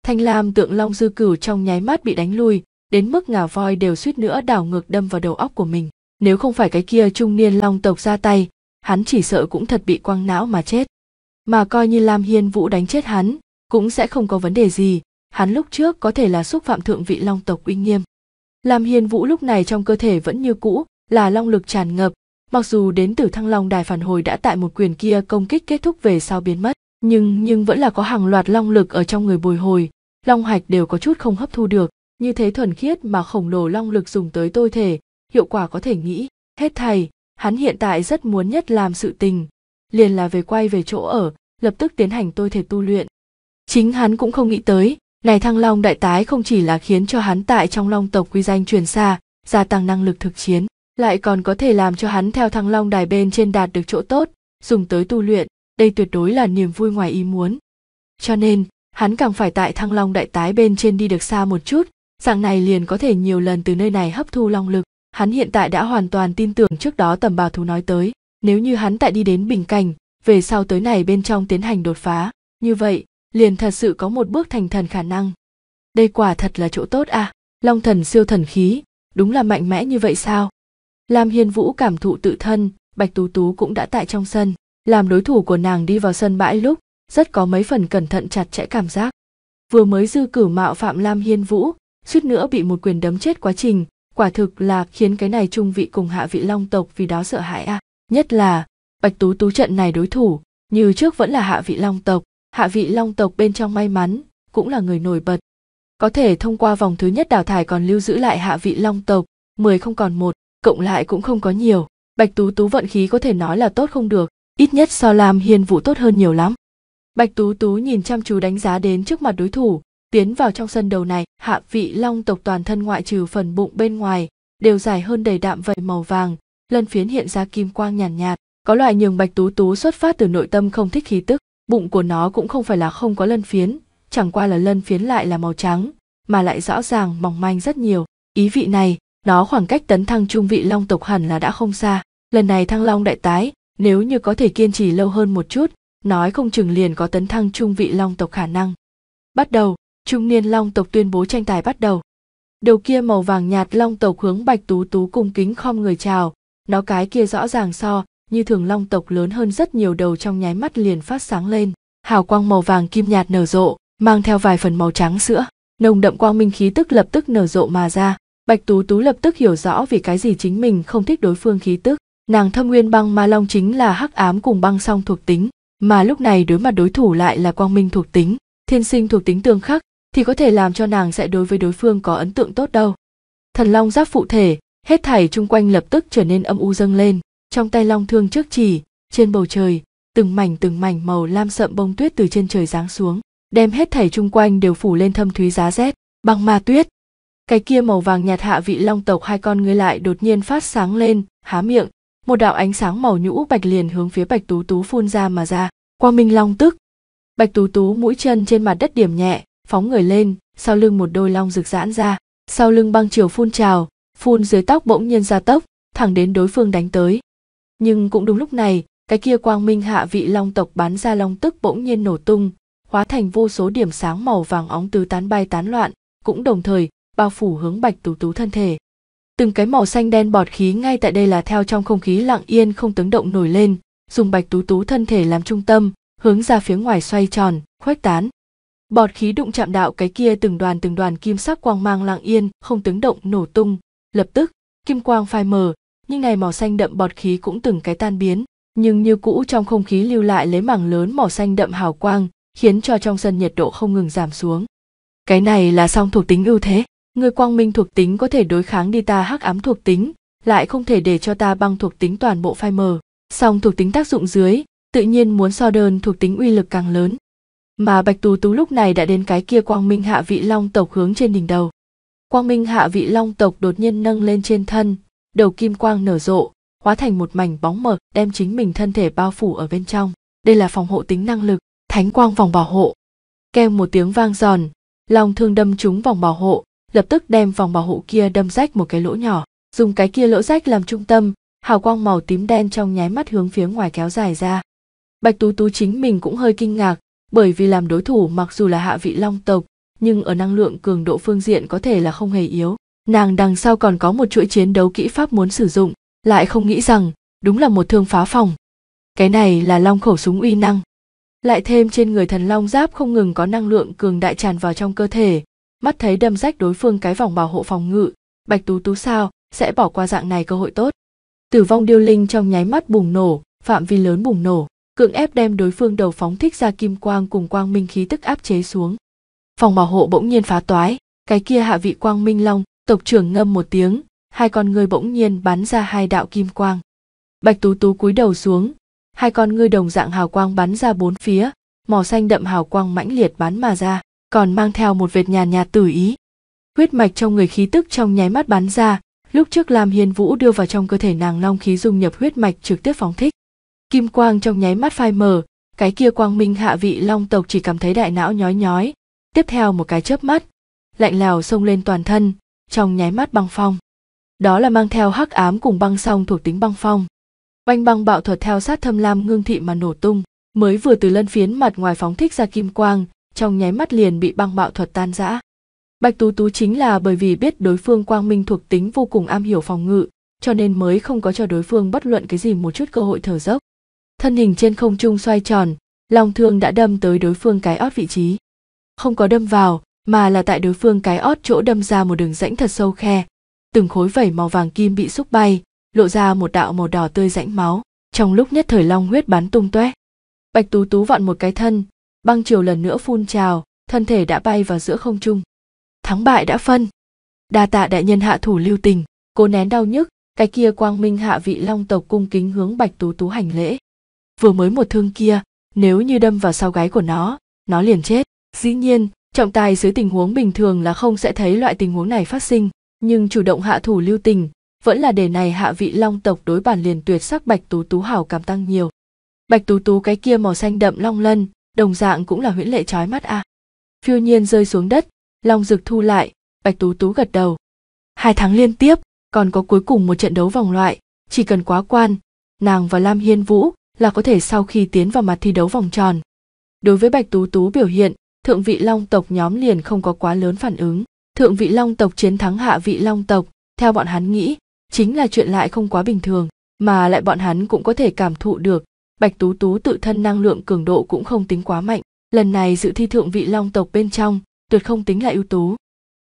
thanh lam tượng long dư cửu trong nháy mắt bị đánh lui đến mức ngà voi đều suýt nữa đảo ngược đâm vào đầu óc của mình nếu không phải cái kia trung niên long tộc ra tay hắn chỉ sợ cũng thật bị quăng não mà chết mà coi như lam hiên vũ đánh chết hắn cũng sẽ không có vấn đề gì hắn lúc trước có thể là xúc phạm thượng vị long tộc uy nghiêm Lam Hiên Vũ lúc này trong cơ thể vẫn như cũ, là long lực tràn ngập, mặc dù đến từ thăng long đài phản hồi đã tại một quyền kia công kích kết thúc về sau biến mất, nhưng nhưng vẫn là có hàng loạt long lực ở trong người bồi hồi, long hạch đều có chút không hấp thu được, như thế thuần khiết mà khổng lồ long lực dùng tới tôi thể, hiệu quả có thể nghĩ, hết thầy, hắn hiện tại rất muốn nhất làm sự tình, liền là về quay về chỗ ở, lập tức tiến hành tôi thể tu luyện. Chính hắn cũng không nghĩ tới, này Thăng Long đại tái không chỉ là khiến cho hắn tại trong Long tộc quy danh truyền xa, gia tăng năng lực thực chiến, lại còn có thể làm cho hắn theo Thăng Long đài bên trên đạt được chỗ tốt, dùng tới tu luyện, đây tuyệt đối là niềm vui ngoài ý muốn. Cho nên, hắn càng phải tại Thăng Long đại tái bên trên đi được xa một chút, dạng này liền có thể nhiều lần từ nơi này hấp thu long lực. Hắn hiện tại đã hoàn toàn tin tưởng trước đó tầm bà thú nói tới, nếu như hắn tại đi đến bình cảnh, về sau tới này bên trong tiến hành đột phá, như vậy, liền thật sự có một bước thành thần khả năng đây quả thật là chỗ tốt à long thần siêu thần khí đúng là mạnh mẽ như vậy sao lam hiên vũ cảm thụ tự thân bạch tú tú cũng đã tại trong sân làm đối thủ của nàng đi vào sân bãi lúc rất có mấy phần cẩn thận chặt chẽ cảm giác vừa mới dư cử mạo phạm lam hiên vũ suýt nữa bị một quyền đấm chết quá trình quả thực là khiến cái này trung vị cùng hạ vị long tộc vì đó sợ hãi à nhất là bạch tú tú trận này đối thủ như trước vẫn là hạ vị long tộc hạ vị long tộc bên trong may mắn cũng là người nổi bật có thể thông qua vòng thứ nhất đào thải còn lưu giữ lại hạ vị long tộc mười không còn một cộng lại cũng không có nhiều bạch tú tú vận khí có thể nói là tốt không được ít nhất so làm hiên vũ tốt hơn nhiều lắm bạch tú tú nhìn chăm chú đánh giá đến trước mặt đối thủ tiến vào trong sân đầu này hạ vị long tộc toàn thân ngoại trừ phần bụng bên ngoài đều dài hơn đầy đạm vậy màu vàng lân phiến hiện ra kim quang nhàn nhạt, nhạt có loại nhường bạch tú tú xuất phát từ nội tâm không thích khí tức bụng của nó cũng không phải là không có lân phiến chẳng qua là lân phiến lại là màu trắng mà lại rõ ràng mỏng manh rất nhiều ý vị này nó khoảng cách tấn thăng trung vị long tộc hẳn là đã không xa lần này thăng long đại tái nếu như có thể kiên trì lâu hơn một chút nói không chừng liền có tấn thăng trung vị long tộc khả năng bắt đầu trung niên long tộc tuyên bố tranh tài bắt đầu đầu kia màu vàng nhạt long tộc hướng bạch tú tú cung kính khom người chào nó cái kia rõ ràng so như thường long tộc lớn hơn rất nhiều đầu trong nháy mắt liền phát sáng lên hào quang màu vàng kim nhạt nở rộ mang theo vài phần màu trắng sữa nồng đậm quang minh khí tức lập tức nở rộ mà ra bạch tú tú lập tức hiểu rõ vì cái gì chính mình không thích đối phương khí tức nàng thâm nguyên băng ma long chính là hắc ám cùng băng song thuộc tính mà lúc này đối mặt đối thủ lại là quang minh thuộc tính thiên sinh thuộc tính tương khắc thì có thể làm cho nàng sẽ đối với đối phương có ấn tượng tốt đâu thần long giáp phụ thể hết thảy chung quanh lập tức trở nên âm u dâng lên trong tay long thương trước chỉ trên bầu trời từng mảnh từng mảnh màu lam sậm bông tuyết từ trên trời giáng xuống đem hết thảy chung quanh đều phủ lên thâm thúy giá rét băng ma tuyết cái kia màu vàng nhạt hạ vị long tộc hai con ngươi lại đột nhiên phát sáng lên há miệng một đạo ánh sáng màu nhũ bạch liền hướng phía bạch tú tú phun ra mà ra quang minh long tức bạch tú tú mũi chân trên mặt đất điểm nhẹ phóng người lên sau lưng một đôi long rực giãn ra sau lưng băng chiều phun trào phun dưới tóc bỗng nhiên ra tốc thẳng đến đối phương đánh tới nhưng cũng đúng lúc này cái kia quang minh hạ vị long tộc bán ra long tức bỗng nhiên nổ tung hóa thành vô số điểm sáng màu vàng óng tứ tán bay tán loạn cũng đồng thời bao phủ hướng bạch tú tú thân thể từng cái màu xanh đen bọt khí ngay tại đây là theo trong không khí lặng yên không tiếng động nổi lên dùng bạch tú tú thân thể làm trung tâm hướng ra phía ngoài xoay tròn khuếch tán bọt khí đụng chạm đạo cái kia từng đoàn từng đoàn kim sắc quang mang lặng yên không tiếng động nổ tung lập tức kim quang phai mờ những ngày màu xanh đậm bọt khí cũng từng cái tan biến nhưng như cũ trong không khí lưu lại lấy mảng lớn màu xanh đậm hào quang khiến cho trong sân nhiệt độ không ngừng giảm xuống cái này là song thuộc tính ưu thế người quang minh thuộc tính có thể đối kháng đi ta hắc ám thuộc tính lại không thể để cho ta băng thuộc tính toàn bộ phai mờ song thuộc tính tác dụng dưới tự nhiên muốn so đơn thuộc tính uy lực càng lớn mà bạch tú tú lúc này đã đến cái kia quang minh hạ vị long tộc hướng trên đỉnh đầu quang minh hạ vị long tộc đột nhiên nâng lên trên thân đầu kim quang nở rộ hóa thành một mảnh bóng mờ đem chính mình thân thể bao phủ ở bên trong đây là phòng hộ tính năng lực thánh quang vòng bảo hộ kèm một tiếng vang giòn long thương đâm trúng vòng bảo hộ lập tức đem vòng bảo hộ kia đâm rách một cái lỗ nhỏ dùng cái kia lỗ rách làm trung tâm hào quang màu tím đen trong nháy mắt hướng phía ngoài kéo dài ra bạch tú tú chính mình cũng hơi kinh ngạc bởi vì làm đối thủ mặc dù là hạ vị long tộc nhưng ở năng lượng cường độ phương diện có thể là không hề yếu nàng đằng sau còn có một chuỗi chiến đấu kỹ pháp muốn sử dụng lại không nghĩ rằng đúng là một thương phá phòng cái này là long khẩu súng uy năng lại thêm trên người thần long giáp không ngừng có năng lượng cường đại tràn vào trong cơ thể mắt thấy đâm rách đối phương cái vòng bảo hộ phòng ngự bạch tú tú sao sẽ bỏ qua dạng này cơ hội tốt tử vong điêu linh trong nháy mắt bùng nổ phạm vi lớn bùng nổ cưỡng ép đem đối phương đầu phóng thích ra kim quang cùng quang minh khí tức áp chế xuống phòng bảo hộ bỗng nhiên phá toái cái kia hạ vị quang minh long tộc trưởng ngâm một tiếng hai con ngươi bỗng nhiên bắn ra hai đạo kim quang bạch tú tú cúi đầu xuống hai con ngươi đồng dạng hào quang bắn ra bốn phía màu xanh đậm hào quang mãnh liệt bắn mà ra còn mang theo một vệt nhàn nhạt tử ý huyết mạch trong người khí tức trong nháy mắt bắn ra lúc trước lam hiên vũ đưa vào trong cơ thể nàng long khí dung nhập huyết mạch trực tiếp phóng thích kim quang trong nháy mắt phai mờ cái kia quang minh hạ vị long tộc chỉ cảm thấy đại não nhói nhói tiếp theo một cái chớp mắt lạnh lèo xông lên toàn thân trong nháy mắt băng phong đó là mang theo hắc ám cùng băng song thuộc tính băng phong oanh băng bạo thuật theo sát thâm lam ngưng thị mà nổ tung mới vừa từ lân phiến mặt ngoài phóng thích ra kim quang trong nháy mắt liền bị băng bạo thuật tan rã bạch tú tú chính là bởi vì biết đối phương quang minh thuộc tính vô cùng am hiểu phòng ngự cho nên mới không có cho đối phương bất luận cái gì một chút cơ hội thở dốc thân hình trên không trung xoay tròn long thương đã đâm tới đối phương cái ót vị trí không có đâm vào mà là tại đối phương cái ót chỗ đâm ra một đường rãnh thật sâu khe từng khối vẩy màu vàng kim bị xúc bay lộ ra một đạo màu đỏ tươi rãnh máu trong lúc nhất thời long huyết bắn tung tóe bạch tú tú vặn một cái thân băng chiều lần nữa phun trào thân thể đã bay vào giữa không trung thắng bại đã phân đa tạ đại nhân hạ thủ lưu tình cố nén đau nhức cái kia quang minh hạ vị long tộc cung kính hướng bạch tú tú hành lễ vừa mới một thương kia nếu như đâm vào sau gáy của nó nó liền chết dĩ nhiên trọng tài dưới tình huống bình thường là không sẽ thấy loại tình huống này phát sinh nhưng chủ động hạ thủ lưu tình vẫn là để này hạ vị long tộc đối bản liền tuyệt sắc bạch tú tú hảo cảm tăng nhiều bạch tú tú cái kia màu xanh đậm long lân đồng dạng cũng là huyễn lệ trói mắt a à. phiêu nhiên rơi xuống đất long rực thu lại bạch tú tú gật đầu hai tháng liên tiếp còn có cuối cùng một trận đấu vòng loại chỉ cần quá quan nàng và lam hiên vũ là có thể sau khi tiến vào mặt thi đấu vòng tròn đối với bạch tú tú biểu hiện thượng vị long tộc nhóm liền không có quá lớn phản ứng thượng vị long tộc chiến thắng hạ vị long tộc theo bọn hắn nghĩ chính là chuyện lại không quá bình thường mà lại bọn hắn cũng có thể cảm thụ được bạch tú tú tự thân năng lượng cường độ cũng không tính quá mạnh lần này dự thi thượng vị long tộc bên trong tuyệt không tính là ưu tú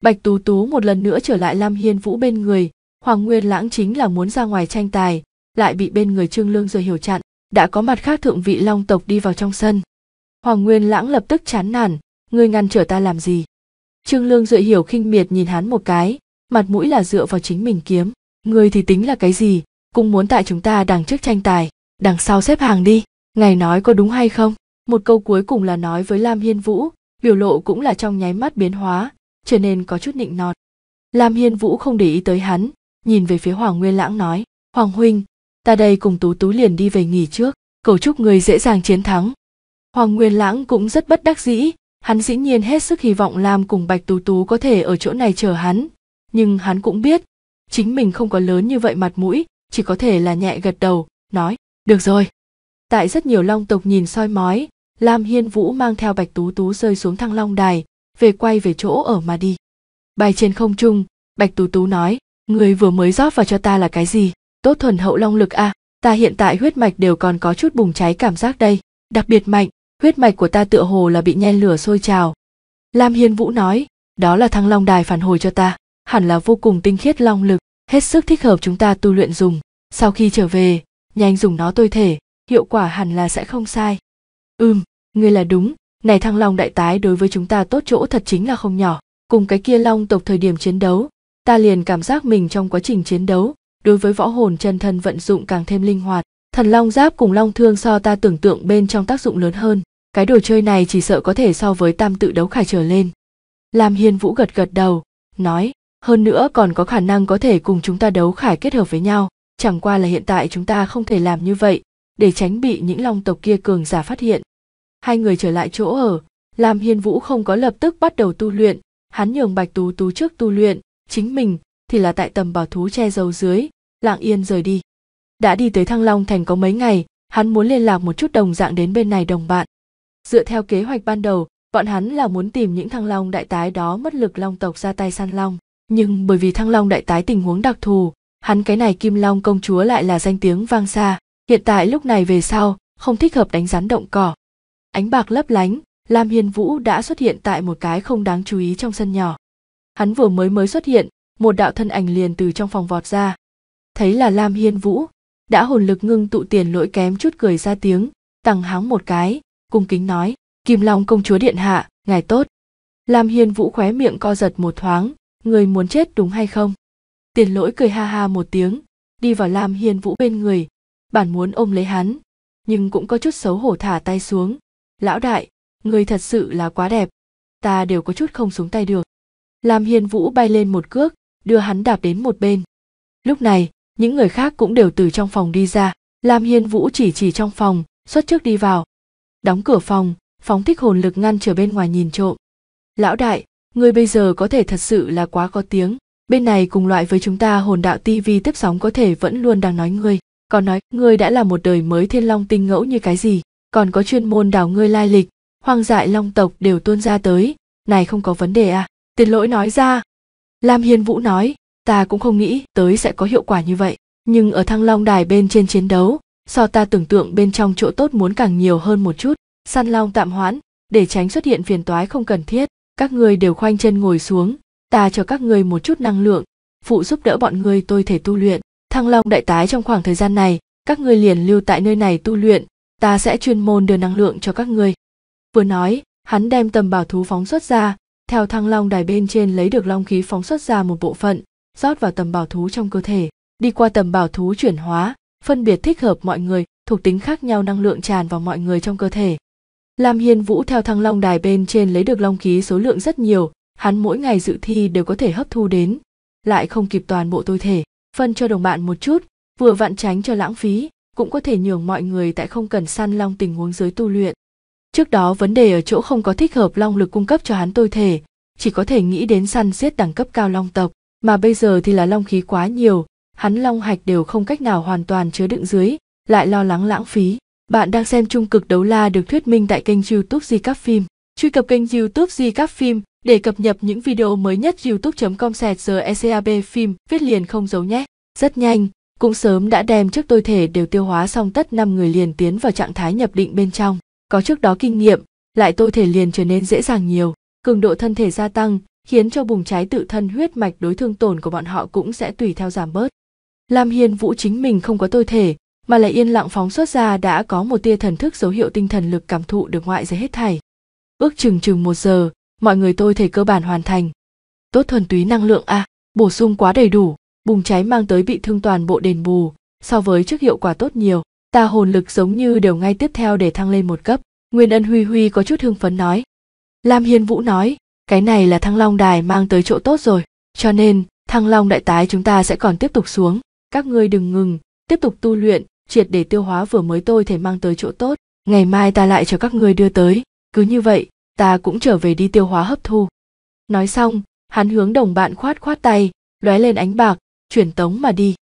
bạch tú tú một lần nữa trở lại lam hiên vũ bên người hoàng nguyên lãng chính là muốn ra ngoài tranh tài lại bị bên người trương lương rồi hiểu chặn đã có mặt khác thượng vị long tộc đi vào trong sân hoàng nguyên lãng lập tức chán nản ngươi ngăn trở ta làm gì trương lương dự hiểu khinh miệt nhìn hắn một cái mặt mũi là dựa vào chính mình kiếm ngươi thì tính là cái gì cũng muốn tại chúng ta đằng trước tranh tài đằng sau xếp hàng đi ngài nói có đúng hay không một câu cuối cùng là nói với lam hiên vũ biểu lộ cũng là trong nháy mắt biến hóa trở nên có chút nịnh nọt lam hiên vũ không để ý tới hắn nhìn về phía hoàng nguyên lãng nói hoàng huynh ta đây cùng tú tú liền đi về nghỉ trước cầu chúc người dễ dàng chiến thắng Hoàng Nguyên Lãng cũng rất bất đắc dĩ, hắn dĩ nhiên hết sức hy vọng Lam cùng Bạch Tú Tú có thể ở chỗ này chờ hắn, nhưng hắn cũng biết, chính mình không có lớn như vậy mặt mũi, chỉ có thể là nhẹ gật đầu, nói, được rồi. Tại rất nhiều long tộc nhìn soi mói, Lam Hiên Vũ mang theo Bạch Tú Tú rơi xuống thăng long đài, về quay về chỗ ở mà đi. Bay trên không trung, Bạch Tú Tú nói, người vừa mới rót vào cho ta là cái gì, tốt thuần hậu long lực à, ta hiện tại huyết mạch đều còn có chút bùng cháy cảm giác đây, đặc biệt mạnh, huyết mạch của ta tựa hồ là bị nhen lửa sôi trào lam hiên vũ nói đó là thăng long đài phản hồi cho ta hẳn là vô cùng tinh khiết long lực hết sức thích hợp chúng ta tu luyện dùng sau khi trở về nhanh dùng nó tôi thể hiệu quả hẳn là sẽ không sai ừm ngươi là đúng này thăng long đại tái đối với chúng ta tốt chỗ thật chính là không nhỏ cùng cái kia long tộc thời điểm chiến đấu ta liền cảm giác mình trong quá trình chiến đấu đối với võ hồn chân thân vận dụng càng thêm linh hoạt Thần long giáp cùng long thương so ta tưởng tượng bên trong tác dụng lớn hơn. Cái đồ chơi này chỉ sợ có thể so với tam tự đấu khải trở lên. Làm Hiên Vũ gật gật đầu, nói, hơn nữa còn có khả năng có thể cùng chúng ta đấu khải kết hợp với nhau, chẳng qua là hiện tại chúng ta không thể làm như vậy, để tránh bị những long tộc kia cường giả phát hiện. Hai người trở lại chỗ ở, Làm Hiên Vũ không có lập tức bắt đầu tu luyện, hắn nhường Bạch Tú Tú trước tu luyện, chính mình thì là tại tầm bảo thú che giấu dưới, lặng yên rời đi đã đi tới thăng long thành có mấy ngày hắn muốn liên lạc một chút đồng dạng đến bên này đồng bạn dựa theo kế hoạch ban đầu bọn hắn là muốn tìm những thăng long đại tái đó mất lực long tộc ra tay săn long nhưng bởi vì thăng long đại tái tình huống đặc thù hắn cái này kim long công chúa lại là danh tiếng vang xa hiện tại lúc này về sau không thích hợp đánh rắn động cỏ ánh bạc lấp lánh lam hiên vũ đã xuất hiện tại một cái không đáng chú ý trong sân nhỏ hắn vừa mới mới xuất hiện một đạo thân ảnh liền từ trong phòng vọt ra thấy là lam hiên vũ đã hồn lực ngưng tụ tiền lỗi kém chút cười ra tiếng tằng háng một cái cung kính nói kim long công chúa điện hạ ngài tốt lam hiên vũ khóe miệng co giật một thoáng người muốn chết đúng hay không tiền lỗi cười ha ha một tiếng đi vào lam hiên vũ bên người bản muốn ôm lấy hắn nhưng cũng có chút xấu hổ thả tay xuống lão đại người thật sự là quá đẹp ta đều có chút không xuống tay được lam hiên vũ bay lên một cước đưa hắn đạp đến một bên lúc này những người khác cũng đều từ trong phòng đi ra lam hiên vũ chỉ chỉ trong phòng xuất trước đi vào đóng cửa phòng phóng thích hồn lực ngăn trở bên ngoài nhìn trộm lão đại người bây giờ có thể thật sự là quá có tiếng bên này cùng loại với chúng ta hồn đạo tivi tiếp sóng có thể vẫn luôn đang nói ngươi còn nói ngươi đã là một đời mới thiên long tinh ngẫu như cái gì còn có chuyên môn đào ngươi lai lịch hoang dại long tộc đều tuôn ra tới này không có vấn đề à tiền lỗi nói ra lam hiên vũ nói ta cũng không nghĩ tới sẽ có hiệu quả như vậy nhưng ở thăng long đài bên trên chiến đấu so ta tưởng tượng bên trong chỗ tốt muốn càng nhiều hơn một chút săn long tạm hoãn để tránh xuất hiện phiền toái không cần thiết các ngươi đều khoanh chân ngồi xuống ta cho các ngươi một chút năng lượng phụ giúp đỡ bọn ngươi tôi thể tu luyện thăng long đại tái trong khoảng thời gian này các ngươi liền lưu tại nơi này tu luyện ta sẽ chuyên môn đưa năng lượng cho các ngươi vừa nói hắn đem tầm bảo thú phóng xuất ra theo thăng long đài bên trên lấy được long khí phóng xuất ra một bộ phận rót vào tầm bảo thú trong cơ thể đi qua tầm bảo thú chuyển hóa phân biệt thích hợp mọi người thuộc tính khác nhau năng lượng tràn vào mọi người trong cơ thể lam hiên vũ theo thăng long đài bên trên lấy được long khí số lượng rất nhiều hắn mỗi ngày dự thi đều có thể hấp thu đến lại không kịp toàn bộ tôi thể phân cho đồng bạn một chút vừa vặn tránh cho lãng phí cũng có thể nhường mọi người tại không cần săn long tình huống dưới tu luyện trước đó vấn đề ở chỗ không có thích hợp long lực cung cấp cho hắn tôi thể chỉ có thể nghĩ đến săn giết đẳng cấp cao long tộc mà bây giờ thì là long khí quá nhiều hắn long hạch đều không cách nào hoàn toàn chứa đựng dưới lại lo lắng lãng phí bạn đang xem trung cực đấu la được thuyết minh tại kênh youtube di các phim truy cập kênh youtube di các phim để cập nhật những video mới nhất youtube com sẹt ecab phim viết liền không giấu nhé rất nhanh cũng sớm đã đem trước tôi thể đều tiêu hóa xong tất năm người liền tiến vào trạng thái nhập định bên trong có trước đó kinh nghiệm lại tôi thể liền trở nên dễ dàng nhiều cường độ thân thể gia tăng khiến cho bùng cháy tự thân huyết mạch đối thương tổn của bọn họ cũng sẽ tùy theo giảm bớt. Lam Hiên Vũ chính mình không có tôi thể, mà lại yên lặng phóng xuất ra đã có một tia thần thức dấu hiệu tinh thần lực cảm thụ được ngoại giới hết thảy. Ước chừng chừng một giờ, mọi người tôi thể cơ bản hoàn thành. Tốt thuần túy năng lượng a, à, bổ sung quá đầy đủ, bùng cháy mang tới bị thương toàn bộ đền bù, so với trước hiệu quả tốt nhiều, ta hồn lực giống như đều ngay tiếp theo để thăng lên một cấp. Nguyên Ân Huy Huy có chút hưng phấn nói. Lam Hiên Vũ nói, cái này là thăng long đài mang tới chỗ tốt rồi cho nên thăng long đại tái chúng ta sẽ còn tiếp tục xuống các ngươi đừng ngừng tiếp tục tu luyện triệt để tiêu hóa vừa mới tôi thể mang tới chỗ tốt ngày mai ta lại cho các ngươi đưa tới cứ như vậy ta cũng trở về đi tiêu hóa hấp thu nói xong hắn hướng đồng bạn khoát khoát tay lóe lên ánh bạc chuyển tống mà đi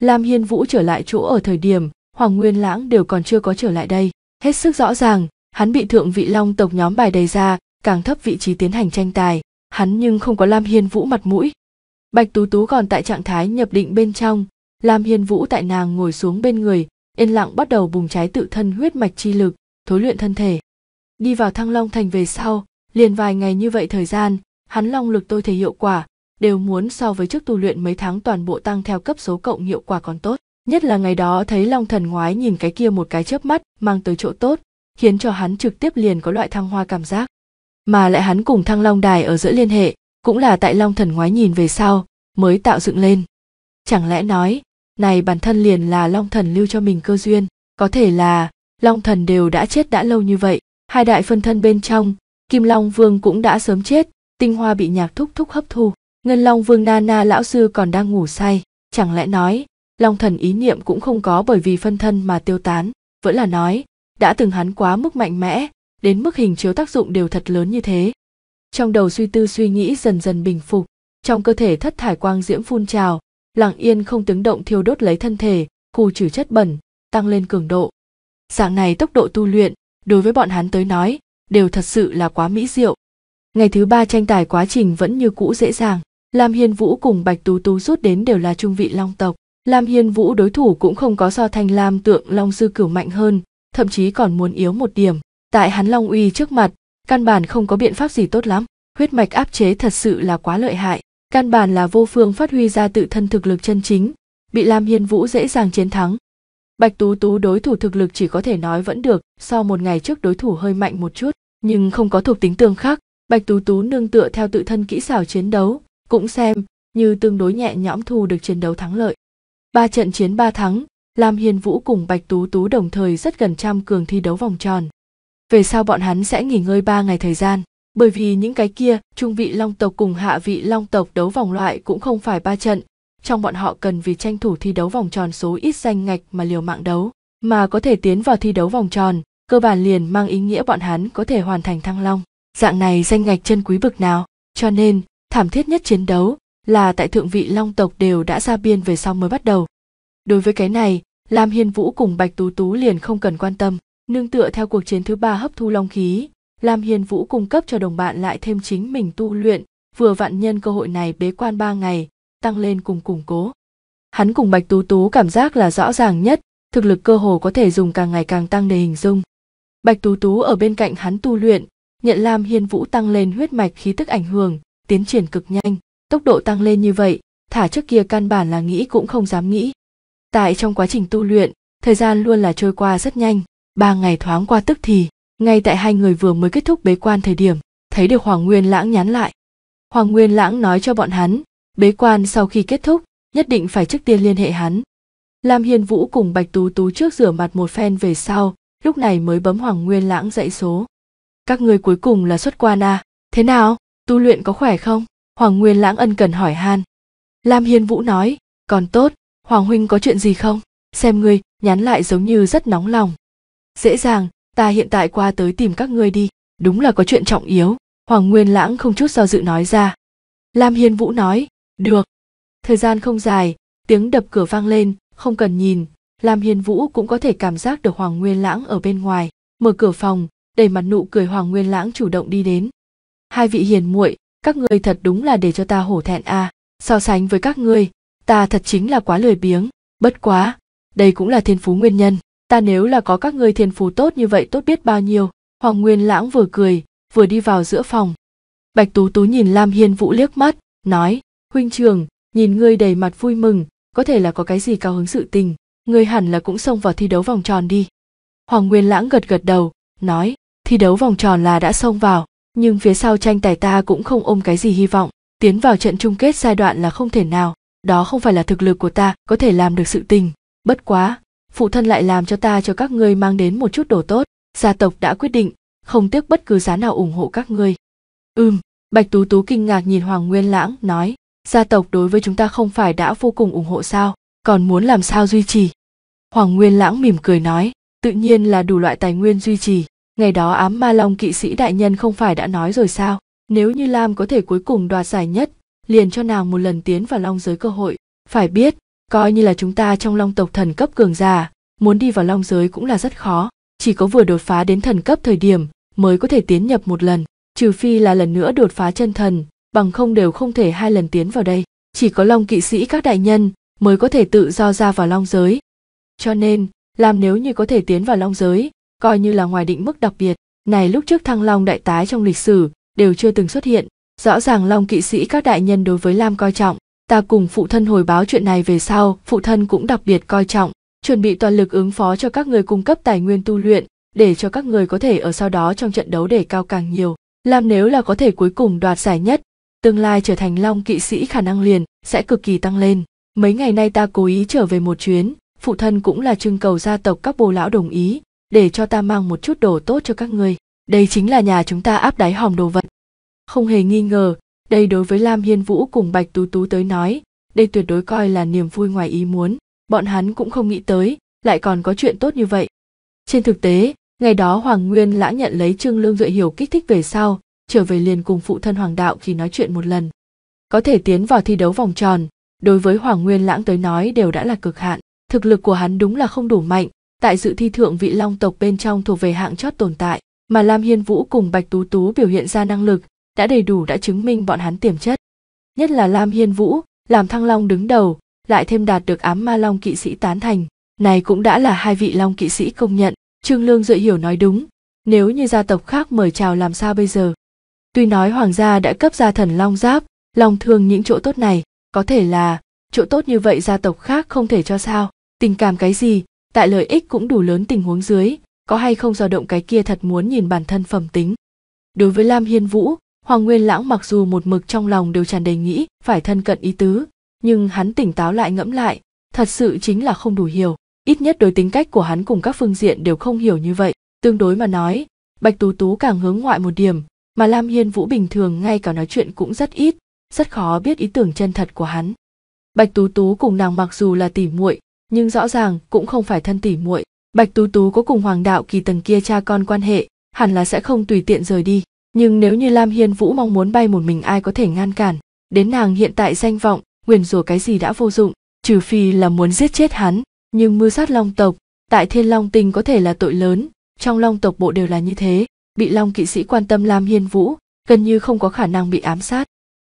lam hiên vũ trở lại chỗ ở thời điểm hoàng nguyên lãng đều còn chưa có trở lại đây hết sức rõ ràng hắn bị thượng vị long tộc nhóm bài đầy ra càng thấp vị trí tiến hành tranh tài hắn nhưng không có lam hiên vũ mặt mũi bạch tú tú còn tại trạng thái nhập định bên trong lam hiên vũ tại nàng ngồi xuống bên người yên lặng bắt đầu bùng cháy tự thân huyết mạch chi lực thối luyện thân thể đi vào thăng long thành về sau liền vài ngày như vậy thời gian hắn long lực tôi thể hiệu quả đều muốn so với trước tu luyện mấy tháng toàn bộ tăng theo cấp số cộng hiệu quả còn tốt nhất là ngày đó thấy long thần ngoái nhìn cái kia một cái chớp mắt mang tới chỗ tốt khiến cho hắn trực tiếp liền có loại thăng hoa cảm giác mà lại hắn cùng thăng long đài ở giữa liên hệ cũng là tại long thần ngoái nhìn về sau mới tạo dựng lên chẳng lẽ nói này bản thân liền là long thần lưu cho mình cơ duyên có thể là long thần đều đã chết đã lâu như vậy hai đại phân thân bên trong kim long vương cũng đã sớm chết tinh hoa bị nhạc thúc thúc hấp thu ngân long vương nana lão sư còn đang ngủ say chẳng lẽ nói long thần ý niệm cũng không có bởi vì phân thân mà tiêu tán vẫn là nói đã từng hắn quá mức mạnh mẽ đến mức hình chiếu tác dụng đều thật lớn như thế trong đầu suy tư suy nghĩ dần dần bình phục trong cơ thể thất thải quang diễm phun trào lặng yên không tiếng động thiêu đốt lấy thân thể khu trừ chất bẩn tăng lên cường độ dạng này tốc độ tu luyện đối với bọn hắn tới nói đều thật sự là quá mỹ diệu ngày thứ ba tranh tài quá trình vẫn như cũ dễ dàng lam hiên vũ cùng bạch tú tú rút đến đều là trung vị long tộc lam hiên vũ đối thủ cũng không có so thanh lam tượng long sư cửu mạnh hơn thậm chí còn muốn yếu một điểm tại hắn long uy trước mặt căn bản không có biện pháp gì tốt lắm huyết mạch áp chế thật sự là quá lợi hại căn bản là vô phương phát huy ra tự thân thực lực chân chính bị lam hiên vũ dễ dàng chiến thắng bạch tú tú đối thủ thực lực chỉ có thể nói vẫn được so một ngày trước đối thủ hơi mạnh một chút nhưng không có thuộc tính tương khắc bạch tú tú nương tựa theo tự thân kỹ xảo chiến đấu cũng xem như tương đối nhẹ nhõm thu được chiến đấu thắng lợi ba trận chiến ba thắng lam hiên vũ cùng bạch tú tú đồng thời rất gần trăm cường thi đấu vòng tròn về sau bọn hắn sẽ nghỉ ngơi 3 ngày thời gian. Bởi vì những cái kia, trung vị long tộc cùng hạ vị long tộc đấu vòng loại cũng không phải ba trận, trong bọn họ cần vì tranh thủ thi đấu vòng tròn số ít danh ngạch mà liều mạng đấu, mà có thể tiến vào thi đấu vòng tròn, cơ bản liền mang ý nghĩa bọn hắn có thể hoàn thành thăng long. Dạng này danh ngạch chân quý bực nào, cho nên thảm thiết nhất chiến đấu là tại thượng vị long tộc đều đã ra biên về sau mới bắt đầu. Đối với cái này, Lam Hiên Vũ cùng Bạch Tú Tú liền không cần quan tâm nương tựa theo cuộc chiến thứ ba hấp thu long khí lam hiền vũ cung cấp cho đồng bạn lại thêm chính mình tu luyện vừa vạn nhân cơ hội này bế quan ba ngày tăng lên cùng củng cố hắn cùng bạch tú tú cảm giác là rõ ràng nhất thực lực cơ hồ có thể dùng càng ngày càng tăng để hình dung bạch tú tú ở bên cạnh hắn tu luyện nhận lam hiền vũ tăng lên huyết mạch khí tức ảnh hưởng tiến triển cực nhanh tốc độ tăng lên như vậy thả trước kia căn bản là nghĩ cũng không dám nghĩ tại trong quá trình tu luyện thời gian luôn là trôi qua rất nhanh ba ngày thoáng qua tức thì ngay tại hai người vừa mới kết thúc bế quan thời điểm thấy được hoàng nguyên lãng nhắn lại hoàng nguyên lãng nói cho bọn hắn bế quan sau khi kết thúc nhất định phải trước tiên liên hệ hắn lam hiên vũ cùng bạch tú tú trước rửa mặt một phen về sau lúc này mới bấm hoàng nguyên lãng dãy số các ngươi cuối cùng là xuất quan à thế nào tu luyện có khỏe không hoàng nguyên lãng ân cần hỏi han lam hiên vũ nói còn tốt hoàng huynh có chuyện gì không xem ngươi nhắn lại giống như rất nóng lòng dễ dàng ta hiện tại qua tới tìm các ngươi đi đúng là có chuyện trọng yếu hoàng nguyên lãng không chút do dự nói ra lam hiên vũ nói được thời gian không dài tiếng đập cửa vang lên không cần nhìn lam hiên vũ cũng có thể cảm giác được hoàng nguyên lãng ở bên ngoài mở cửa phòng đầy mặt nụ cười hoàng nguyên lãng chủ động đi đến hai vị hiền muội các ngươi thật đúng là để cho ta hổ thẹn à so sánh với các ngươi ta thật chính là quá lười biếng bất quá đây cũng là thiên phú nguyên nhân ta nếu là có các ngươi thiên phú tốt như vậy tốt biết bao nhiêu hoàng nguyên lãng vừa cười vừa đi vào giữa phòng bạch tú tú nhìn lam hiên vũ liếc mắt nói huynh trường nhìn ngươi đầy mặt vui mừng có thể là có cái gì cao hứng sự tình ngươi hẳn là cũng xông vào thi đấu vòng tròn đi hoàng nguyên lãng gật gật đầu nói thi đấu vòng tròn là đã xông vào nhưng phía sau tranh tài ta cũng không ôm cái gì hy vọng tiến vào trận chung kết giai đoạn là không thể nào đó không phải là thực lực của ta có thể làm được sự tình bất quá phụ thân lại làm cho ta cho các ngươi mang đến một chút đồ tốt gia tộc đã quyết định không tiếc bất cứ giá nào ủng hộ các ngươi ừm bạch tú tú kinh ngạc nhìn hoàng nguyên lãng nói gia tộc đối với chúng ta không phải đã vô cùng ủng hộ sao còn muốn làm sao duy trì hoàng nguyên lãng mỉm cười nói tự nhiên là đủ loại tài nguyên duy trì ngày đó ám ma long kỵ sĩ đại nhân không phải đã nói rồi sao nếu như lam có thể cuối cùng đoạt giải nhất liền cho nàng một lần tiến vào long giới cơ hội phải biết coi như là chúng ta trong long tộc thần cấp cường già muốn đi vào long giới cũng là rất khó chỉ có vừa đột phá đến thần cấp thời điểm mới có thể tiến nhập một lần trừ phi là lần nữa đột phá chân thần bằng không đều không thể hai lần tiến vào đây chỉ có long kỵ sĩ các đại nhân mới có thể tự do ra vào long giới cho nên làm nếu như có thể tiến vào long giới coi như là ngoài định mức đặc biệt này lúc trước thăng long đại tái trong lịch sử đều chưa từng xuất hiện rõ ràng long kỵ sĩ các đại nhân đối với lam coi trọng ta cùng phụ thân hồi báo chuyện này về sau phụ thân cũng đặc biệt coi trọng chuẩn bị toàn lực ứng phó cho các người cung cấp tài nguyên tu luyện để cho các người có thể ở sau đó trong trận đấu để cao càng nhiều làm nếu là có thể cuối cùng đoạt giải nhất tương lai trở thành long kỵ sĩ khả năng liền sẽ cực kỳ tăng lên mấy ngày nay ta cố ý trở về một chuyến phụ thân cũng là trưng cầu gia tộc các bồ lão đồng ý để cho ta mang một chút đồ tốt cho các người đây chính là nhà chúng ta áp đáy hòm đồ vật không hề nghi ngờ đây đối với Lam Hiên Vũ cùng Bạch Tú Tú tới nói, đây tuyệt đối coi là niềm vui ngoài ý muốn, bọn hắn cũng không nghĩ tới, lại còn có chuyện tốt như vậy. Trên thực tế, ngày đó Hoàng Nguyên lãng nhận lấy Trương Lương Duệ Hiểu kích thích về sau, trở về liền cùng phụ thân Hoàng Đạo khi nói chuyện một lần. Có thể tiến vào thi đấu vòng tròn, đối với Hoàng Nguyên lãng tới nói đều đã là cực hạn, thực lực của hắn đúng là không đủ mạnh, tại dự thi thượng vị long tộc bên trong thuộc về hạng chót tồn tại, mà Lam Hiên Vũ cùng Bạch Tú Tú biểu hiện ra năng lực, đã đầy đủ đã chứng minh bọn hắn tiềm chất. Nhất là Lam Hiên Vũ, làm Thăng Long đứng đầu, lại thêm đạt được ám ma long kỵ sĩ tán thành, này cũng đã là hai vị long kỵ sĩ công nhận, Trương Lương Duệ hiểu nói đúng, nếu như gia tộc khác mời chào làm sao bây giờ? Tuy nói hoàng gia đã cấp gia thần long giáp, long thương những chỗ tốt này, có thể là chỗ tốt như vậy gia tộc khác không thể cho sao, tình cảm cái gì, tại lợi ích cũng đủ lớn tình huống dưới, có hay không dao động cái kia thật muốn nhìn bản thân phẩm tính. Đối với Lam Hiên Vũ, hoàng nguyên lãng mặc dù một mực trong lòng đều tràn đầy nghĩ phải thân cận ý tứ nhưng hắn tỉnh táo lại ngẫm lại thật sự chính là không đủ hiểu ít nhất đối tính cách của hắn cùng các phương diện đều không hiểu như vậy tương đối mà nói bạch tú tú càng hướng ngoại một điểm mà lam hiên vũ bình thường ngay cả nói chuyện cũng rất ít rất khó biết ý tưởng chân thật của hắn bạch tú tú cùng nàng mặc dù là tỉ muội nhưng rõ ràng cũng không phải thân tỉ muội bạch tú tú có cùng hoàng đạo kỳ tầng kia cha con quan hệ hẳn là sẽ không tùy tiện rời đi nhưng nếu như lam hiên vũ mong muốn bay một mình ai có thể ngăn cản đến nàng hiện tại danh vọng nguyền rủa cái gì đã vô dụng trừ phi là muốn giết chết hắn nhưng mưu sát long tộc tại thiên long tinh có thể là tội lớn trong long tộc bộ đều là như thế bị long kỵ sĩ quan tâm lam hiên vũ gần như không có khả năng bị ám sát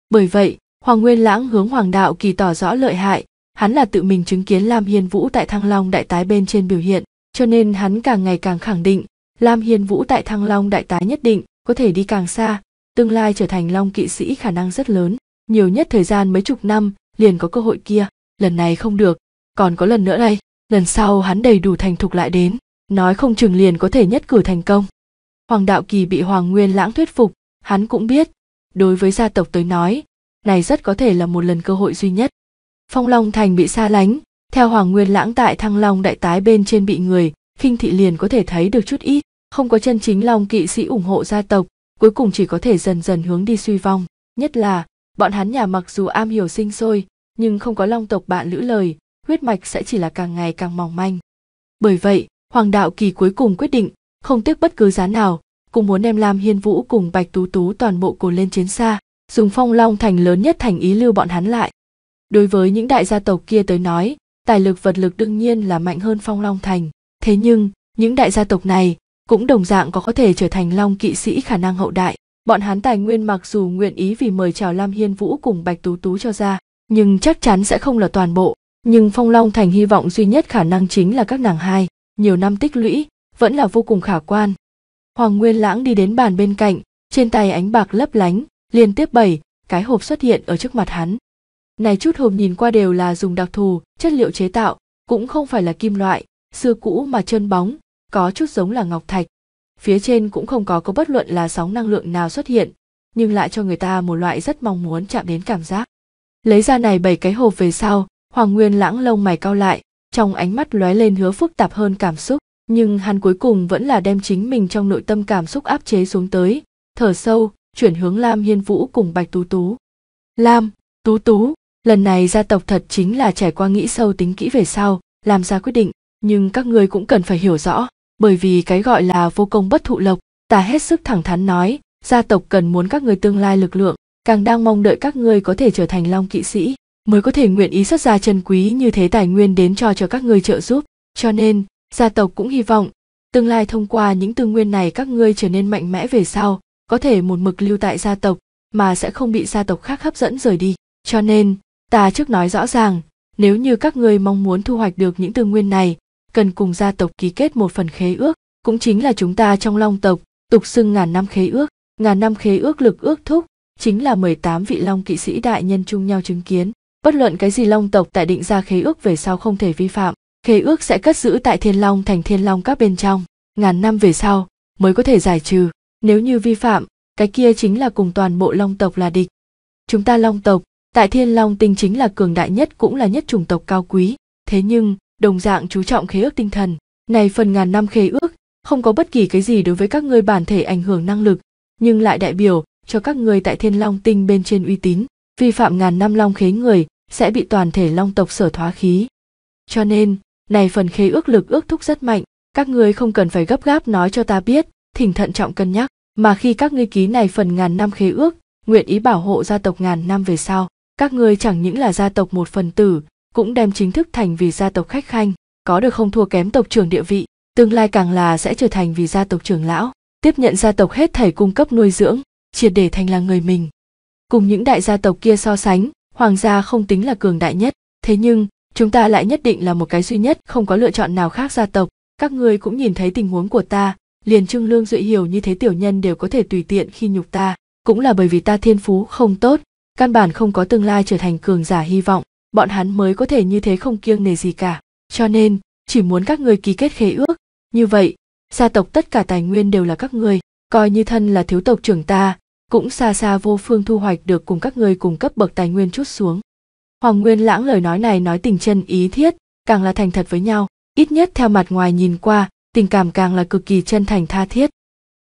bởi vậy hoàng nguyên lãng hướng hoàng đạo kỳ tỏ rõ lợi hại hắn là tự mình chứng kiến lam hiên vũ tại thăng long đại tái bên trên biểu hiện cho nên hắn càng ngày càng khẳng định lam hiên vũ tại thăng long đại tái nhất định có thể đi càng xa tương lai trở thành long kỵ sĩ khả năng rất lớn nhiều nhất thời gian mấy chục năm liền có cơ hội kia lần này không được còn có lần nữa đây lần sau hắn đầy đủ thành thục lại đến nói không chừng liền có thể nhất cử thành công hoàng đạo kỳ bị hoàng nguyên lãng thuyết phục hắn cũng biết đối với gia tộc tới nói này rất có thể là một lần cơ hội duy nhất phong long thành bị xa lánh theo hoàng nguyên lãng tại thăng long đại tái bên trên bị người khinh thị liền có thể thấy được chút ít không có chân chính long kỵ sĩ ủng hộ gia tộc cuối cùng chỉ có thể dần dần hướng đi suy vong nhất là bọn hắn nhà mặc dù am hiểu sinh sôi nhưng không có long tộc bạn lữ lời huyết mạch sẽ chỉ là càng ngày càng mỏng manh bởi vậy hoàng đạo kỳ cuối cùng quyết định không tiếc bất cứ giá nào cũng muốn đem lam hiên vũ cùng bạch tú tú toàn bộ cồn lên chiến xa dùng phong long thành lớn nhất thành ý lưu bọn hắn lại đối với những đại gia tộc kia tới nói tài lực vật lực đương nhiên là mạnh hơn phong long thành thế nhưng những đại gia tộc này cũng đồng dạng có có thể trở thành long kỵ sĩ khả năng hậu đại bọn hán tài nguyên mặc dù nguyện ý vì mời chào lam hiên vũ cùng bạch tú tú cho ra nhưng chắc chắn sẽ không là toàn bộ nhưng phong long thành hy vọng duy nhất khả năng chính là các nàng hai nhiều năm tích lũy vẫn là vô cùng khả quan hoàng nguyên lãng đi đến bàn bên cạnh trên tay ánh bạc lấp lánh liên tiếp bảy cái hộp xuất hiện ở trước mặt hắn này chút hộp nhìn qua đều là dùng đặc thù chất liệu chế tạo cũng không phải là kim loại xưa cũ mà trơn bóng có chút giống là ngọc thạch phía trên cũng không có có bất luận là sóng năng lượng nào xuất hiện nhưng lại cho người ta một loại rất mong muốn chạm đến cảm giác lấy ra này bảy cái hộp về sau hoàng nguyên lãng lông mày cao lại trong ánh mắt lóe lên hứa phức tạp hơn cảm xúc nhưng hắn cuối cùng vẫn là đem chính mình trong nội tâm cảm xúc áp chế xuống tới thở sâu chuyển hướng lam hiên vũ cùng bạch tú tú lam tú tú lần này gia tộc thật chính là trải qua nghĩ sâu tính kỹ về sau làm ra quyết định nhưng các ngươi cũng cần phải hiểu rõ bởi vì cái gọi là vô công bất thụ lộc ta hết sức thẳng thắn nói gia tộc cần muốn các người tương lai lực lượng càng đang mong đợi các ngươi có thể trở thành long kỵ sĩ mới có thể nguyện ý xuất gia chân quý như thế tài nguyên đến cho cho các ngươi trợ giúp cho nên gia tộc cũng hy vọng tương lai thông qua những tư nguyên này các ngươi trở nên mạnh mẽ về sau có thể một mực lưu tại gia tộc mà sẽ không bị gia tộc khác hấp dẫn rời đi cho nên ta trước nói rõ ràng nếu như các ngươi mong muốn thu hoạch được những tư nguyên này cần cùng gia tộc ký kết một phần khế ước, cũng chính là chúng ta trong long tộc, tục xưng ngàn năm khế ước, ngàn năm khế ước lực ước thúc, chính là 18 vị long kỵ sĩ đại nhân chung nhau chứng kiến, bất luận cái gì long tộc tại định ra khế ước về sau không thể vi phạm, khế ước sẽ cất giữ tại thiên long thành thiên long các bên trong, ngàn năm về sau mới có thể giải trừ, nếu như vi phạm, cái kia chính là cùng toàn bộ long tộc là địch. Chúng ta long tộc, tại thiên long tinh chính là cường đại nhất cũng là nhất chủng tộc cao quý, thế nhưng, đồng dạng chú trọng khế ước tinh thần này phần ngàn năm khế ước không có bất kỳ cái gì đối với các ngươi bản thể ảnh hưởng năng lực nhưng lại đại biểu cho các ngươi tại thiên long tinh bên trên uy tín vi phạm ngàn năm long khế người sẽ bị toàn thể long tộc sở thoá khí cho nên này phần khế ước lực ước thúc rất mạnh các ngươi không cần phải gấp gáp nói cho ta biết thỉnh thận trọng cân nhắc mà khi các ngươi ký này phần ngàn năm khế ước nguyện ý bảo hộ gia tộc ngàn năm về sau các ngươi chẳng những là gia tộc một phần tử cũng đem chính thức thành vì gia tộc khách khanh có được không thua kém tộc trưởng địa vị tương lai càng là sẽ trở thành vì gia tộc trưởng lão tiếp nhận gia tộc hết thảy cung cấp nuôi dưỡng triệt để thành là người mình cùng những đại gia tộc kia so sánh hoàng gia không tính là cường đại nhất thế nhưng chúng ta lại nhất định là một cái duy nhất không có lựa chọn nào khác gia tộc các ngươi cũng nhìn thấy tình huống của ta liền trương lương dự hiểu như thế tiểu nhân đều có thể tùy tiện khi nhục ta cũng là bởi vì ta thiên phú không tốt căn bản không có tương lai trở thành cường giả hy vọng bọn hắn mới có thể như thế không kiêng nề gì cả cho nên chỉ muốn các người ký kết khế ước như vậy gia tộc tất cả tài nguyên đều là các người coi như thân là thiếu tộc trưởng ta cũng xa xa vô phương thu hoạch được cùng các người cùng cấp bậc tài nguyên chút xuống hoàng nguyên lãng lời nói này nói tình chân ý thiết càng là thành thật với nhau ít nhất theo mặt ngoài nhìn qua tình cảm càng là cực kỳ chân thành tha thiết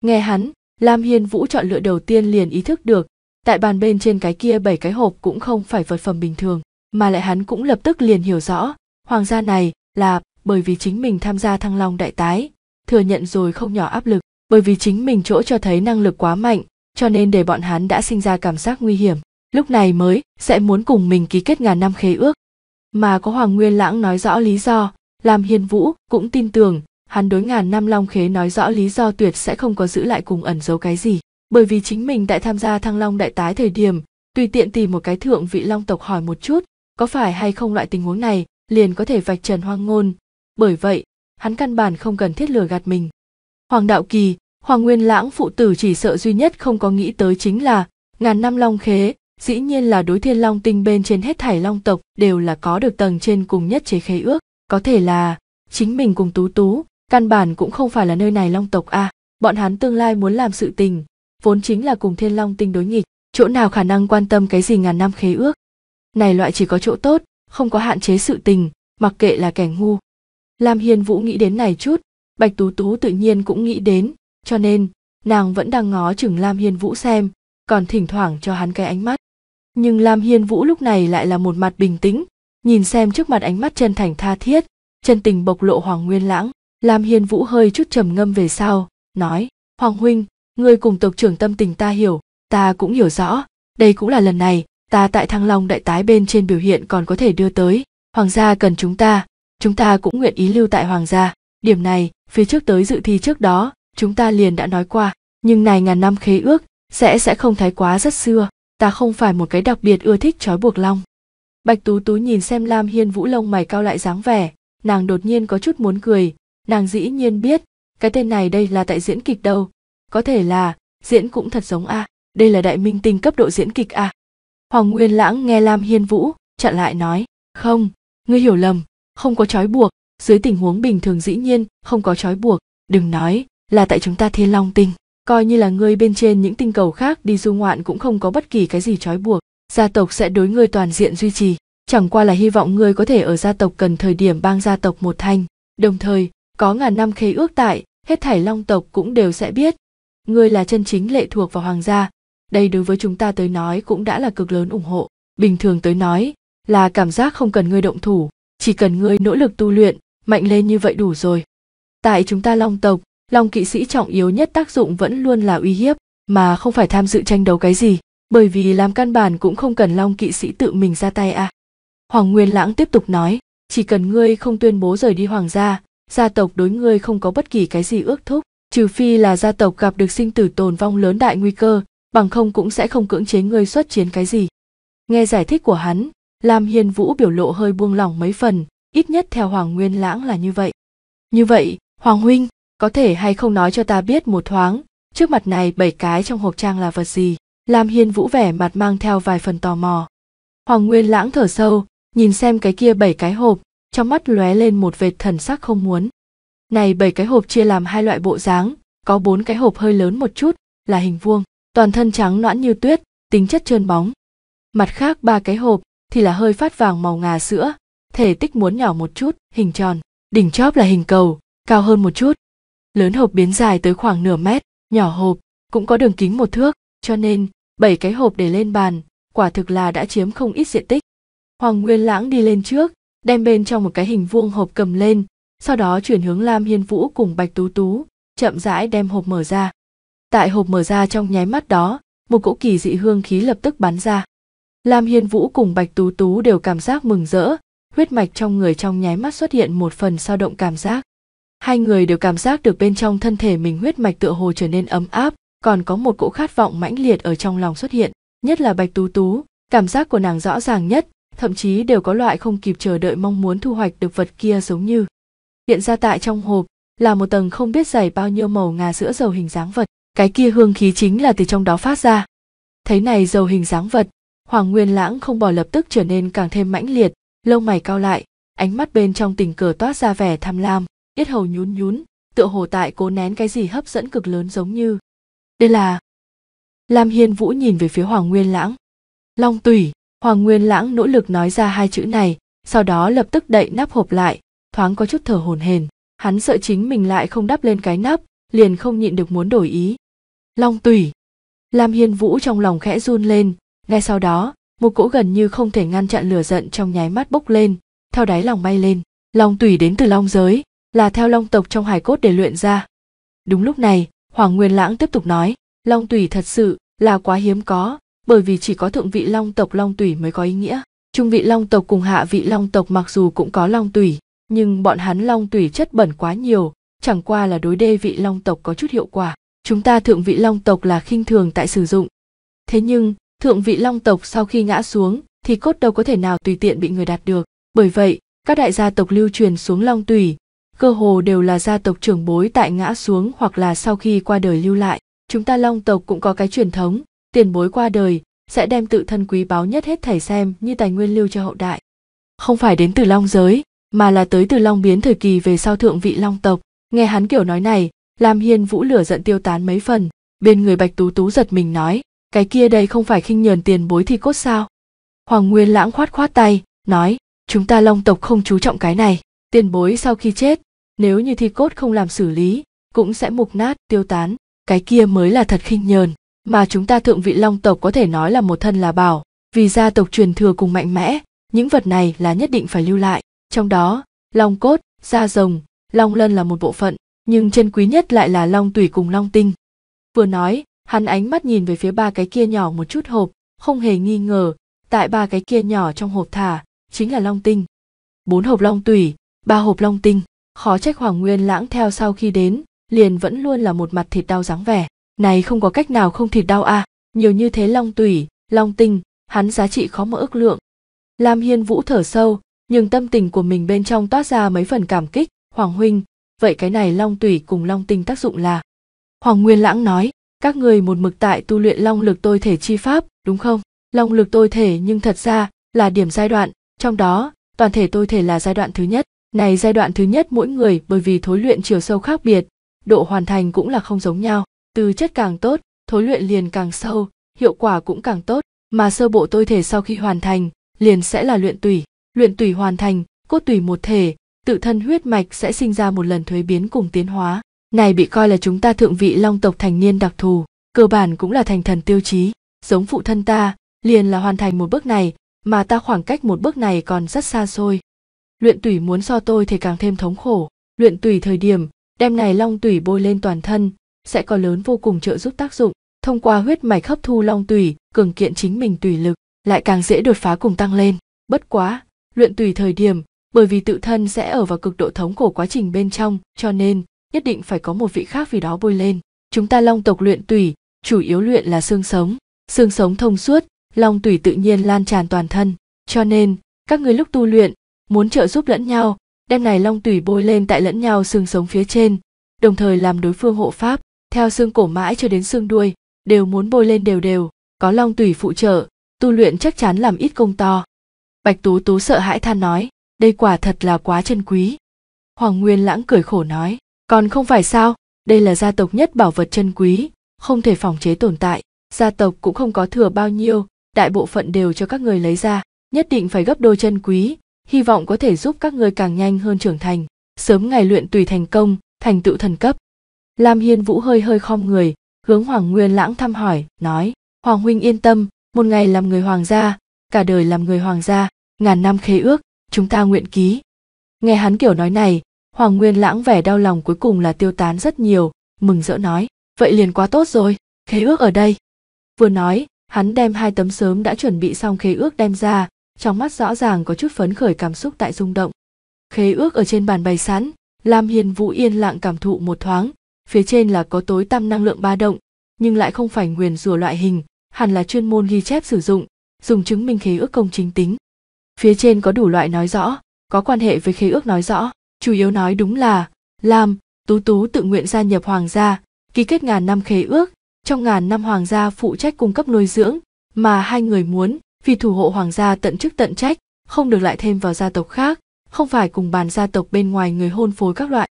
nghe hắn lam hiên vũ chọn lựa đầu tiên liền ý thức được tại bàn bên trên cái kia bảy cái hộp cũng không phải vật phẩm bình thường mà lại hắn cũng lập tức liền hiểu rõ hoàng gia này là bởi vì chính mình tham gia thăng long đại tái thừa nhận rồi không nhỏ áp lực bởi vì chính mình chỗ cho thấy năng lực quá mạnh cho nên để bọn hắn đã sinh ra cảm giác nguy hiểm lúc này mới sẽ muốn cùng mình ký kết ngàn năm khế ước mà có hoàng nguyên lãng nói rõ lý do làm hiền vũ cũng tin tưởng hắn đối ngàn năm long khế nói rõ lý do tuyệt sẽ không có giữ lại cùng ẩn giấu cái gì bởi vì chính mình đã tham gia thăng long đại tái thời điểm tùy tiện tìm một cái thượng vị long tộc hỏi một chút có phải hay không loại tình huống này liền có thể vạch trần hoang ngôn bởi vậy hắn căn bản không cần thiết lừa gạt mình hoàng đạo kỳ hoàng nguyên lãng phụ tử chỉ sợ duy nhất không có nghĩ tới chính là ngàn năm long khế dĩ nhiên là đối thiên long tinh bên trên hết thảy long tộc đều là có được tầng trên cùng nhất chế khế ước có thể là chính mình cùng tú tú căn bản cũng không phải là nơi này long tộc a à. bọn hắn tương lai muốn làm sự tình vốn chính là cùng thiên long tinh đối nghịch chỗ nào khả năng quan tâm cái gì ngàn năm khế ước này loại chỉ có chỗ tốt không có hạn chế sự tình mặc kệ là kẻ ngu lam hiên vũ nghĩ đến này chút bạch tú tú tự nhiên cũng nghĩ đến cho nên nàng vẫn đang ngó chừng lam hiên vũ xem còn thỉnh thoảng cho hắn cái ánh mắt nhưng lam hiên vũ lúc này lại là một mặt bình tĩnh nhìn xem trước mặt ánh mắt chân thành tha thiết chân tình bộc lộ hoàng nguyên lãng lam hiên vũ hơi chút trầm ngâm về sau nói hoàng huynh ngươi cùng tộc trưởng tâm tình ta hiểu ta cũng hiểu rõ đây cũng là lần này ta tại thăng long đại tái bên trên biểu hiện còn có thể đưa tới hoàng gia cần chúng ta chúng ta cũng nguyện ý lưu tại hoàng gia điểm này phía trước tới dự thi trước đó chúng ta liền đã nói qua nhưng này ngàn năm khế ước sẽ sẽ không thái quá rất xưa ta không phải một cái đặc biệt ưa thích trói buộc long bạch tú tú nhìn xem lam hiên vũ lông mày cao lại dáng vẻ nàng đột nhiên có chút muốn cười nàng dĩ nhiên biết cái tên này đây là tại diễn kịch đâu có thể là diễn cũng thật giống a à. đây là đại minh tinh cấp độ diễn kịch a à. Hoàng Nguyên Lãng nghe Lam Hiên Vũ, chặn lại nói, không, ngươi hiểu lầm, không có trói buộc, dưới tình huống bình thường dĩ nhiên không có trói buộc, đừng nói là tại chúng ta thiên long tinh, coi như là ngươi bên trên những tinh cầu khác đi du ngoạn cũng không có bất kỳ cái gì trói buộc, gia tộc sẽ đối ngươi toàn diện duy trì, chẳng qua là hy vọng ngươi có thể ở gia tộc cần thời điểm bang gia tộc một thanh, đồng thời có ngàn năm khế ước tại, hết thảy long tộc cũng đều sẽ biết, ngươi là chân chính lệ thuộc vào hoàng gia, đây đối với chúng ta tới nói cũng đã là cực lớn ủng hộ bình thường tới nói là cảm giác không cần ngươi động thủ chỉ cần ngươi nỗ lực tu luyện mạnh lên như vậy đủ rồi tại chúng ta long tộc long kỵ sĩ trọng yếu nhất tác dụng vẫn luôn là uy hiếp mà không phải tham dự tranh đấu cái gì bởi vì làm căn bản cũng không cần long kỵ sĩ tự mình ra tay à hoàng nguyên lãng tiếp tục nói chỉ cần ngươi không tuyên bố rời đi hoàng gia gia tộc đối ngươi không có bất kỳ cái gì ước thúc trừ phi là gia tộc gặp được sinh tử tồn vong lớn đại nguy cơ bằng không cũng sẽ không cưỡng chế ngươi xuất chiến cái gì nghe giải thích của hắn lam hiên vũ biểu lộ hơi buông lỏng mấy phần ít nhất theo hoàng nguyên lãng là như vậy như vậy hoàng huynh có thể hay không nói cho ta biết một thoáng trước mặt này bảy cái trong hộp trang là vật gì lam hiên vũ vẻ mặt mang theo vài phần tò mò hoàng nguyên lãng thở sâu nhìn xem cái kia bảy cái hộp trong mắt lóe lên một vệt thần sắc không muốn này bảy cái hộp chia làm hai loại bộ dáng có bốn cái hộp hơi lớn một chút là hình vuông toàn thân trắng noãn như tuyết tính chất trơn bóng mặt khác ba cái hộp thì là hơi phát vàng màu ngà sữa thể tích muốn nhỏ một chút hình tròn đỉnh chóp là hình cầu cao hơn một chút lớn hộp biến dài tới khoảng nửa mét nhỏ hộp cũng có đường kính một thước cho nên bảy cái hộp để lên bàn quả thực là đã chiếm không ít diện tích hoàng nguyên lãng đi lên trước đem bên trong một cái hình vuông hộp cầm lên sau đó chuyển hướng lam hiên vũ cùng bạch tú tú chậm rãi đem hộp mở ra tại hộp mở ra trong nháy mắt đó một cỗ kỳ dị hương khí lập tức bắn ra lam hiên vũ cùng bạch tú tú đều cảm giác mừng rỡ huyết mạch trong người trong nháy mắt xuất hiện một phần sao động cảm giác hai người đều cảm giác được bên trong thân thể mình huyết mạch tựa hồ trở nên ấm áp còn có một cỗ khát vọng mãnh liệt ở trong lòng xuất hiện nhất là bạch tú tú cảm giác của nàng rõ ràng nhất thậm chí đều có loại không kịp chờ đợi mong muốn thu hoạch được vật kia giống như hiện ra tại trong hộp là một tầng không biết dày bao nhiêu màu ngà sữa dầu hình dáng vật cái kia hương khí chính là từ trong đó phát ra thấy này dầu hình dáng vật hoàng nguyên lãng không bỏ lập tức trở nên càng thêm mãnh liệt lông mày cao lại ánh mắt bên trong tình cờ toát ra vẻ tham lam yết hầu nhún nhún tựa hồ tại cố nén cái gì hấp dẫn cực lớn giống như đây là lam hiên vũ nhìn về phía hoàng nguyên lãng long tủy hoàng nguyên lãng nỗ lực nói ra hai chữ này sau đó lập tức đậy nắp hộp lại thoáng có chút thở hổn hển hắn sợ chính mình lại không đắp lên cái nắp liền không nhịn được muốn đổi ý long tủy lam hiên vũ trong lòng khẽ run lên ngay sau đó một cỗ gần như không thể ngăn chặn lửa giận trong nháy mắt bốc lên theo đáy lòng bay lên long tủy đến từ long giới là theo long tộc trong hải cốt để luyện ra đúng lúc này hoàng nguyên lãng tiếp tục nói long tủy thật sự là quá hiếm có bởi vì chỉ có thượng vị long tộc long tủy mới có ý nghĩa trung vị long tộc cùng hạ vị long tộc mặc dù cũng có long tủy nhưng bọn hắn long tủy chất bẩn quá nhiều chẳng qua là đối đê vị long tộc có chút hiệu quả chúng ta thượng vị long tộc là khinh thường tại sử dụng thế nhưng thượng vị long tộc sau khi ngã xuống thì cốt đâu có thể nào tùy tiện bị người đạt được bởi vậy các đại gia tộc lưu truyền xuống long tùy cơ hồ đều là gia tộc trưởng bối tại ngã xuống hoặc là sau khi qua đời lưu lại chúng ta long tộc cũng có cái truyền thống tiền bối qua đời sẽ đem tự thân quý báu nhất hết thảy xem như tài nguyên lưu cho hậu đại không phải đến từ long giới mà là tới từ long biến thời kỳ về sau thượng vị long tộc nghe hắn kiểu nói này lam hiên vũ lửa giận tiêu tán mấy phần bên người bạch tú tú giật mình nói cái kia đây không phải khinh nhờn tiền bối thì cốt sao hoàng nguyên lãng khoát khoát tay nói chúng ta long tộc không chú trọng cái này tiền bối sau khi chết nếu như thi cốt không làm xử lý cũng sẽ mục nát tiêu tán cái kia mới là thật khinh nhờn mà chúng ta thượng vị long tộc có thể nói là một thân là bảo vì gia tộc truyền thừa cùng mạnh mẽ những vật này là nhất định phải lưu lại trong đó long cốt da rồng long lân là một bộ phận nhưng chân quý nhất lại là long tủy cùng long tinh vừa nói hắn ánh mắt nhìn về phía ba cái kia nhỏ một chút hộp không hề nghi ngờ tại ba cái kia nhỏ trong hộp thả chính là long tinh bốn hộp long tủy ba hộp long tinh khó trách hoàng nguyên lãng theo sau khi đến liền vẫn luôn là một mặt thịt đau dáng vẻ này không có cách nào không thịt đau à nhiều như thế long tủy long tinh hắn giá trị khó mà ước lượng lam hiên vũ thở sâu nhưng tâm tình của mình bên trong toát ra mấy phần cảm kích hoàng huynh vậy cái này long tủy cùng long tinh tác dụng là hoàng nguyên lãng nói các người một mực tại tu luyện long lực tôi thể chi pháp đúng không long lực tôi thể nhưng thật ra là điểm giai đoạn trong đó toàn thể tôi thể là giai đoạn thứ nhất này giai đoạn thứ nhất mỗi người bởi vì thối luyện chiều sâu khác biệt độ hoàn thành cũng là không giống nhau từ chất càng tốt thối luyện liền càng sâu hiệu quả cũng càng tốt mà sơ bộ tôi thể sau khi hoàn thành liền sẽ là luyện tủy luyện tủy hoàn thành cốt tủy một thể tự thân huyết mạch sẽ sinh ra một lần thuế biến cùng tiến hóa này bị coi là chúng ta thượng vị long tộc thành niên đặc thù cơ bản cũng là thành thần tiêu chí giống phụ thân ta liền là hoàn thành một bước này mà ta khoảng cách một bước này còn rất xa xôi luyện tủy muốn so tôi thì càng thêm thống khổ luyện tủy thời điểm đem này long tủy bôi lên toàn thân sẽ có lớn vô cùng trợ giúp tác dụng thông qua huyết mạch hấp thu long tủy cường kiện chính mình tùy lực lại càng dễ đột phá cùng tăng lên bất quá luyện tùy thời điểm bởi vì tự thân sẽ ở vào cực độ thống khổ quá trình bên trong cho nên nhất định phải có một vị khác vì đó bôi lên chúng ta long tộc luyện tủy chủ yếu luyện là xương sống xương sống thông suốt long tủy tự nhiên lan tràn toàn thân cho nên các người lúc tu luyện muốn trợ giúp lẫn nhau đem này long tủy bôi lên tại lẫn nhau xương sống phía trên đồng thời làm đối phương hộ pháp theo xương cổ mãi cho đến xương đuôi đều muốn bôi lên đều đều có long tủy phụ trợ tu luyện chắc chắn làm ít công to bạch tú tú sợ hãi than nói đây quả thật là quá chân quý hoàng nguyên lãng cười khổ nói còn không phải sao đây là gia tộc nhất bảo vật chân quý không thể phòng chế tồn tại gia tộc cũng không có thừa bao nhiêu đại bộ phận đều cho các người lấy ra nhất định phải gấp đôi chân quý hy vọng có thể giúp các người càng nhanh hơn trưởng thành sớm ngày luyện tùy thành công thành tựu thần cấp lam hiên vũ hơi hơi khom người hướng hoàng nguyên lãng thăm hỏi nói hoàng huynh yên tâm một ngày làm người hoàng gia cả đời làm người hoàng gia ngàn năm khế ước chúng ta nguyện ký nghe hắn kiểu nói này hoàng nguyên lãng vẻ đau lòng cuối cùng là tiêu tán rất nhiều mừng rỡ nói vậy liền quá tốt rồi khế ước ở đây vừa nói hắn đem hai tấm sớm đã chuẩn bị xong khế ước đem ra trong mắt rõ ràng có chút phấn khởi cảm xúc tại rung động khế ước ở trên bàn bày sẵn lam hiền vũ yên lặng cảm thụ một thoáng phía trên là có tối tăm năng lượng ba động nhưng lại không phải nguyền rủa loại hình hẳn là chuyên môn ghi chép sử dụng dùng chứng minh khế ước công chính tính phía trên có đủ loại nói rõ có quan hệ với khế ước nói rõ chủ yếu nói đúng là lam tú tú tự nguyện gia nhập hoàng gia ký kết ngàn năm khế ước trong ngàn năm hoàng gia phụ trách cung cấp nuôi dưỡng mà hai người muốn vì thủ hộ hoàng gia tận chức tận trách không được lại thêm vào gia tộc khác không phải cùng bàn gia tộc bên ngoài người hôn phối các loại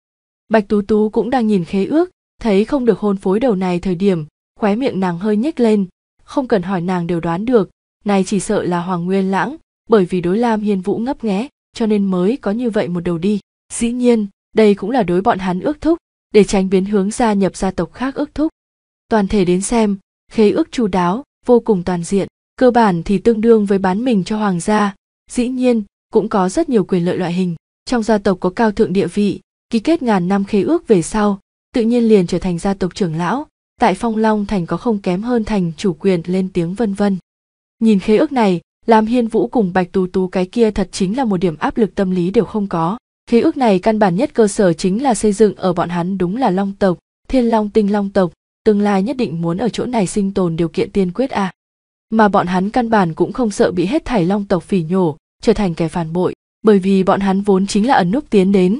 bạch tú tú cũng đang nhìn khế ước thấy không được hôn phối đầu này thời điểm khóe miệng nàng hơi nhếch lên không cần hỏi nàng đều đoán được này chỉ sợ là hoàng nguyên lãng bởi vì đối lam hiên vũ ngấp nghé cho nên mới có như vậy một đầu đi dĩ nhiên đây cũng là đối bọn hắn ước thúc để tránh biến hướng gia nhập gia tộc khác ước thúc toàn thể đến xem khế ước chu đáo vô cùng toàn diện cơ bản thì tương đương với bán mình cho hoàng gia dĩ nhiên cũng có rất nhiều quyền lợi loại hình trong gia tộc có cao thượng địa vị ký kết ngàn năm khế ước về sau tự nhiên liền trở thành gia tộc trưởng lão tại phong long thành có không kém hơn thành chủ quyền lên tiếng vân vân nhìn khế ước này làm hiên vũ cùng bạch tú tú cái kia thật chính là một điểm áp lực tâm lý đều không có khí ước này căn bản nhất cơ sở chính là xây dựng ở bọn hắn đúng là long tộc thiên long tinh long tộc tương lai nhất định muốn ở chỗ này sinh tồn điều kiện tiên quyết à mà bọn hắn căn bản cũng không sợ bị hết thảy long tộc phỉ nhổ trở thành kẻ phản bội bởi vì bọn hắn vốn chính là ẩn núp tiến đến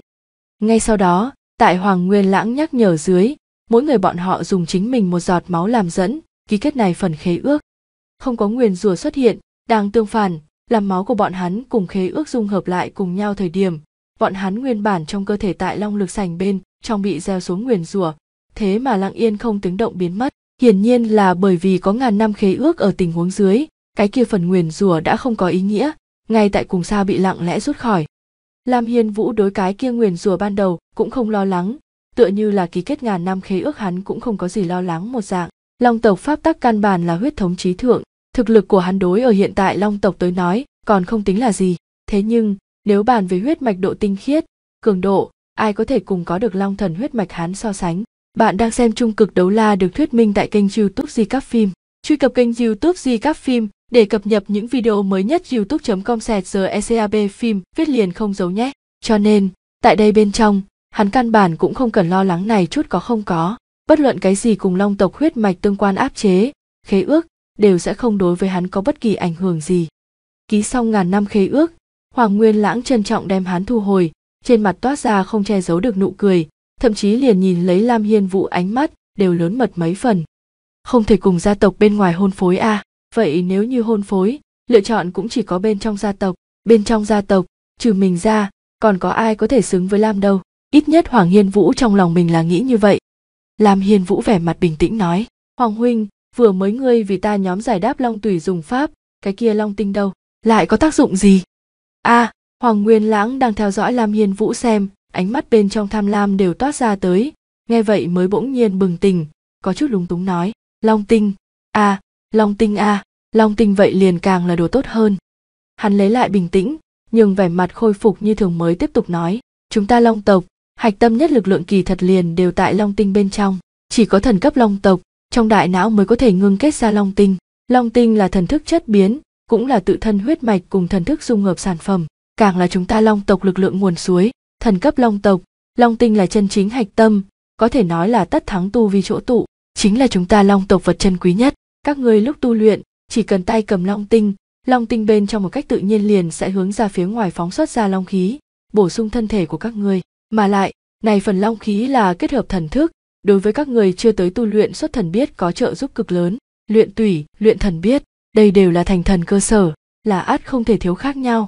ngay sau đó tại hoàng nguyên lãng nhắc nhở dưới mỗi người bọn họ dùng chính mình một giọt máu làm dẫn ký kết này phần khế ước không có nguyền rùa xuất hiện đang tương phản, làm máu của bọn hắn cùng khế ước dung hợp lại cùng nhau thời điểm, bọn hắn nguyên bản trong cơ thể tại long lực sành bên trong bị gieo xuống nguyền rủa, thế mà lặng yên không tiếng động biến mất. Hiển nhiên là bởi vì có ngàn năm khế ước ở tình huống dưới, cái kia phần nguyền rủa đã không có ý nghĩa, ngay tại cùng sao bị lặng lẽ rút khỏi. Lam Hiên Vũ đối cái kia nguyền rủa ban đầu cũng không lo lắng, tựa như là ký kết ngàn năm khế ước hắn cũng không có gì lo lắng một dạng. Long tộc pháp tắc căn bản là huyết thống trí thượng, Thực lực của hắn đối ở hiện tại long tộc tới nói còn không tính là gì. Thế nhưng, nếu bàn về huyết mạch độ tinh khiết, cường độ, ai có thể cùng có được long thần huyết mạch hắn so sánh. Bạn đang xem trung cực đấu la được thuyết minh tại kênh youtube Di Các Phim. Truy cập kênh youtube Di Các Phim để cập nhật những video mới nhất youtube.com sẹt ECAB phim viết liền không giấu nhé. Cho nên, tại đây bên trong, hắn căn bản cũng không cần lo lắng này chút có không có. Bất luận cái gì cùng long tộc huyết mạch tương quan áp chế, khế ước, đều sẽ không đối với hắn có bất kỳ ảnh hưởng gì ký xong ngàn năm khế ước hoàng nguyên lãng trân trọng đem hắn thu hồi trên mặt toát ra không che giấu được nụ cười thậm chí liền nhìn lấy lam hiên vũ ánh mắt đều lớn mật mấy phần không thể cùng gia tộc bên ngoài hôn phối à vậy nếu như hôn phối lựa chọn cũng chỉ có bên trong gia tộc bên trong gia tộc trừ mình ra còn có ai có thể xứng với lam đâu ít nhất hoàng hiên vũ trong lòng mình là nghĩ như vậy lam hiên vũ vẻ mặt bình tĩnh nói hoàng huynh vừa mới ngươi vì ta nhóm giải đáp long tùy dùng pháp cái kia long tinh đâu lại có tác dụng gì a à, hoàng nguyên lãng đang theo dõi lam hiên vũ xem ánh mắt bên trong tham lam đều toát ra tới nghe vậy mới bỗng nhiên bừng tỉnh có chút lúng túng nói long tinh a à, long tinh a à, long tinh vậy liền càng là đồ tốt hơn hắn lấy lại bình tĩnh nhưng vẻ mặt khôi phục như thường mới tiếp tục nói chúng ta long tộc hạch tâm nhất lực lượng kỳ thật liền đều tại long tinh bên trong chỉ có thần cấp long tộc trong đại não mới có thể ngưng kết ra long tinh long tinh là thần thức chất biến cũng là tự thân huyết mạch cùng thần thức dung hợp sản phẩm càng là chúng ta long tộc lực lượng nguồn suối thần cấp long tộc long tinh là chân chính hạch tâm có thể nói là tất thắng tu vi chỗ tụ chính là chúng ta long tộc vật chân quý nhất các ngươi lúc tu luyện chỉ cần tay cầm long tinh long tinh bên trong một cách tự nhiên liền sẽ hướng ra phía ngoài phóng xuất ra long khí bổ sung thân thể của các ngươi mà lại này phần long khí là kết hợp thần thức đối với các người chưa tới tu luyện xuất thần biết có trợ giúp cực lớn luyện tủy luyện thần biết đây đều là thành thần cơ sở là át không thể thiếu khác nhau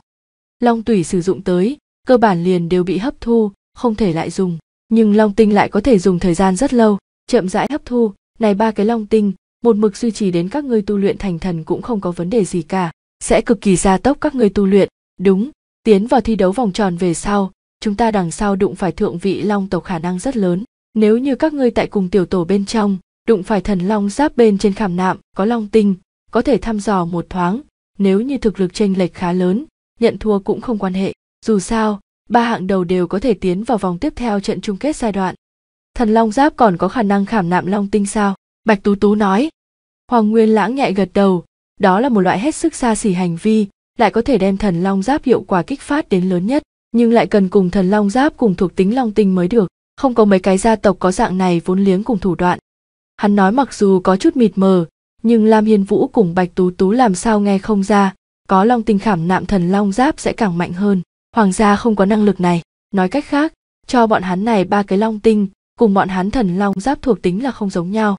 long tủy sử dụng tới cơ bản liền đều bị hấp thu không thể lại dùng nhưng long tinh lại có thể dùng thời gian rất lâu chậm rãi hấp thu này ba cái long tinh một mực duy trì đến các ngươi tu luyện thành thần cũng không có vấn đề gì cả sẽ cực kỳ gia tốc các ngươi tu luyện đúng tiến vào thi đấu vòng tròn về sau chúng ta đằng sau đụng phải thượng vị long tộc khả năng rất lớn nếu như các ngươi tại cùng tiểu tổ bên trong đụng phải thần long giáp bên trên khảm nạm có long tinh có thể thăm dò một thoáng nếu như thực lực chênh lệch khá lớn nhận thua cũng không quan hệ dù sao ba hạng đầu đều có thể tiến vào vòng tiếp theo trận chung kết giai đoạn thần long giáp còn có khả năng khảm nạm long tinh sao bạch tú tú nói hoàng nguyên lãng nhạy gật đầu đó là một loại hết sức xa xỉ hành vi lại có thể đem thần long giáp hiệu quả kích phát đến lớn nhất nhưng lại cần cùng thần long giáp cùng thuộc tính long tinh mới được không có mấy cái gia tộc có dạng này vốn liếng cùng thủ đoạn hắn nói mặc dù có chút mịt mờ nhưng lam hiên vũ cùng bạch tú tú làm sao nghe không ra có long tinh khảm nạm thần long giáp sẽ càng mạnh hơn hoàng gia không có năng lực này nói cách khác cho bọn hắn này ba cái long tinh cùng bọn hắn thần long giáp thuộc tính là không giống nhau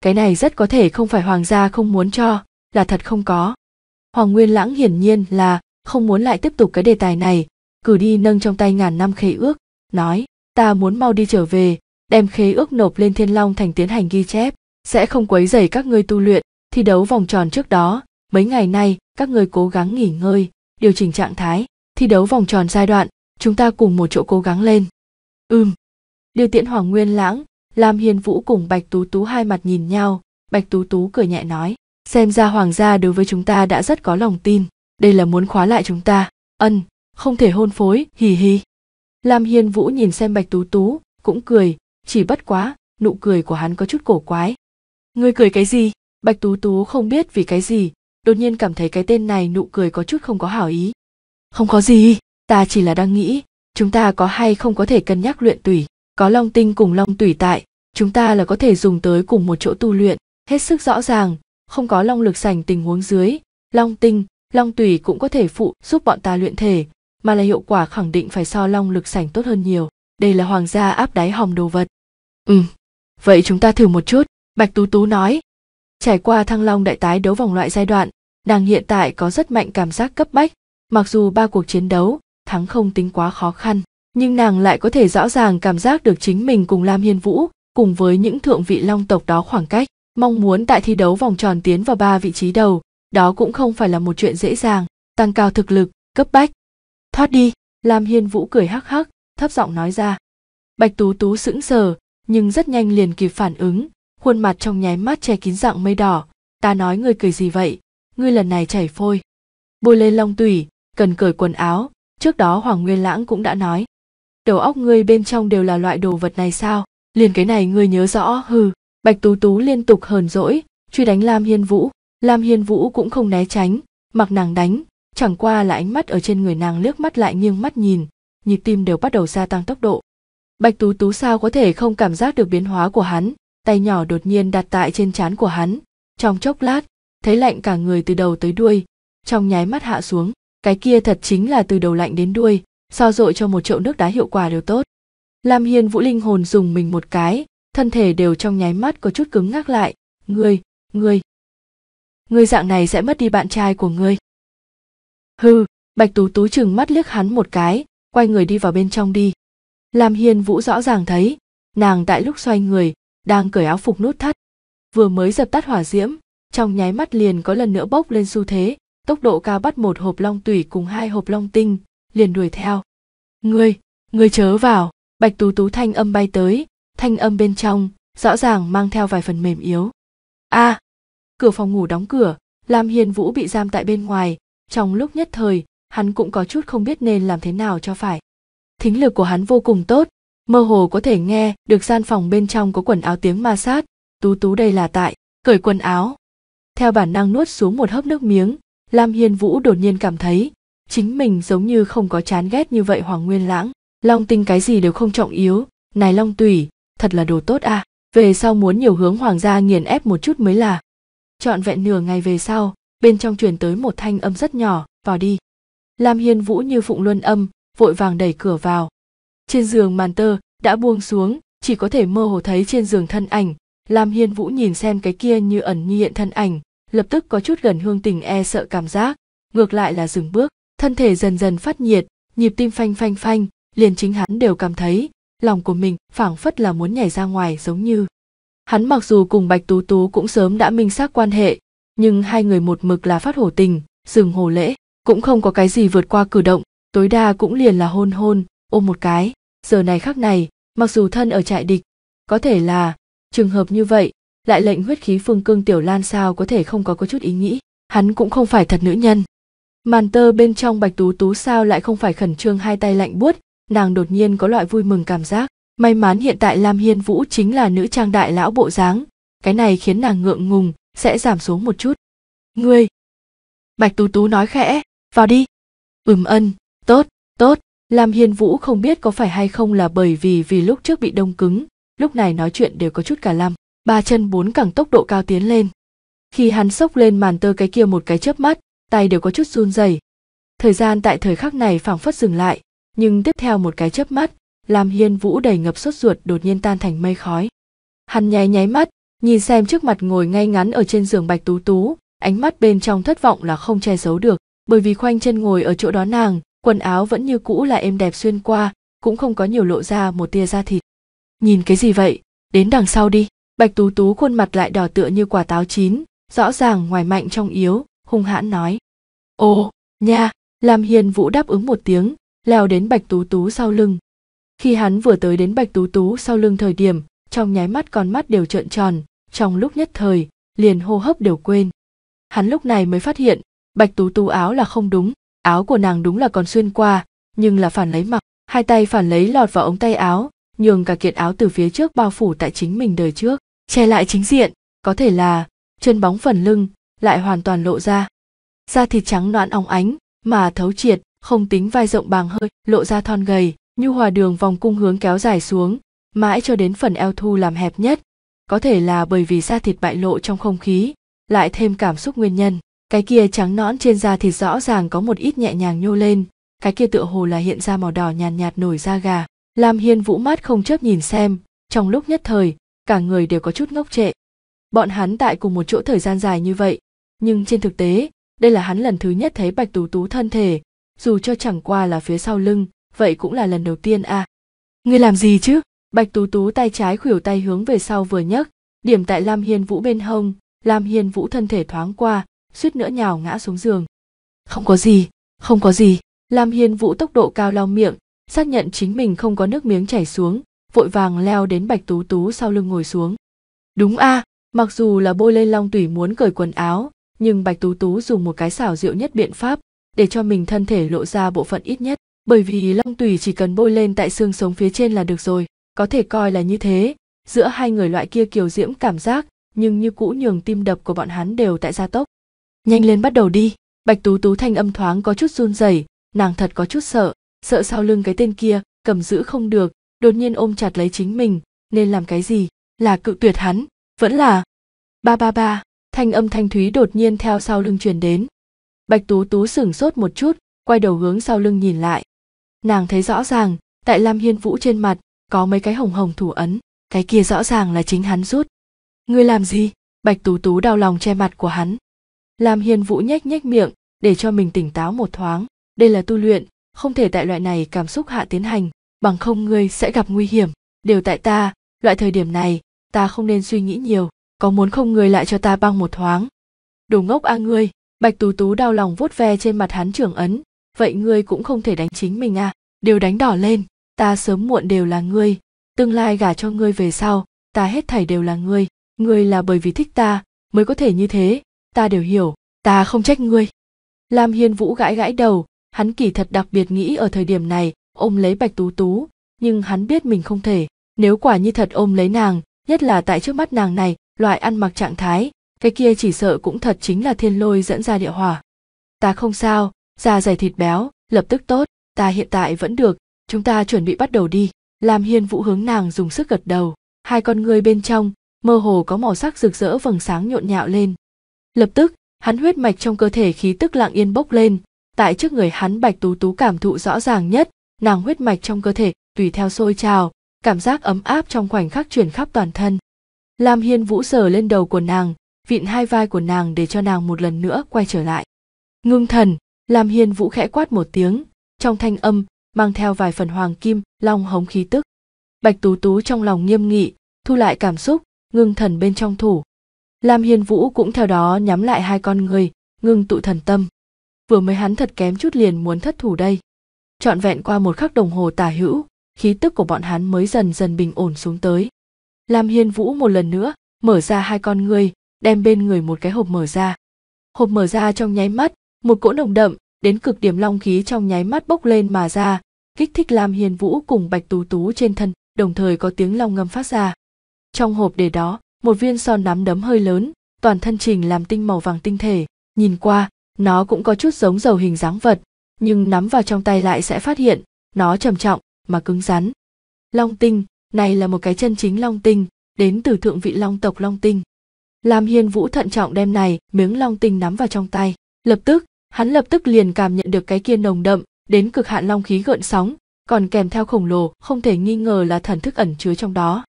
cái này rất có thể không phải hoàng gia không muốn cho là thật không có hoàng nguyên lãng hiển nhiên là không muốn lại tiếp tục cái đề tài này cử đi nâng trong tay ngàn năm khế ước nói ta muốn mau đi trở về đem khế ước nộp lên thiên long thành tiến hành ghi chép sẽ không quấy rầy các ngươi tu luyện thi đấu vòng tròn trước đó mấy ngày nay các ngươi cố gắng nghỉ ngơi điều chỉnh trạng thái thi đấu vòng tròn giai đoạn chúng ta cùng một chỗ cố gắng lên Ưm. điều tiễn hoàng nguyên lãng lam hiên vũ cùng bạch tú tú hai mặt nhìn nhau bạch tú tú cười nhẹ nói xem ra hoàng gia đối với chúng ta đã rất có lòng tin đây là muốn khóa lại chúng ta ân không thể hôn phối hì hì lam hiên vũ nhìn xem bạch tú tú cũng cười chỉ bất quá nụ cười của hắn có chút cổ quái ngươi cười cái gì bạch tú tú không biết vì cái gì đột nhiên cảm thấy cái tên này nụ cười có chút không có hảo ý không có gì ta chỉ là đang nghĩ chúng ta có hay không có thể cân nhắc luyện tủy có long tinh cùng long tủy tại chúng ta là có thể dùng tới cùng một chỗ tu luyện hết sức rõ ràng không có long lực sành tình huống dưới long tinh long tùy cũng có thể phụ giúp bọn ta luyện thể mà là hiệu quả khẳng định phải so long lực sảnh tốt hơn nhiều đây là hoàng gia áp đáy hòng đồ vật ừ vậy chúng ta thử một chút bạch tú tú nói trải qua thăng long đại tái đấu vòng loại giai đoạn nàng hiện tại có rất mạnh cảm giác cấp bách mặc dù ba cuộc chiến đấu thắng không tính quá khó khăn nhưng nàng lại có thể rõ ràng cảm giác được chính mình cùng lam hiên vũ cùng với những thượng vị long tộc đó khoảng cách mong muốn tại thi đấu vòng tròn tiến vào ba vị trí đầu đó cũng không phải là một chuyện dễ dàng tăng cao thực lực cấp bách thoát đi lam hiên vũ cười hắc hắc thấp giọng nói ra bạch tú tú sững sờ nhưng rất nhanh liền kịp phản ứng khuôn mặt trong nháy mắt che kín dạng mây đỏ ta nói ngươi cười gì vậy ngươi lần này chảy phôi bôi lên long tủy cần cởi quần áo trước đó hoàng nguyên lãng cũng đã nói đầu óc ngươi bên trong đều là loại đồ vật này sao liền cái này ngươi nhớ rõ hừ bạch tú tú liên tục hờn dỗi truy đánh lam hiên vũ lam hiên vũ cũng không né tránh mặc nàng đánh chẳng qua là ánh mắt ở trên người nàng liếc mắt lại nghiêng mắt nhìn nhịp tim đều bắt đầu gia tăng tốc độ bạch tú tú sao có thể không cảm giác được biến hóa của hắn tay nhỏ đột nhiên đặt tại trên trán của hắn trong chốc lát thấy lạnh cả người từ đầu tới đuôi trong nháy mắt hạ xuống cái kia thật chính là từ đầu lạnh đến đuôi so dội cho một triệu nước đá hiệu quả đều tốt lam hiên vũ linh hồn dùng mình một cái thân thể đều trong nháy mắt có chút cứng ngắc lại ngươi ngươi ngươi dạng này sẽ mất đi bạn trai của ngươi hừ bạch tú tú chừng mắt liếc hắn một cái quay người đi vào bên trong đi lam hiên vũ rõ ràng thấy nàng tại lúc xoay người đang cởi áo phục nút thắt vừa mới dập tắt hỏa diễm trong nháy mắt liền có lần nữa bốc lên xu thế tốc độ cao bắt một hộp long tủy cùng hai hộp long tinh liền đuổi theo ngươi ngươi chớ vào bạch tú tú thanh âm bay tới thanh âm bên trong rõ ràng mang theo vài phần mềm yếu a à, cửa phòng ngủ đóng cửa lam hiền vũ bị giam tại bên ngoài trong lúc nhất thời hắn cũng có chút không biết nên làm thế nào cho phải thính lực của hắn vô cùng tốt mơ hồ có thể nghe được gian phòng bên trong có quần áo tiếng ma sát tú tú đây là tại cởi quần áo theo bản năng nuốt xuống một hớp nước miếng lam hiên vũ đột nhiên cảm thấy chính mình giống như không có chán ghét như vậy hoàng nguyên lãng long tinh cái gì đều không trọng yếu này long tùy thật là đồ tốt à về sau muốn nhiều hướng hoàng gia nghiền ép một chút mới là trọn vẹn nửa ngày về sau bên trong truyền tới một thanh âm rất nhỏ vào đi lam hiên vũ như phụng luân âm vội vàng đẩy cửa vào trên giường màn tơ đã buông xuống chỉ có thể mơ hồ thấy trên giường thân ảnh lam hiên vũ nhìn xem cái kia như ẩn như hiện thân ảnh lập tức có chút gần hương tình e sợ cảm giác ngược lại là dừng bước thân thể dần dần phát nhiệt nhịp tim phanh phanh phanh liền chính hắn đều cảm thấy lòng của mình phảng phất là muốn nhảy ra ngoài giống như hắn mặc dù cùng bạch tú tú cũng sớm đã minh xác quan hệ nhưng hai người một mực là phát hổ tình dừng hồ lễ cũng không có cái gì vượt qua cử động tối đa cũng liền là hôn hôn ôm một cái giờ này khác này mặc dù thân ở trại địch có thể là trường hợp như vậy lại lệnh huyết khí phương cương tiểu lan sao có thể không có có chút ý nghĩ hắn cũng không phải thật nữ nhân màn tơ bên trong bạch tú tú sao lại không phải khẩn trương hai tay lạnh buốt nàng đột nhiên có loại vui mừng cảm giác may mắn hiện tại lam hiên vũ chính là nữ trang đại lão bộ dáng cái này khiến nàng ngượng ngùng sẽ giảm xuống một chút ngươi bạch tú tú nói khẽ vào đi ừm ân tốt tốt lam hiên vũ không biết có phải hay không là bởi vì vì lúc trước bị đông cứng lúc này nói chuyện đều có chút cả lăm ba chân bốn cẳng tốc độ cao tiến lên khi hắn sốc lên màn tơ cái kia một cái chớp mắt tay đều có chút run rẩy thời gian tại thời khắc này phảng phất dừng lại nhưng tiếp theo một cái chớp mắt làm hiên vũ đầy ngập sốt ruột đột nhiên tan thành mây khói hắn nháy nháy mắt nhìn xem trước mặt ngồi ngay ngắn ở trên giường bạch tú tú ánh mắt bên trong thất vọng là không che giấu được bởi vì khoanh chân ngồi ở chỗ đó nàng quần áo vẫn như cũ là êm đẹp xuyên qua cũng không có nhiều lộ ra một tia da thịt nhìn cái gì vậy đến đằng sau đi bạch tú tú khuôn mặt lại đỏ tựa như quả táo chín rõ ràng ngoài mạnh trong yếu hung hãn nói ồ nha làm hiền vũ đáp ứng một tiếng leo đến bạch tú tú sau lưng khi hắn vừa tới đến bạch tú tú sau lưng thời điểm trong nháy mắt con mắt đều trợn tròn trong lúc nhất thời liền hô hấp đều quên hắn lúc này mới phát hiện bạch tú tú áo là không đúng áo của nàng đúng là còn xuyên qua nhưng là phản lấy mặc hai tay phản lấy lọt vào ống tay áo nhường cả kiện áo từ phía trước bao phủ tại chính mình đời trước che lại chính diện có thể là chân bóng phần lưng lại hoàn toàn lộ ra da thịt trắng noãn óng ánh mà thấu triệt không tính vai rộng bàng hơi lộ ra thon gầy nhu hòa đường vòng cung hướng kéo dài xuống mãi cho đến phần eo thu làm hẹp nhất có thể là bởi vì da thịt bại lộ trong không khí lại thêm cảm xúc nguyên nhân cái kia trắng nõn trên da thịt rõ ràng có một ít nhẹ nhàng nhô lên cái kia tựa hồ là hiện ra màu đỏ nhàn nhạt, nhạt nổi da gà lam hiên vũ mắt không chớp nhìn xem trong lúc nhất thời cả người đều có chút ngốc trệ bọn hắn tại cùng một chỗ thời gian dài như vậy nhưng trên thực tế đây là hắn lần thứ nhất thấy bạch tú tú thân thể dù cho chẳng qua là phía sau lưng vậy cũng là lần đầu tiên à ngươi làm gì chứ Bạch Tú Tú tay trái khuỷu tay hướng về sau vừa nhấc, điểm tại Lam Hiên Vũ bên hông, Lam Hiên Vũ thân thể thoáng qua, suýt nữa nhào ngã xuống giường. Không có gì, không có gì. Lam Hiên Vũ tốc độ cao lau miệng, xác nhận chính mình không có nước miếng chảy xuống, vội vàng leo đến Bạch Tú Tú sau lưng ngồi xuống. Đúng a, à, mặc dù là bôi lên long tủy muốn cởi quần áo, nhưng Bạch Tú Tú dùng một cái xảo diệu nhất biện pháp để cho mình thân thể lộ ra bộ phận ít nhất, bởi vì long tủy chỉ cần bôi lên tại xương sống phía trên là được rồi có thể coi là như thế giữa hai người loại kia kiều diễm cảm giác nhưng như cũ nhường tim đập của bọn hắn đều tại gia tốc nhanh lên bắt đầu đi bạch tú tú thanh âm thoáng có chút run rẩy nàng thật có chút sợ sợ sau lưng cái tên kia cầm giữ không được đột nhiên ôm chặt lấy chính mình nên làm cái gì là cự tuyệt hắn vẫn là ba ba ba thanh âm thanh thúy đột nhiên theo sau lưng truyền đến bạch tú tú sửng sốt một chút quay đầu hướng sau lưng nhìn lại nàng thấy rõ ràng tại lam hiên vũ trên mặt có mấy cái hồng hồng thủ ấn cái kia rõ ràng là chính hắn rút ngươi làm gì bạch tú tú đau lòng che mặt của hắn làm hiền vũ nhếch nhếch miệng để cho mình tỉnh táo một thoáng đây là tu luyện không thể tại loại này cảm xúc hạ tiến hành bằng không ngươi sẽ gặp nguy hiểm đều tại ta loại thời điểm này ta không nên suy nghĩ nhiều có muốn không ngươi lại cho ta băng một thoáng đồ ngốc a ngươi bạch tú tú đau lòng vuốt ve trên mặt hắn trưởng ấn vậy ngươi cũng không thể đánh chính mình à đều đánh đỏ lên ta sớm muộn đều là ngươi tương lai gả cho ngươi về sau ta hết thảy đều là ngươi ngươi là bởi vì thích ta mới có thể như thế ta đều hiểu ta không trách ngươi lam hiên vũ gãi gãi đầu hắn kỳ thật đặc biệt nghĩ ở thời điểm này ôm lấy bạch tú tú nhưng hắn biết mình không thể nếu quả như thật ôm lấy nàng nhất là tại trước mắt nàng này loại ăn mặc trạng thái cái kia chỉ sợ cũng thật chính là thiên lôi dẫn ra địa hỏa ta không sao da dày thịt béo lập tức tốt ta hiện tại vẫn được chúng ta chuẩn bị bắt đầu đi làm hiên vũ hướng nàng dùng sức gật đầu hai con người bên trong mơ hồ có màu sắc rực rỡ vầng sáng nhộn nhạo lên lập tức hắn huyết mạch trong cơ thể khí tức lặng yên bốc lên tại trước người hắn bạch tú tú cảm thụ rõ ràng nhất nàng huyết mạch trong cơ thể tùy theo sôi trào cảm giác ấm áp trong khoảnh khắc chuyển khắp toàn thân lam hiên vũ sờ lên đầu của nàng vịn hai vai của nàng để cho nàng một lần nữa quay trở lại ngưng thần lam hiên vũ khẽ quát một tiếng trong thanh âm mang theo vài phần hoàng kim long hống khí tức bạch tú tú trong lòng nghiêm nghị thu lại cảm xúc ngưng thần bên trong thủ lam hiên vũ cũng theo đó nhắm lại hai con người ngưng tụ thần tâm vừa mới hắn thật kém chút liền muốn thất thủ đây trọn vẹn qua một khắc đồng hồ tả hữu khí tức của bọn hắn mới dần dần bình ổn xuống tới lam hiên vũ một lần nữa mở ra hai con người đem bên người một cái hộp mở ra hộp mở ra trong nháy mắt một cỗ nồng đậm đến cực điểm long khí trong nháy mắt bốc lên mà ra kích thích lam hiền vũ cùng bạch tú tú trên thân đồng thời có tiếng long ngâm phát ra trong hộp để đó một viên son nắm đấm hơi lớn toàn thân trình làm tinh màu vàng tinh thể nhìn qua nó cũng có chút giống dầu hình dáng vật nhưng nắm vào trong tay lại sẽ phát hiện nó trầm trọng mà cứng rắn long tinh này là một cái chân chính long tinh đến từ thượng vị long tộc long tinh lam hiền vũ thận trọng đem này miếng long tinh nắm vào trong tay lập tức hắn lập tức liền cảm nhận được cái kia nồng đậm đến cực hạn long khí gợn sóng còn kèm theo khổng lồ không thể nghi ngờ là thần thức ẩn chứa trong đó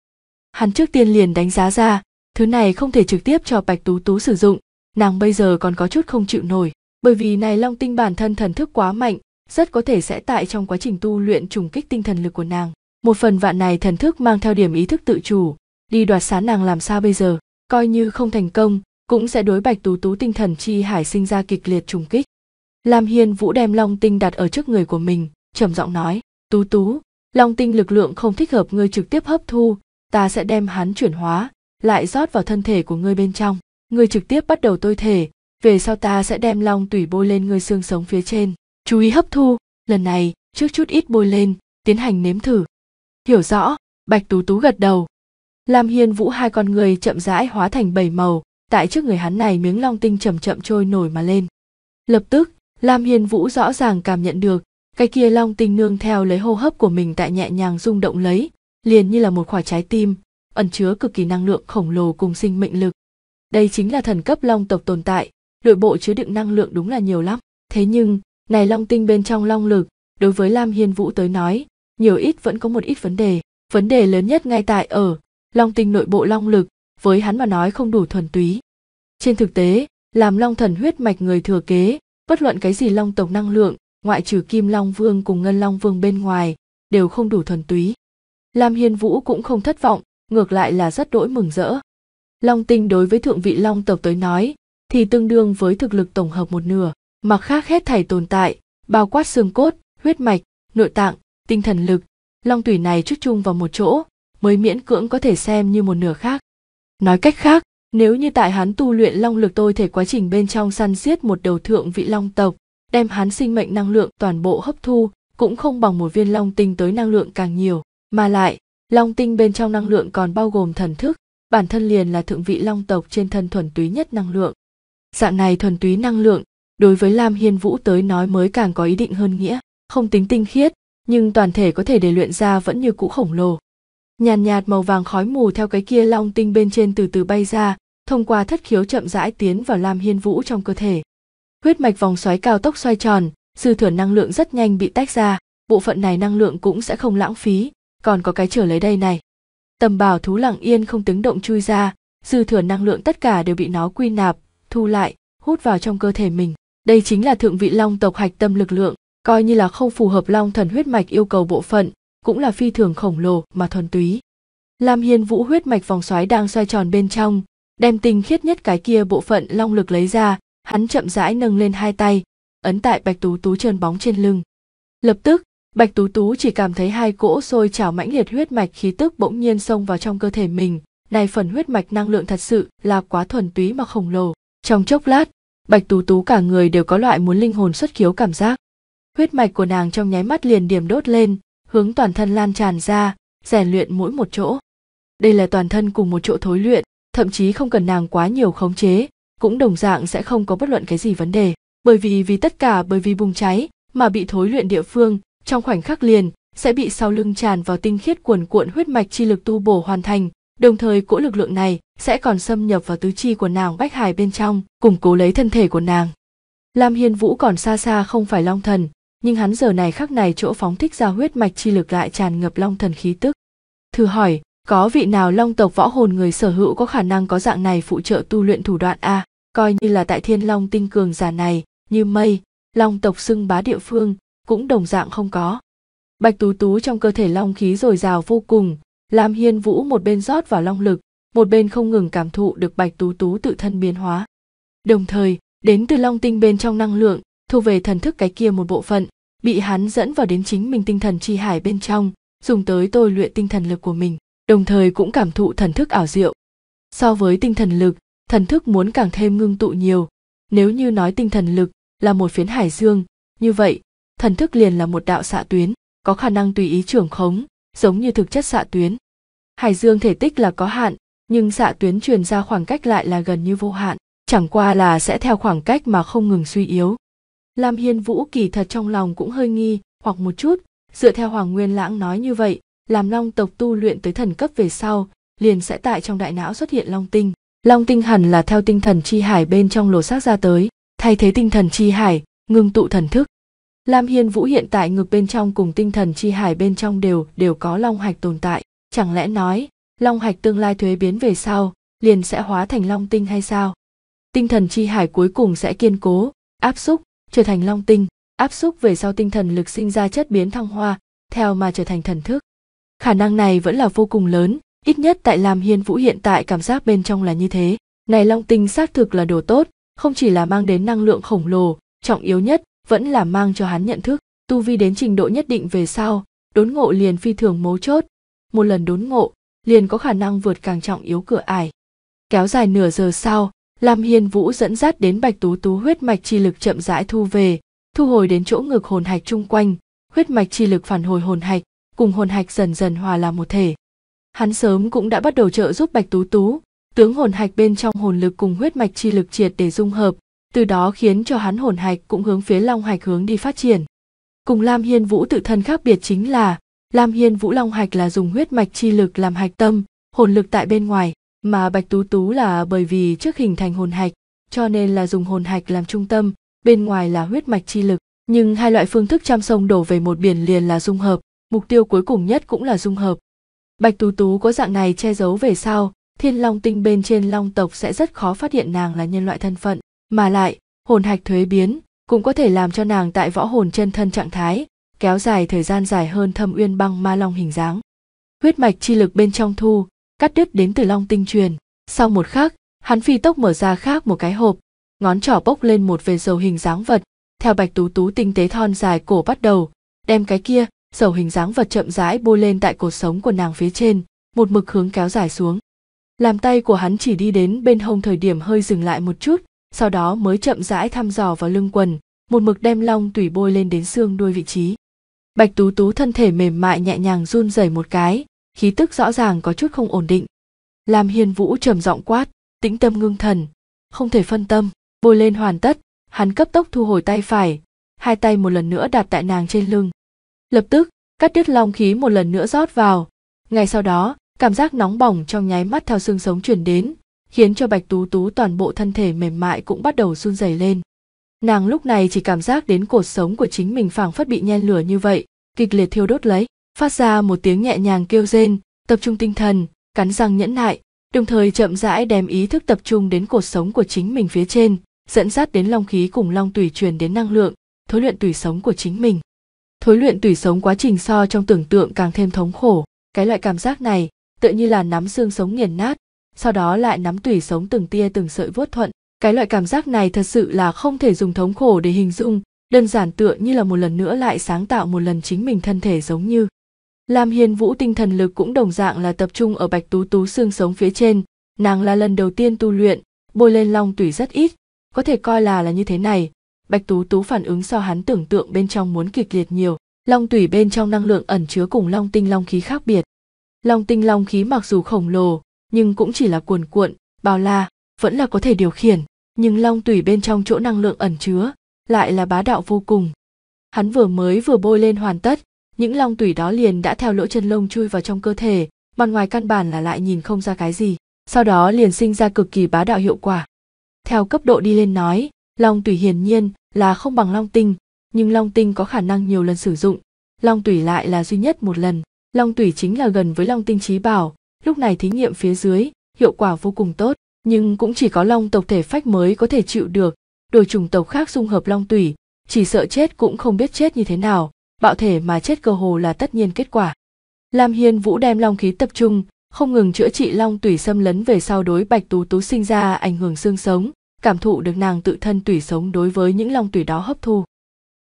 hắn trước tiên liền đánh giá ra thứ này không thể trực tiếp cho bạch tú tú sử dụng nàng bây giờ còn có chút không chịu nổi bởi vì này long tinh bản thân thần thức quá mạnh rất có thể sẽ tại trong quá trình tu luyện trùng kích tinh thần lực của nàng một phần vạn này thần thức mang theo điểm ý thức tự chủ đi đoạt xá nàng làm sao bây giờ coi như không thành công cũng sẽ đối bạch tú tú tinh thần chi hải sinh ra kịch liệt trùng kích lam hiên vũ đem long tinh đặt ở trước người của mình trầm giọng nói tú tú long tinh lực lượng không thích hợp ngươi trực tiếp hấp thu ta sẽ đem hắn chuyển hóa lại rót vào thân thể của ngươi bên trong ngươi trực tiếp bắt đầu tôi thể về sau ta sẽ đem long tủy bôi lên ngươi xương sống phía trên chú ý hấp thu lần này trước chút ít bôi lên tiến hành nếm thử hiểu rõ bạch tú tú gật đầu lam hiên vũ hai con người chậm rãi hóa thành bảy màu tại trước người hắn này miếng long tinh chậm chậm trôi nổi mà lên lập tức lam hiên vũ rõ ràng cảm nhận được cái kia long tinh nương theo lấy hô hấp của mình tại nhẹ nhàng rung động lấy liền như là một quả trái tim ẩn chứa cực kỳ năng lượng khổng lồ cùng sinh mệnh lực đây chính là thần cấp long tộc tồn tại nội bộ chứa đựng năng lượng đúng là nhiều lắm thế nhưng này long tinh bên trong long lực đối với lam hiên vũ tới nói nhiều ít vẫn có một ít vấn đề vấn đề lớn nhất ngay tại ở long tinh nội bộ long lực với hắn mà nói không đủ thuần túy trên thực tế làm long thần huyết mạch người thừa kế bất luận cái gì long tộc năng lượng ngoại trừ kim long vương cùng ngân long vương bên ngoài đều không đủ thuần túy lam hiên vũ cũng không thất vọng ngược lại là rất đỗi mừng rỡ long tinh đối với thượng vị long tộc tới nói thì tương đương với thực lực tổng hợp một nửa mặt khác hết thảy tồn tại bao quát xương cốt huyết mạch nội tạng tinh thần lực long tủy này chút chung vào một chỗ mới miễn cưỡng có thể xem như một nửa khác nói cách khác nếu như tại hắn tu luyện long lực tôi thể quá trình bên trong săn giết một đầu thượng vị long tộc đem hắn sinh mệnh năng lượng toàn bộ hấp thu cũng không bằng một viên long tinh tới năng lượng càng nhiều mà lại long tinh bên trong năng lượng còn bao gồm thần thức bản thân liền là thượng vị long tộc trên thân thuần túy nhất năng lượng dạng này thuần túy năng lượng đối với lam hiên vũ tới nói mới càng có ý định hơn nghĩa không tính tinh khiết nhưng toàn thể có thể để luyện ra vẫn như cũ khổng lồ nhàn nhạt, nhạt màu vàng khói mù theo cái kia long tinh bên trên từ từ bay ra thông qua thất khiếu chậm rãi tiến vào lam hiên vũ trong cơ thể huyết mạch vòng xoáy cao tốc xoay tròn dư thừa năng lượng rất nhanh bị tách ra bộ phận này năng lượng cũng sẽ không lãng phí còn có cái trở lấy đây này tầm bảo thú lặng yên không tiếng động chui ra dư thừa năng lượng tất cả đều bị nó quy nạp thu lại hút vào trong cơ thể mình đây chính là thượng vị long tộc hạch tâm lực lượng coi như là không phù hợp long thần huyết mạch yêu cầu bộ phận cũng là phi thường khổng lồ mà thuần túy lam hiên vũ huyết mạch vòng xoáy đang xoay tròn bên trong đem tinh khiết nhất cái kia bộ phận long lực lấy ra hắn chậm rãi nâng lên hai tay ấn tại bạch tú tú trơn bóng trên lưng lập tức bạch tú tú chỉ cảm thấy hai cỗ sôi trào mãnh liệt huyết mạch khí tức bỗng nhiên xông vào trong cơ thể mình này phần huyết mạch năng lượng thật sự là quá thuần túy mà khổng lồ trong chốc lát bạch tú tú cả người đều có loại muốn linh hồn xuất khiếu cảm giác huyết mạch của nàng trong nháy mắt liền điểm đốt lên hướng toàn thân lan tràn ra rèn luyện mỗi một chỗ đây là toàn thân cùng một chỗ thối luyện thậm chí không cần nàng quá nhiều khống chế cũng đồng dạng sẽ không có bất luận cái gì vấn đề bởi vì vì tất cả bởi vì bùng cháy mà bị thối luyện địa phương trong khoảnh khắc liền sẽ bị sau lưng tràn vào tinh khiết cuồn cuộn huyết mạch chi lực tu bổ hoàn thành đồng thời cỗ lực lượng này sẽ còn xâm nhập vào tứ chi của nàng bách hải bên trong củng cố lấy thân thể của nàng lam hiên vũ còn xa xa không phải long thần nhưng hắn giờ này khắc này chỗ phóng thích ra huyết mạch chi lực lại tràn ngập long thần khí tức thử hỏi có vị nào long tộc võ hồn người sở hữu có khả năng có dạng này phụ trợ tu luyện thủ đoạn a coi như là tại thiên long tinh cường giả này như mây long tộc xưng bá địa phương cũng đồng dạng không có bạch tú tú trong cơ thể long khí dồi dào vô cùng làm hiên vũ một bên rót vào long lực một bên không ngừng cảm thụ được bạch tú tú tự thân biến hóa đồng thời đến từ long tinh bên trong năng lượng thu về thần thức cái kia một bộ phận bị hắn dẫn vào đến chính mình tinh thần chi hải bên trong dùng tới tôi luyện tinh thần lực của mình đồng thời cũng cảm thụ thần thức ảo diệu so với tinh thần lực thần thức muốn càng thêm ngưng tụ nhiều nếu như nói tinh thần lực là một phiến hải dương như vậy thần thức liền là một đạo xạ tuyến có khả năng tùy ý trưởng khống giống như thực chất xạ tuyến hải dương thể tích là có hạn nhưng xạ tuyến truyền ra khoảng cách lại là gần như vô hạn chẳng qua là sẽ theo khoảng cách mà không ngừng suy yếu Lam Hiên Vũ kỳ thật trong lòng cũng hơi nghi, hoặc một chút, dựa theo Hoàng Nguyên Lãng nói như vậy, làm long tộc tu luyện tới thần cấp về sau, liền sẽ tại trong đại não xuất hiện long tinh. Long tinh hẳn là theo tinh thần chi hải bên trong lỗ xác ra tới, thay thế tinh thần chi hải, ngưng tụ thần thức. Lam Hiên Vũ hiện tại ngược bên trong cùng tinh thần chi hải bên trong đều đều có long hạch tồn tại, chẳng lẽ nói, long hạch tương lai thuế biến về sau, liền sẽ hóa thành long tinh hay sao? Tinh thần chi hải cuối cùng sẽ kiên cố, áp xúc, trở thành long tinh áp xúc về sau tinh thần lực sinh ra chất biến thăng hoa theo mà trở thành thần thức khả năng này vẫn là vô cùng lớn ít nhất tại làm hiên vũ hiện tại cảm giác bên trong là như thế này long tinh xác thực là đồ tốt không chỉ là mang đến năng lượng khổng lồ trọng yếu nhất vẫn là mang cho hắn nhận thức tu vi đến trình độ nhất định về sau đốn ngộ liền phi thường mấu chốt một lần đốn ngộ liền có khả năng vượt càng trọng yếu cửa ải kéo dài nửa giờ sau Lam Hiên Vũ dẫn dắt đến Bạch Tú Tú huyết mạch chi lực chậm rãi thu về, thu hồi đến chỗ ngực hồn hạch chung quanh, huyết mạch chi lực phản hồi hồn hạch, cùng hồn hạch dần dần hòa làm một thể. Hắn sớm cũng đã bắt đầu trợ giúp Bạch Tú Tú, tướng hồn hạch bên trong hồn lực cùng huyết mạch chi lực triệt để dung hợp, từ đó khiến cho hắn hồn hạch cũng hướng phía long hạch hướng đi phát triển. Cùng Lam Hiên Vũ tự thân khác biệt chính là, Lam Hiên Vũ long hạch là dùng huyết mạch chi lực làm hạch tâm, hồn lực tại bên ngoài, mà bạch tú tú là bởi vì trước hình thành hồn hạch cho nên là dùng hồn hạch làm trung tâm bên ngoài là huyết mạch chi lực nhưng hai loại phương thức chăm sông đổ về một biển liền là dung hợp mục tiêu cuối cùng nhất cũng là dung hợp bạch tú tú có dạng này che giấu về sau thiên long tinh bên trên long tộc sẽ rất khó phát hiện nàng là nhân loại thân phận mà lại hồn hạch thuế biến cũng có thể làm cho nàng tại võ hồn chân thân trạng thái kéo dài thời gian dài hơn thâm uyên băng ma long hình dáng huyết mạch chi lực bên trong thu cắt đứt đến từ long tinh truyền sau một khắc hắn phi tốc mở ra khác một cái hộp ngón trỏ bốc lên một vệt dầu hình dáng vật theo bạch tú tú tinh tế thon dài cổ bắt đầu đem cái kia dầu hình dáng vật chậm rãi bôi lên tại cột sống của nàng phía trên một mực hướng kéo dài xuống làm tay của hắn chỉ đi đến bên hông thời điểm hơi dừng lại một chút sau đó mới chậm rãi thăm dò vào lưng quần một mực đem long tủy bôi lên đến xương đuôi vị trí bạch tú tú thân thể mềm mại nhẹ nhàng run rẩy một cái khí tức rõ ràng có chút không ổn định làm hiền vũ trầm giọng quát tĩnh tâm ngưng thần không thể phân tâm bôi lên hoàn tất hắn cấp tốc thu hồi tay phải hai tay một lần nữa đặt tại nàng trên lưng lập tức cắt đứt long khí một lần nữa rót vào ngay sau đó cảm giác nóng bỏng trong nháy mắt theo xương sống chuyển đến khiến cho bạch tú tú toàn bộ thân thể mềm mại cũng bắt đầu run rẩy lên nàng lúc này chỉ cảm giác đến cột sống của chính mình phảng phất bị nhen lửa như vậy kịch liệt thiêu đốt lấy phát ra một tiếng nhẹ nhàng kêu rên tập trung tinh thần cắn răng nhẫn nại đồng thời chậm rãi đem ý thức tập trung đến cuộc sống của chính mình phía trên dẫn dắt đến long khí cùng long tủy truyền đến năng lượng thối luyện tủy sống của chính mình thối luyện tủy sống quá trình so trong tưởng tượng càng thêm thống khổ cái loại cảm giác này tựa như là nắm xương sống nghiền nát sau đó lại nắm tủy sống từng tia từng sợi vuốt thuận cái loại cảm giác này thật sự là không thể dùng thống khổ để hình dung đơn giản tựa như là một lần nữa lại sáng tạo một lần chính mình thân thể giống như Lam Hiên Vũ tinh thần lực cũng đồng dạng là tập trung ở Bạch Tú Tú xương sống phía trên, nàng là lần đầu tiên tu luyện, bôi lên long tủy rất ít, có thể coi là là như thế này. Bạch Tú Tú phản ứng so hắn tưởng tượng bên trong muốn kịch liệt nhiều, long tủy bên trong năng lượng ẩn chứa cùng long tinh long khí khác biệt. Long tinh long khí mặc dù khổng lồ, nhưng cũng chỉ là cuồn cuộn, bao la, vẫn là có thể điều khiển, nhưng long tủy bên trong chỗ năng lượng ẩn chứa lại là bá đạo vô cùng. Hắn vừa mới vừa bôi lên hoàn tất, những long tủy đó liền đã theo lỗ chân lông chui vào trong cơ thể mặt ngoài căn bản là lại nhìn không ra cái gì sau đó liền sinh ra cực kỳ bá đạo hiệu quả theo cấp độ đi lên nói long tủy hiển nhiên là không bằng long tinh nhưng long tinh có khả năng nhiều lần sử dụng long tủy lại là duy nhất một lần long tủy chính là gần với long tinh trí bảo lúc này thí nghiệm phía dưới hiệu quả vô cùng tốt nhưng cũng chỉ có long tộc thể phách mới có thể chịu được đồ chủng tộc khác dung hợp long tủy chỉ sợ chết cũng không biết chết như thế nào bạo thể mà chết cơ hồ là tất nhiên kết quả. Lam Hiên Vũ đem long khí tập trung, không ngừng chữa trị long tủy xâm lấn về sau đối Bạch Tú Tú sinh ra ảnh hưởng xương sống, cảm thụ được nàng tự thân tủy sống đối với những long tủy đó hấp thu.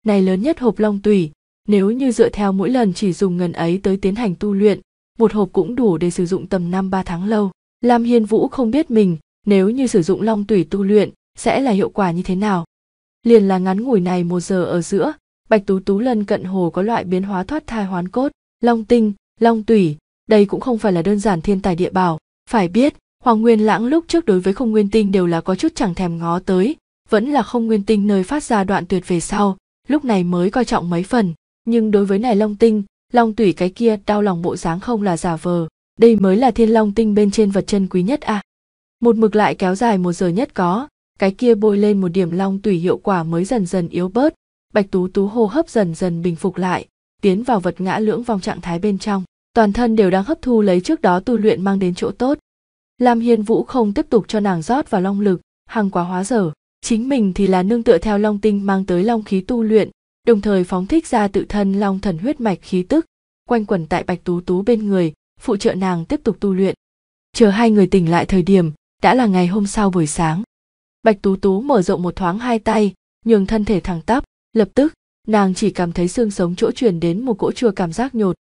Này lớn nhất hộp long tủy, nếu như dựa theo mỗi lần chỉ dùng ngần ấy tới tiến hành tu luyện, một hộp cũng đủ để sử dụng tầm năm ba tháng lâu. Lam Hiên Vũ không biết mình, nếu như sử dụng long tủy tu luyện, sẽ là hiệu quả như thế nào. Liền là ngắn ngủi này một giờ ở giữa, bạch tú tú lân cận hồ có loại biến hóa thoát thai hoán cốt long tinh long tủy đây cũng không phải là đơn giản thiên tài địa bảo phải biết hoàng nguyên lãng lúc trước đối với không nguyên tinh đều là có chút chẳng thèm ngó tới vẫn là không nguyên tinh nơi phát ra đoạn tuyệt về sau lúc này mới coi trọng mấy phần nhưng đối với này long tinh long tủy cái kia đau lòng bộ dáng không là giả vờ đây mới là thiên long tinh bên trên vật chân quý nhất à một mực lại kéo dài một giờ nhất có cái kia bôi lên một điểm long tủy hiệu quả mới dần dần yếu bớt bạch tú tú hô hấp dần dần bình phục lại tiến vào vật ngã lưỡng vòng trạng thái bên trong toàn thân đều đang hấp thu lấy trước đó tu luyện mang đến chỗ tốt lam hiên vũ không tiếp tục cho nàng rót vào long lực hằng quá hóa dở chính mình thì là nương tựa theo long tinh mang tới long khí tu luyện đồng thời phóng thích ra tự thân long thần huyết mạch khí tức quanh quẩn tại bạch tú tú bên người phụ trợ nàng tiếp tục tu luyện chờ hai người tỉnh lại thời điểm đã là ngày hôm sau buổi sáng bạch tú tú mở rộng một thoáng hai tay nhường thân thể thẳng tắp lập tức nàng chỉ cảm thấy xương sống chỗ truyền đến một cỗ chua cảm giác nhột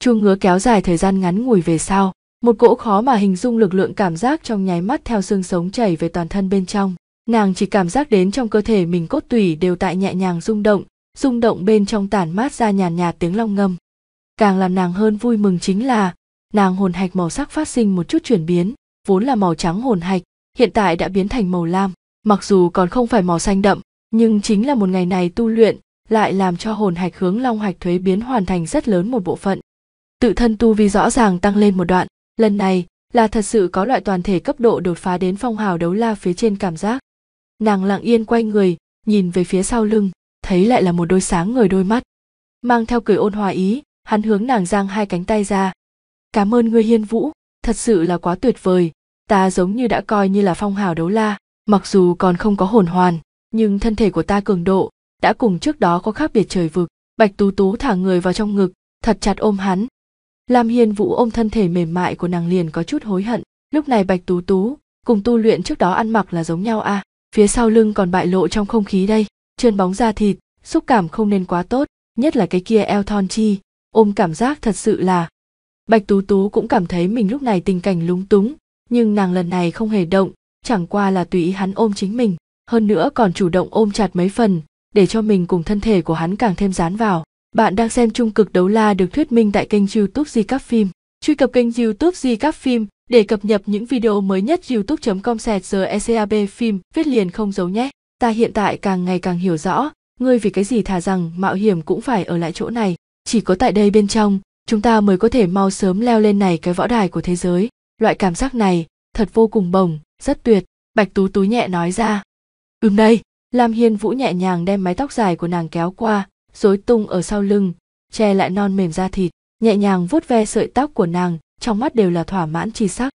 chu ngứa kéo dài thời gian ngắn ngủi về sau một cỗ khó mà hình dung lực lượng cảm giác trong nháy mắt theo xương sống chảy về toàn thân bên trong nàng chỉ cảm giác đến trong cơ thể mình cốt tủy đều tại nhẹ nhàng rung động rung động bên trong tản mát ra nhàn nhạt tiếng long ngâm càng làm nàng hơn vui mừng chính là nàng hồn hạch màu sắc phát sinh một chút chuyển biến vốn là màu trắng hồn hạch hiện tại đã biến thành màu lam mặc dù còn không phải màu xanh đậm nhưng chính là một ngày này tu luyện lại làm cho hồn hạch hướng long hạch thuế biến hoàn thành rất lớn một bộ phận tự thân tu vi rõ ràng tăng lên một đoạn lần này là thật sự có loại toàn thể cấp độ đột phá đến phong hào đấu la phía trên cảm giác nàng lặng yên quay người nhìn về phía sau lưng thấy lại là một đôi sáng người đôi mắt mang theo cười ôn hòa ý hắn hướng nàng giang hai cánh tay ra cảm ơn ngươi hiên vũ thật sự là quá tuyệt vời ta giống như đã coi như là phong hào đấu la mặc dù còn không có hồn hoàn nhưng thân thể của ta cường độ đã cùng trước đó có khác biệt trời vực bạch tú tú thả người vào trong ngực thật chặt ôm hắn lam hiên vũ ôm thân thể mềm mại của nàng liền có chút hối hận lúc này bạch tú tú cùng tu luyện trước đó ăn mặc là giống nhau à phía sau lưng còn bại lộ trong không khí đây trơn bóng da thịt xúc cảm không nên quá tốt nhất là cái kia eo thon chi ôm cảm giác thật sự là bạch tú tú cũng cảm thấy mình lúc này tình cảnh lúng túng nhưng nàng lần này không hề động chẳng qua là tùy ý hắn ôm chính mình hơn nữa còn chủ động ôm chặt mấy phần để cho mình cùng thân thể của hắn càng thêm dán vào bạn đang xem trung cực đấu la được thuyết minh tại kênh youtube di các phim truy cập kênh youtube di các phim để cập nhật những video mới nhất youtube com eab phim viết liền không giấu nhé ta hiện tại càng ngày càng hiểu rõ ngươi vì cái gì thà rằng mạo hiểm cũng phải ở lại chỗ này chỉ có tại đây bên trong chúng ta mới có thể mau sớm leo lên này cái võ đài của thế giới loại cảm giác này thật vô cùng bồng rất tuyệt bạch tú tú nhẹ nói ra ưm đây lam hiên vũ nhẹ nhàng đem mái tóc dài của nàng kéo qua rối tung ở sau lưng che lại non mềm da thịt nhẹ nhàng vuốt ve sợi tóc của nàng trong mắt đều là thỏa mãn chi sắc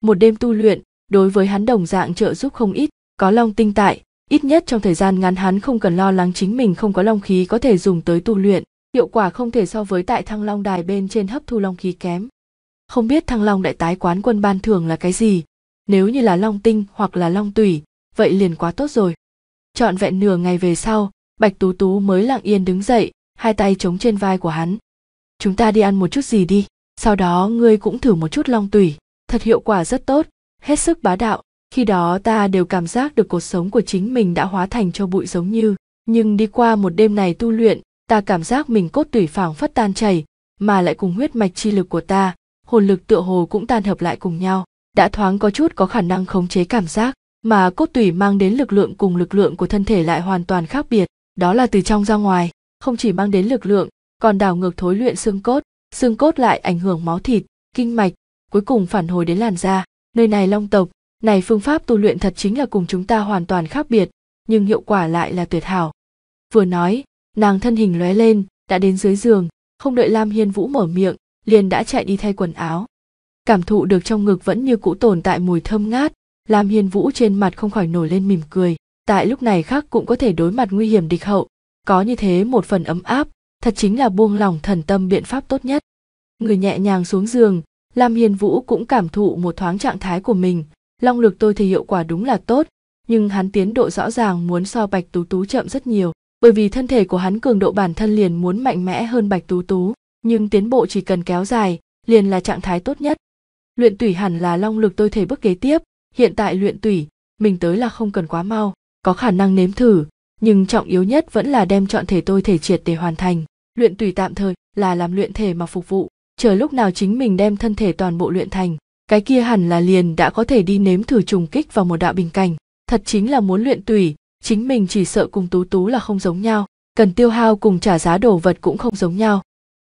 một đêm tu luyện đối với hắn đồng dạng trợ giúp không ít có long tinh tại ít nhất trong thời gian ngắn hắn không cần lo lắng chính mình không có long khí có thể dùng tới tu luyện hiệu quả không thể so với tại thăng long đài bên trên hấp thu long khí kém không biết thăng long đại tái quán quân ban thường là cái gì nếu như là long tinh hoặc là long tủy vậy liền quá tốt rồi trọn vẹn nửa ngày về sau bạch tú tú mới lặng yên đứng dậy hai tay chống trên vai của hắn chúng ta đi ăn một chút gì đi sau đó ngươi cũng thử một chút long tủy thật hiệu quả rất tốt hết sức bá đạo khi đó ta đều cảm giác được cuộc sống của chính mình đã hóa thành cho bụi giống như nhưng đi qua một đêm này tu luyện ta cảm giác mình cốt tủy phảng phất tan chảy mà lại cùng huyết mạch chi lực của ta hồn lực tựa hồ cũng tan hợp lại cùng nhau đã thoáng có chút có khả năng khống chế cảm giác mà cốt tủy mang đến lực lượng cùng lực lượng của thân thể lại hoàn toàn khác biệt đó là từ trong ra ngoài không chỉ mang đến lực lượng còn đảo ngược thối luyện xương cốt xương cốt lại ảnh hưởng máu thịt kinh mạch cuối cùng phản hồi đến làn da nơi này long tộc này phương pháp tu luyện thật chính là cùng chúng ta hoàn toàn khác biệt nhưng hiệu quả lại là tuyệt hảo vừa nói nàng thân hình lóe lên đã đến dưới giường không đợi lam hiên vũ mở miệng liền đã chạy đi thay quần áo cảm thụ được trong ngực vẫn như cũ tồn tại mùi thơm ngát Lam Hiên Vũ trên mặt không khỏi nổi lên mỉm cười, tại lúc này khác cũng có thể đối mặt nguy hiểm địch hậu, có như thế một phần ấm áp, thật chính là buông lòng thần tâm biện pháp tốt nhất. Người nhẹ nhàng xuống giường, Lam Hiên Vũ cũng cảm thụ một thoáng trạng thái của mình, long lực tôi thì hiệu quả đúng là tốt, nhưng hắn tiến độ rõ ràng muốn so Bạch Tú Tú chậm rất nhiều, bởi vì thân thể của hắn cường độ bản thân liền muốn mạnh mẽ hơn Bạch Tú Tú, nhưng tiến bộ chỉ cần kéo dài, liền là trạng thái tốt nhất. Luyện tủy hẳn là long lực tôi thể bước kế tiếp, hiện tại luyện tủy mình tới là không cần quá mau có khả năng nếm thử nhưng trọng yếu nhất vẫn là đem chọn thể tôi thể triệt để hoàn thành luyện tủy tạm thời là làm luyện thể mà phục vụ chờ lúc nào chính mình đem thân thể toàn bộ luyện thành cái kia hẳn là liền đã có thể đi nếm thử trùng kích vào một đạo bình cảnh thật chính là muốn luyện tủy chính mình chỉ sợ cùng tú tú là không giống nhau cần tiêu hao cùng trả giá đồ vật cũng không giống nhau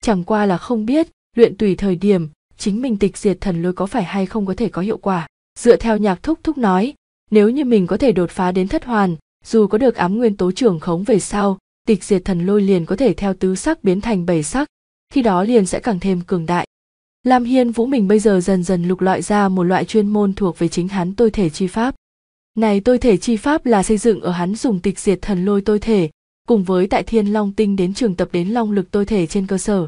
chẳng qua là không biết luyện tùy thời điểm chính mình tịch diệt thần lôi có phải hay không có thể có hiệu quả dựa theo nhạc thúc thúc nói nếu như mình có thể đột phá đến thất hoàn dù có được ám nguyên tố trưởng khống về sau tịch diệt thần lôi liền có thể theo tứ sắc biến thành bảy sắc khi đó liền sẽ càng thêm cường đại lam hiên vũ mình bây giờ dần dần lục loại ra một loại chuyên môn thuộc về chính hắn tôi thể chi pháp này tôi thể chi pháp là xây dựng ở hắn dùng tịch diệt thần lôi tôi thể cùng với tại thiên long tinh đến trường tập đến long lực tôi thể trên cơ sở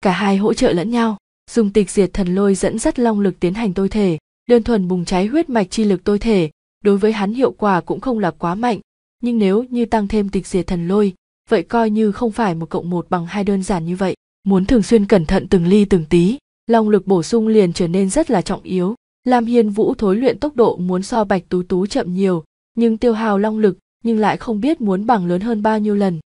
cả hai hỗ trợ lẫn nhau dùng tịch diệt thần lôi dẫn dắt long lực tiến hành tôi thể đơn thuần bùng cháy huyết mạch chi lực tôi thể đối với hắn hiệu quả cũng không là quá mạnh nhưng nếu như tăng thêm tịch diệt thần lôi vậy coi như không phải một cộng một bằng hai đơn giản như vậy muốn thường xuyên cẩn thận từng ly từng tí long lực bổ sung liền trở nên rất là trọng yếu lam hiên vũ thối luyện tốc độ muốn so bạch tú tú chậm nhiều nhưng tiêu hào long lực nhưng lại không biết muốn bằng lớn hơn bao nhiêu lần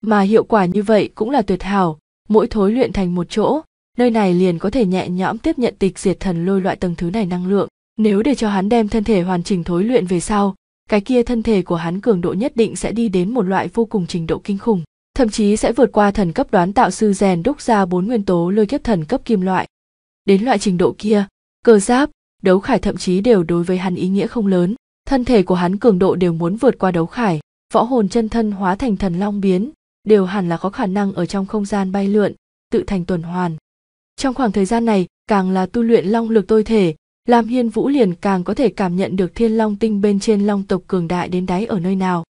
mà hiệu quả như vậy cũng là tuyệt hảo mỗi thối luyện thành một chỗ nơi này liền có thể nhẹ nhõm tiếp nhận tịch diệt thần lôi loại tầng thứ này năng lượng nếu để cho hắn đem thân thể hoàn chỉnh thối luyện về sau cái kia thân thể của hắn cường độ nhất định sẽ đi đến một loại vô cùng trình độ kinh khủng thậm chí sẽ vượt qua thần cấp đoán tạo sư rèn đúc ra bốn nguyên tố lôi kiếp thần cấp kim loại đến loại trình độ kia cơ giáp đấu khải thậm chí đều đối với hắn ý nghĩa không lớn thân thể của hắn cường độ đều muốn vượt qua đấu khải võ hồn chân thân hóa thành thần long biến đều hẳn là có khả năng ở trong không gian bay lượn tự thành tuần hoàn trong khoảng thời gian này, càng là tu luyện long lực tôi thể, làm Hiên Vũ liền càng có thể cảm nhận được thiên long tinh bên trên long tộc cường đại đến đáy ở nơi nào.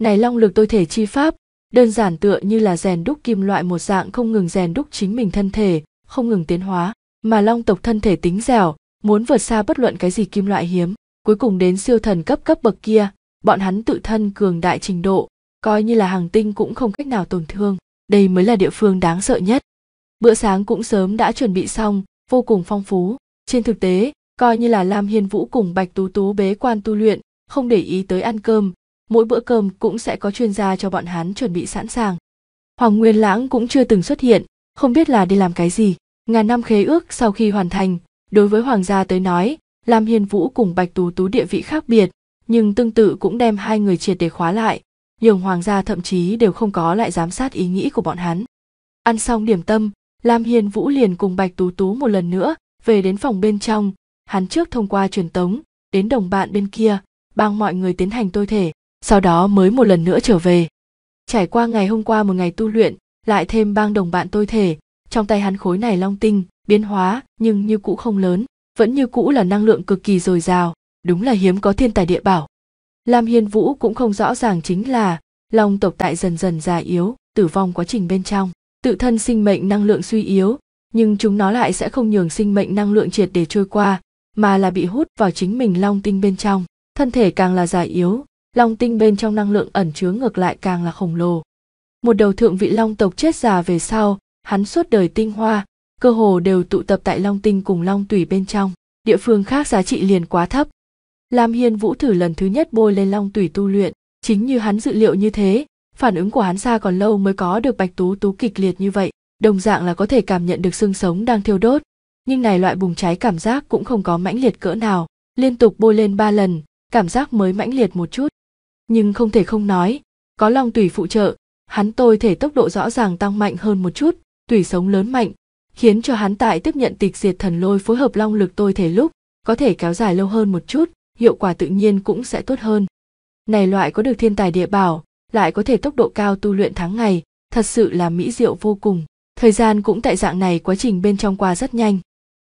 Này long lực tôi thể chi pháp, đơn giản tựa như là rèn đúc kim loại một dạng không ngừng rèn đúc chính mình thân thể, không ngừng tiến hóa, mà long tộc thân thể tính dẻo, muốn vượt xa bất luận cái gì kim loại hiếm, cuối cùng đến siêu thần cấp cấp bậc kia, bọn hắn tự thân cường đại trình độ, coi như là hàng tinh cũng không cách nào tổn thương, đây mới là địa phương đáng sợ nhất. Bữa sáng cũng sớm đã chuẩn bị xong, vô cùng phong phú. Trên thực tế, coi như là Lam Hiên Vũ cùng Bạch Tú Tú bế quan tu luyện, không để ý tới ăn cơm, mỗi bữa cơm cũng sẽ có chuyên gia cho bọn hắn chuẩn bị sẵn sàng. Hoàng Nguyên Lãng cũng chưa từng xuất hiện, không biết là đi làm cái gì. Ngàn năm khế ước sau khi hoàn thành, đối với hoàng gia tới nói, Lam Hiên Vũ cùng Bạch Tú Tú địa vị khác biệt, nhưng tương tự cũng đem hai người triệt để khóa lại, nhường hoàng gia thậm chí đều không có lại giám sát ý nghĩ của bọn hắn. Ăn xong điểm tâm, Lam Hiên Vũ liền cùng Bạch Tú Tú một lần nữa về đến phòng bên trong, hắn trước thông qua truyền tống đến đồng bạn bên kia, bang mọi người tiến hành tôi thể, sau đó mới một lần nữa trở về. Trải qua ngày hôm qua một ngày tu luyện, lại thêm bang đồng bạn tôi thể, trong tay hắn khối này long tinh, biến hóa nhưng như cũ không lớn, vẫn như cũ là năng lượng cực kỳ dồi dào, đúng là hiếm có thiên tài địa bảo. Lam Hiên Vũ cũng không rõ ràng chính là long tộc tại dần dần già yếu, tử vong quá trình bên trong tự thân sinh mệnh năng lượng suy yếu nhưng chúng nó lại sẽ không nhường sinh mệnh năng lượng triệt để trôi qua mà là bị hút vào chính mình long tinh bên trong thân thể càng là già yếu long tinh bên trong năng lượng ẩn chứa ngược lại càng là khổng lồ một đầu thượng vị long tộc chết già về sau hắn suốt đời tinh hoa cơ hồ đều tụ tập tại long tinh cùng long tủy bên trong địa phương khác giá trị liền quá thấp lam hiên vũ thử lần thứ nhất bôi lên long tủy tu luyện chính như hắn dự liệu như thế phản ứng của hắn xa còn lâu mới có được bạch tú tú kịch liệt như vậy đồng dạng là có thể cảm nhận được xương sống đang thiêu đốt nhưng này loại bùng cháy cảm giác cũng không có mãnh liệt cỡ nào liên tục bôi lên ba lần cảm giác mới mãnh liệt một chút nhưng không thể không nói có long tủy phụ trợ hắn tôi thể tốc độ rõ ràng tăng mạnh hơn một chút tủy sống lớn mạnh khiến cho hắn tại tiếp nhận tịch diệt thần lôi phối hợp long lực tôi thể lúc có thể kéo dài lâu hơn một chút hiệu quả tự nhiên cũng sẽ tốt hơn này loại có được thiên tài địa bảo lại có thể tốc độ cao tu luyện tháng ngày thật sự là mỹ diệu vô cùng thời gian cũng tại dạng này quá trình bên trong qua rất nhanh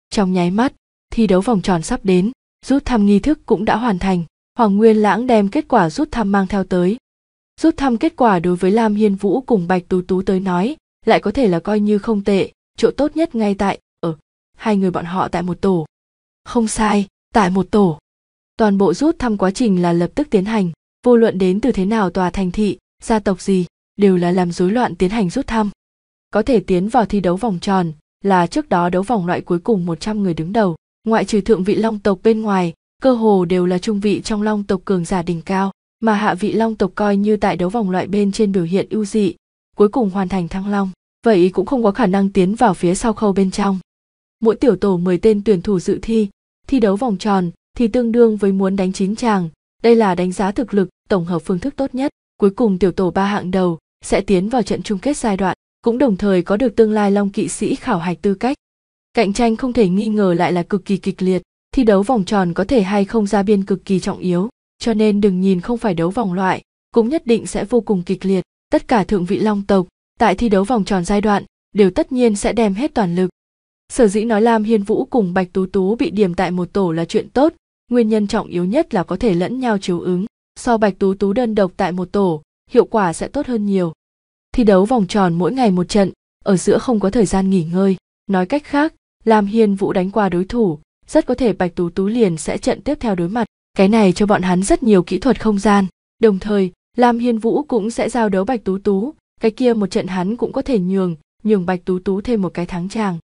trong nháy mắt thi đấu vòng tròn sắp đến rút thăm nghi thức cũng đã hoàn thành hoàng nguyên lãng đem kết quả rút thăm mang theo tới rút thăm kết quả đối với lam hiên vũ cùng bạch tú tú tới nói lại có thể là coi như không tệ chỗ tốt nhất ngay tại ở hai người bọn họ tại một tổ không sai tại một tổ toàn bộ rút thăm quá trình là lập tức tiến hành vô luận đến từ thế nào tòa thành thị gia tộc gì đều là làm rối loạn tiến hành rút thăm có thể tiến vào thi đấu vòng tròn là trước đó đấu vòng loại cuối cùng 100 người đứng đầu ngoại trừ thượng vị long tộc bên ngoài cơ hồ đều là trung vị trong long tộc cường giả đỉnh cao mà hạ vị long tộc coi như tại đấu vòng loại bên trên biểu hiện ưu dị cuối cùng hoàn thành thăng long vậy cũng không có khả năng tiến vào phía sau khâu bên trong mỗi tiểu tổ 10 tên tuyển thủ dự thi thi đấu vòng tròn thì tương đương với muốn đánh chín chàng đây là đánh giá thực lực, tổng hợp phương thức tốt nhất. Cuối cùng tiểu tổ ba hạng đầu sẽ tiến vào trận chung kết giai đoạn, cũng đồng thời có được tương lai Long kỵ sĩ khảo hạch tư cách. Cạnh tranh không thể nghi ngờ lại là cực kỳ kịch liệt, thi đấu vòng tròn có thể hay không ra biên cực kỳ trọng yếu, cho nên đừng nhìn không phải đấu vòng loại, cũng nhất định sẽ vô cùng kịch liệt. Tất cả thượng vị Long tộc tại thi đấu vòng tròn giai đoạn đều tất nhiên sẽ đem hết toàn lực. Sở dĩ nói Lam Hiên Vũ cùng Bạch Tú Tú bị điểm tại một tổ là chuyện tốt, nguyên nhân trọng yếu nhất là có thể lẫn nhau chiếu ứng so bạch tú tú đơn độc tại một tổ hiệu quả sẽ tốt hơn nhiều thi đấu vòng tròn mỗi ngày một trận ở giữa không có thời gian nghỉ ngơi nói cách khác làm hiền vũ đánh qua đối thủ rất có thể bạch tú tú liền sẽ trận tiếp theo đối mặt cái này cho bọn hắn rất nhiều kỹ thuật không gian đồng thời làm hiền vũ cũng sẽ giao đấu bạch tú tú cái kia một trận hắn cũng có thể nhường nhường bạch tú tú thêm một cái thắng tràng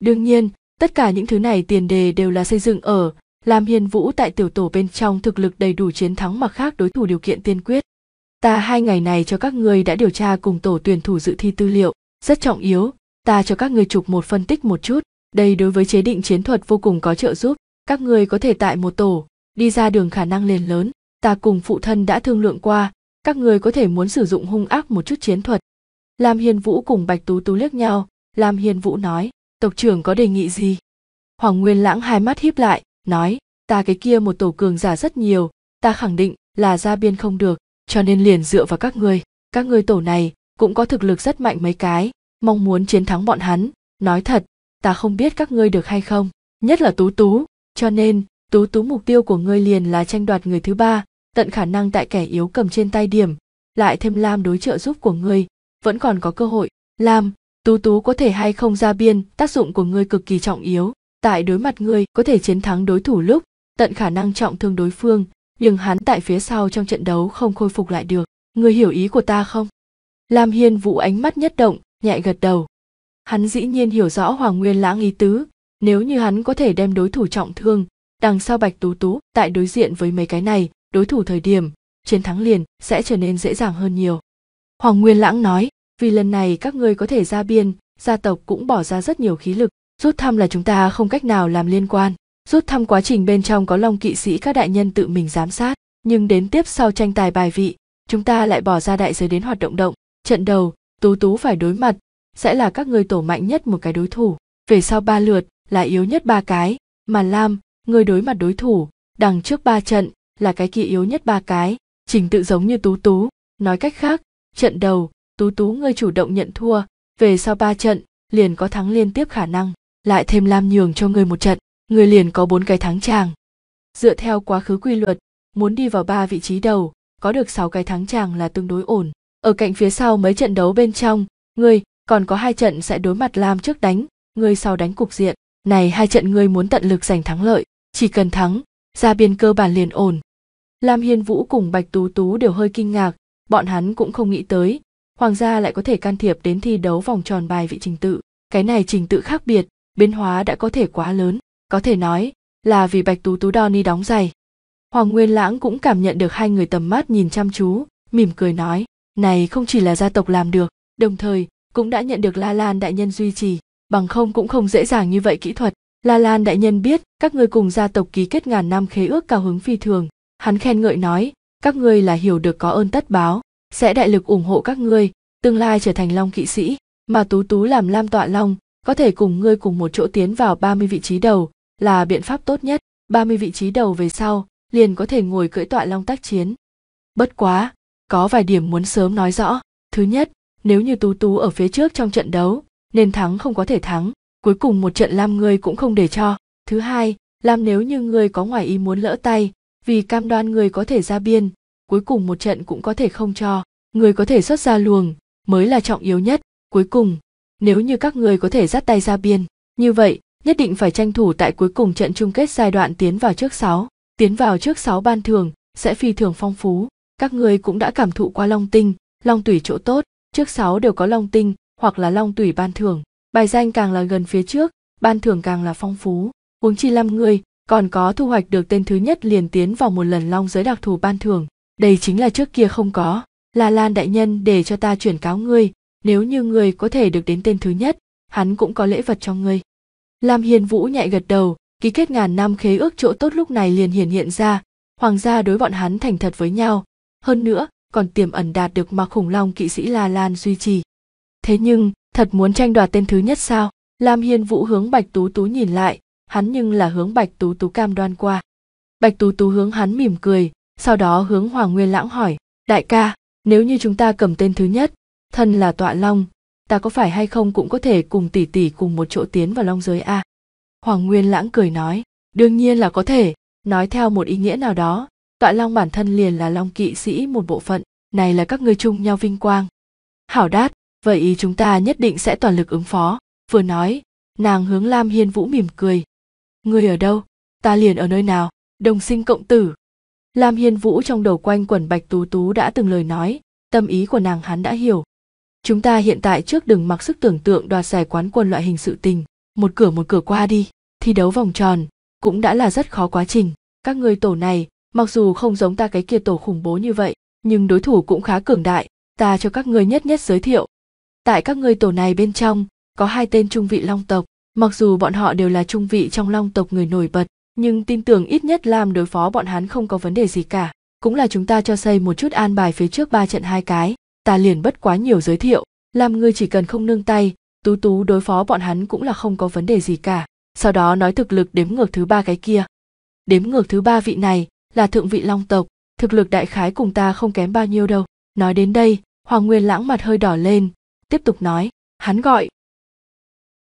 đương nhiên tất cả những thứ này tiền đề đều là xây dựng ở làm hiền Vũ tại tiểu tổ bên trong thực lực đầy đủ chiến thắng mà khác đối thủ điều kiện tiên quyết. Ta hai ngày này cho các ngươi đã điều tra cùng tổ tuyển thủ dự thi tư liệu, rất trọng yếu, ta cho các ngươi chụp một phân tích một chút, đây đối với chế định chiến thuật vô cùng có trợ giúp, các ngươi có thể tại một tổ, đi ra đường khả năng liền lớn, ta cùng phụ thân đã thương lượng qua, các ngươi có thể muốn sử dụng hung ác một chút chiến thuật. Lam hiền Vũ cùng Bạch Tú Tú liếc nhau, Lam hiền Vũ nói, tộc trưởng có đề nghị gì? Hoàng Nguyên Lãng hai mắt híp lại, nói ta cái kia một tổ cường giả rất nhiều ta khẳng định là ra biên không được cho nên liền dựa vào các ngươi các ngươi tổ này cũng có thực lực rất mạnh mấy cái mong muốn chiến thắng bọn hắn nói thật ta không biết các ngươi được hay không nhất là tú tú cho nên tú tú mục tiêu của ngươi liền là tranh đoạt người thứ ba tận khả năng tại kẻ yếu cầm trên tay điểm lại thêm lam đối trợ giúp của ngươi vẫn còn có cơ hội lam tú tú có thể hay không ra biên tác dụng của ngươi cực kỳ trọng yếu tại đối mặt người có thể chiến thắng đối thủ lúc tận khả năng trọng thương đối phương nhưng hắn tại phía sau trong trận đấu không khôi phục lại được ngươi hiểu ý của ta không lam hiên vũ ánh mắt nhất động nhẹ gật đầu hắn dĩ nhiên hiểu rõ hoàng nguyên lãng ý tứ nếu như hắn có thể đem đối thủ trọng thương đằng sau bạch tú tú tại đối diện với mấy cái này đối thủ thời điểm chiến thắng liền sẽ trở nên dễ dàng hơn nhiều hoàng nguyên lãng nói vì lần này các ngươi có thể ra biên gia tộc cũng bỏ ra rất nhiều khí lực rút thăm là chúng ta không cách nào làm liên quan rút thăm quá trình bên trong có long kỵ sĩ các đại nhân tự mình giám sát nhưng đến tiếp sau tranh tài bài vị chúng ta lại bỏ ra đại giới đến hoạt động động trận đầu tú tú phải đối mặt sẽ là các người tổ mạnh nhất một cái đối thủ về sau ba lượt là yếu nhất ba cái mà lam người đối mặt đối thủ đằng trước ba trận là cái kia yếu nhất ba cái trình tự giống như tú tú nói cách khác trận đầu tú tú người chủ động nhận thua về sau ba trận liền có thắng liên tiếp khả năng lại thêm lam nhường cho người một trận người liền có bốn cái thắng tràng. dựa theo quá khứ quy luật muốn đi vào ba vị trí đầu có được sáu cái thắng tràng là tương đối ổn ở cạnh phía sau mấy trận đấu bên trong người còn có hai trận sẽ đối mặt lam trước đánh người sau đánh cục diện này hai trận người muốn tận lực giành thắng lợi chỉ cần thắng ra biên cơ bản liền ổn lam hiên vũ cùng bạch tú tú đều hơi kinh ngạc bọn hắn cũng không nghĩ tới hoàng gia lại có thể can thiệp đến thi đấu vòng tròn bài vị trình tự cái này trình tự khác biệt biến hóa đã có thể quá lớn có thể nói là vì bạch tú tú đo ni đóng giày hoàng nguyên lãng cũng cảm nhận được hai người tầm mắt nhìn chăm chú mỉm cười nói này không chỉ là gia tộc làm được đồng thời cũng đã nhận được la lan đại nhân duy trì bằng không cũng không dễ dàng như vậy kỹ thuật la lan đại nhân biết các ngươi cùng gia tộc ký kết ngàn năm khế ước cao hứng phi thường hắn khen ngợi nói các ngươi là hiểu được có ơn tất báo sẽ đại lực ủng hộ các ngươi tương lai trở thành long kỵ sĩ mà tú tú làm lam tọa long có thể cùng ngươi cùng một chỗ tiến vào 30 vị trí đầu là biện pháp tốt nhất, 30 vị trí đầu về sau liền có thể ngồi cưỡi tọa long tác chiến. Bất quá, có vài điểm muốn sớm nói rõ. Thứ nhất, nếu như Tú Tú ở phía trước trong trận đấu, nên thắng không có thể thắng, cuối cùng một trận Lam ngươi cũng không để cho. Thứ hai, Lam nếu như ngươi có ngoài ý muốn lỡ tay, vì cam đoan ngươi có thể ra biên, cuối cùng một trận cũng có thể không cho, ngươi có thể xuất ra luồng, mới là trọng yếu nhất. Cuối cùng, nếu như các người có thể dắt tay ra biên, như vậy, nhất định phải tranh thủ tại cuối cùng trận chung kết giai đoạn tiến vào trước 6, tiến vào trước 6 ban thường sẽ phi thường phong phú, các người cũng đã cảm thụ qua long tinh, long tủy chỗ tốt, trước 6 đều có long tinh hoặc là long tủy ban thường, bài danh càng là gần phía trước, ban thường càng là phong phú, huống chi 5 người còn có thu hoạch được tên thứ nhất liền tiến vào một lần long giới đặc thù ban thường, đây chính là trước kia không có. là Lan đại nhân để cho ta chuyển cáo ngươi, nếu như người có thể được đến tên thứ nhất hắn cũng có lễ vật cho ngươi lam hiền vũ nhạy gật đầu ký kết ngàn năm khế ước chỗ tốt lúc này liền hiển hiện ra hoàng gia đối bọn hắn thành thật với nhau hơn nữa còn tiềm ẩn đạt được mà khủng long kỵ sĩ la lan duy trì thế nhưng thật muốn tranh đoạt tên thứ nhất sao lam Hiền vũ hướng bạch tú tú nhìn lại hắn nhưng là hướng bạch tú tú cam đoan qua bạch tú tú hướng hắn mỉm cười sau đó hướng hoàng nguyên lãng hỏi đại ca nếu như chúng ta cầm tên thứ nhất thân là tọa long ta có phải hay không cũng có thể cùng tỷ tỷ cùng một chỗ tiến vào long giới a hoàng nguyên lãng cười nói đương nhiên là có thể nói theo một ý nghĩa nào đó tọa long bản thân liền là long kỵ sĩ một bộ phận này là các ngươi chung nhau vinh quang hảo đát vậy ý chúng ta nhất định sẽ toàn lực ứng phó vừa nói nàng hướng lam hiên vũ mỉm cười người ở đâu ta liền ở nơi nào đồng sinh cộng tử lam hiên vũ trong đầu quanh quẩn bạch tú tú đã từng lời nói tâm ý của nàng hắn đã hiểu chúng ta hiện tại trước đừng mặc sức tưởng tượng đoạt giải quán quân loại hình sự tình một cửa một cửa qua đi thi đấu vòng tròn cũng đã là rất khó quá trình các người tổ này mặc dù không giống ta cái kia tổ khủng bố như vậy nhưng đối thủ cũng khá cường đại ta cho các ngươi nhất nhất giới thiệu tại các ngươi tổ này bên trong có hai tên trung vị long tộc mặc dù bọn họ đều là trung vị trong long tộc người nổi bật nhưng tin tưởng ít nhất làm đối phó bọn hắn không có vấn đề gì cả cũng là chúng ta cho xây một chút an bài phía trước ba trận hai cái ta liền bất quá nhiều giới thiệu làm người chỉ cần không nương tay tú tú đối phó bọn hắn cũng là không có vấn đề gì cả sau đó nói thực lực đếm ngược thứ ba cái kia đếm ngược thứ ba vị này là thượng vị long tộc thực lực đại khái cùng ta không kém bao nhiêu đâu nói đến đây hoàng nguyên lãng mặt hơi đỏ lên tiếp tục nói hắn gọi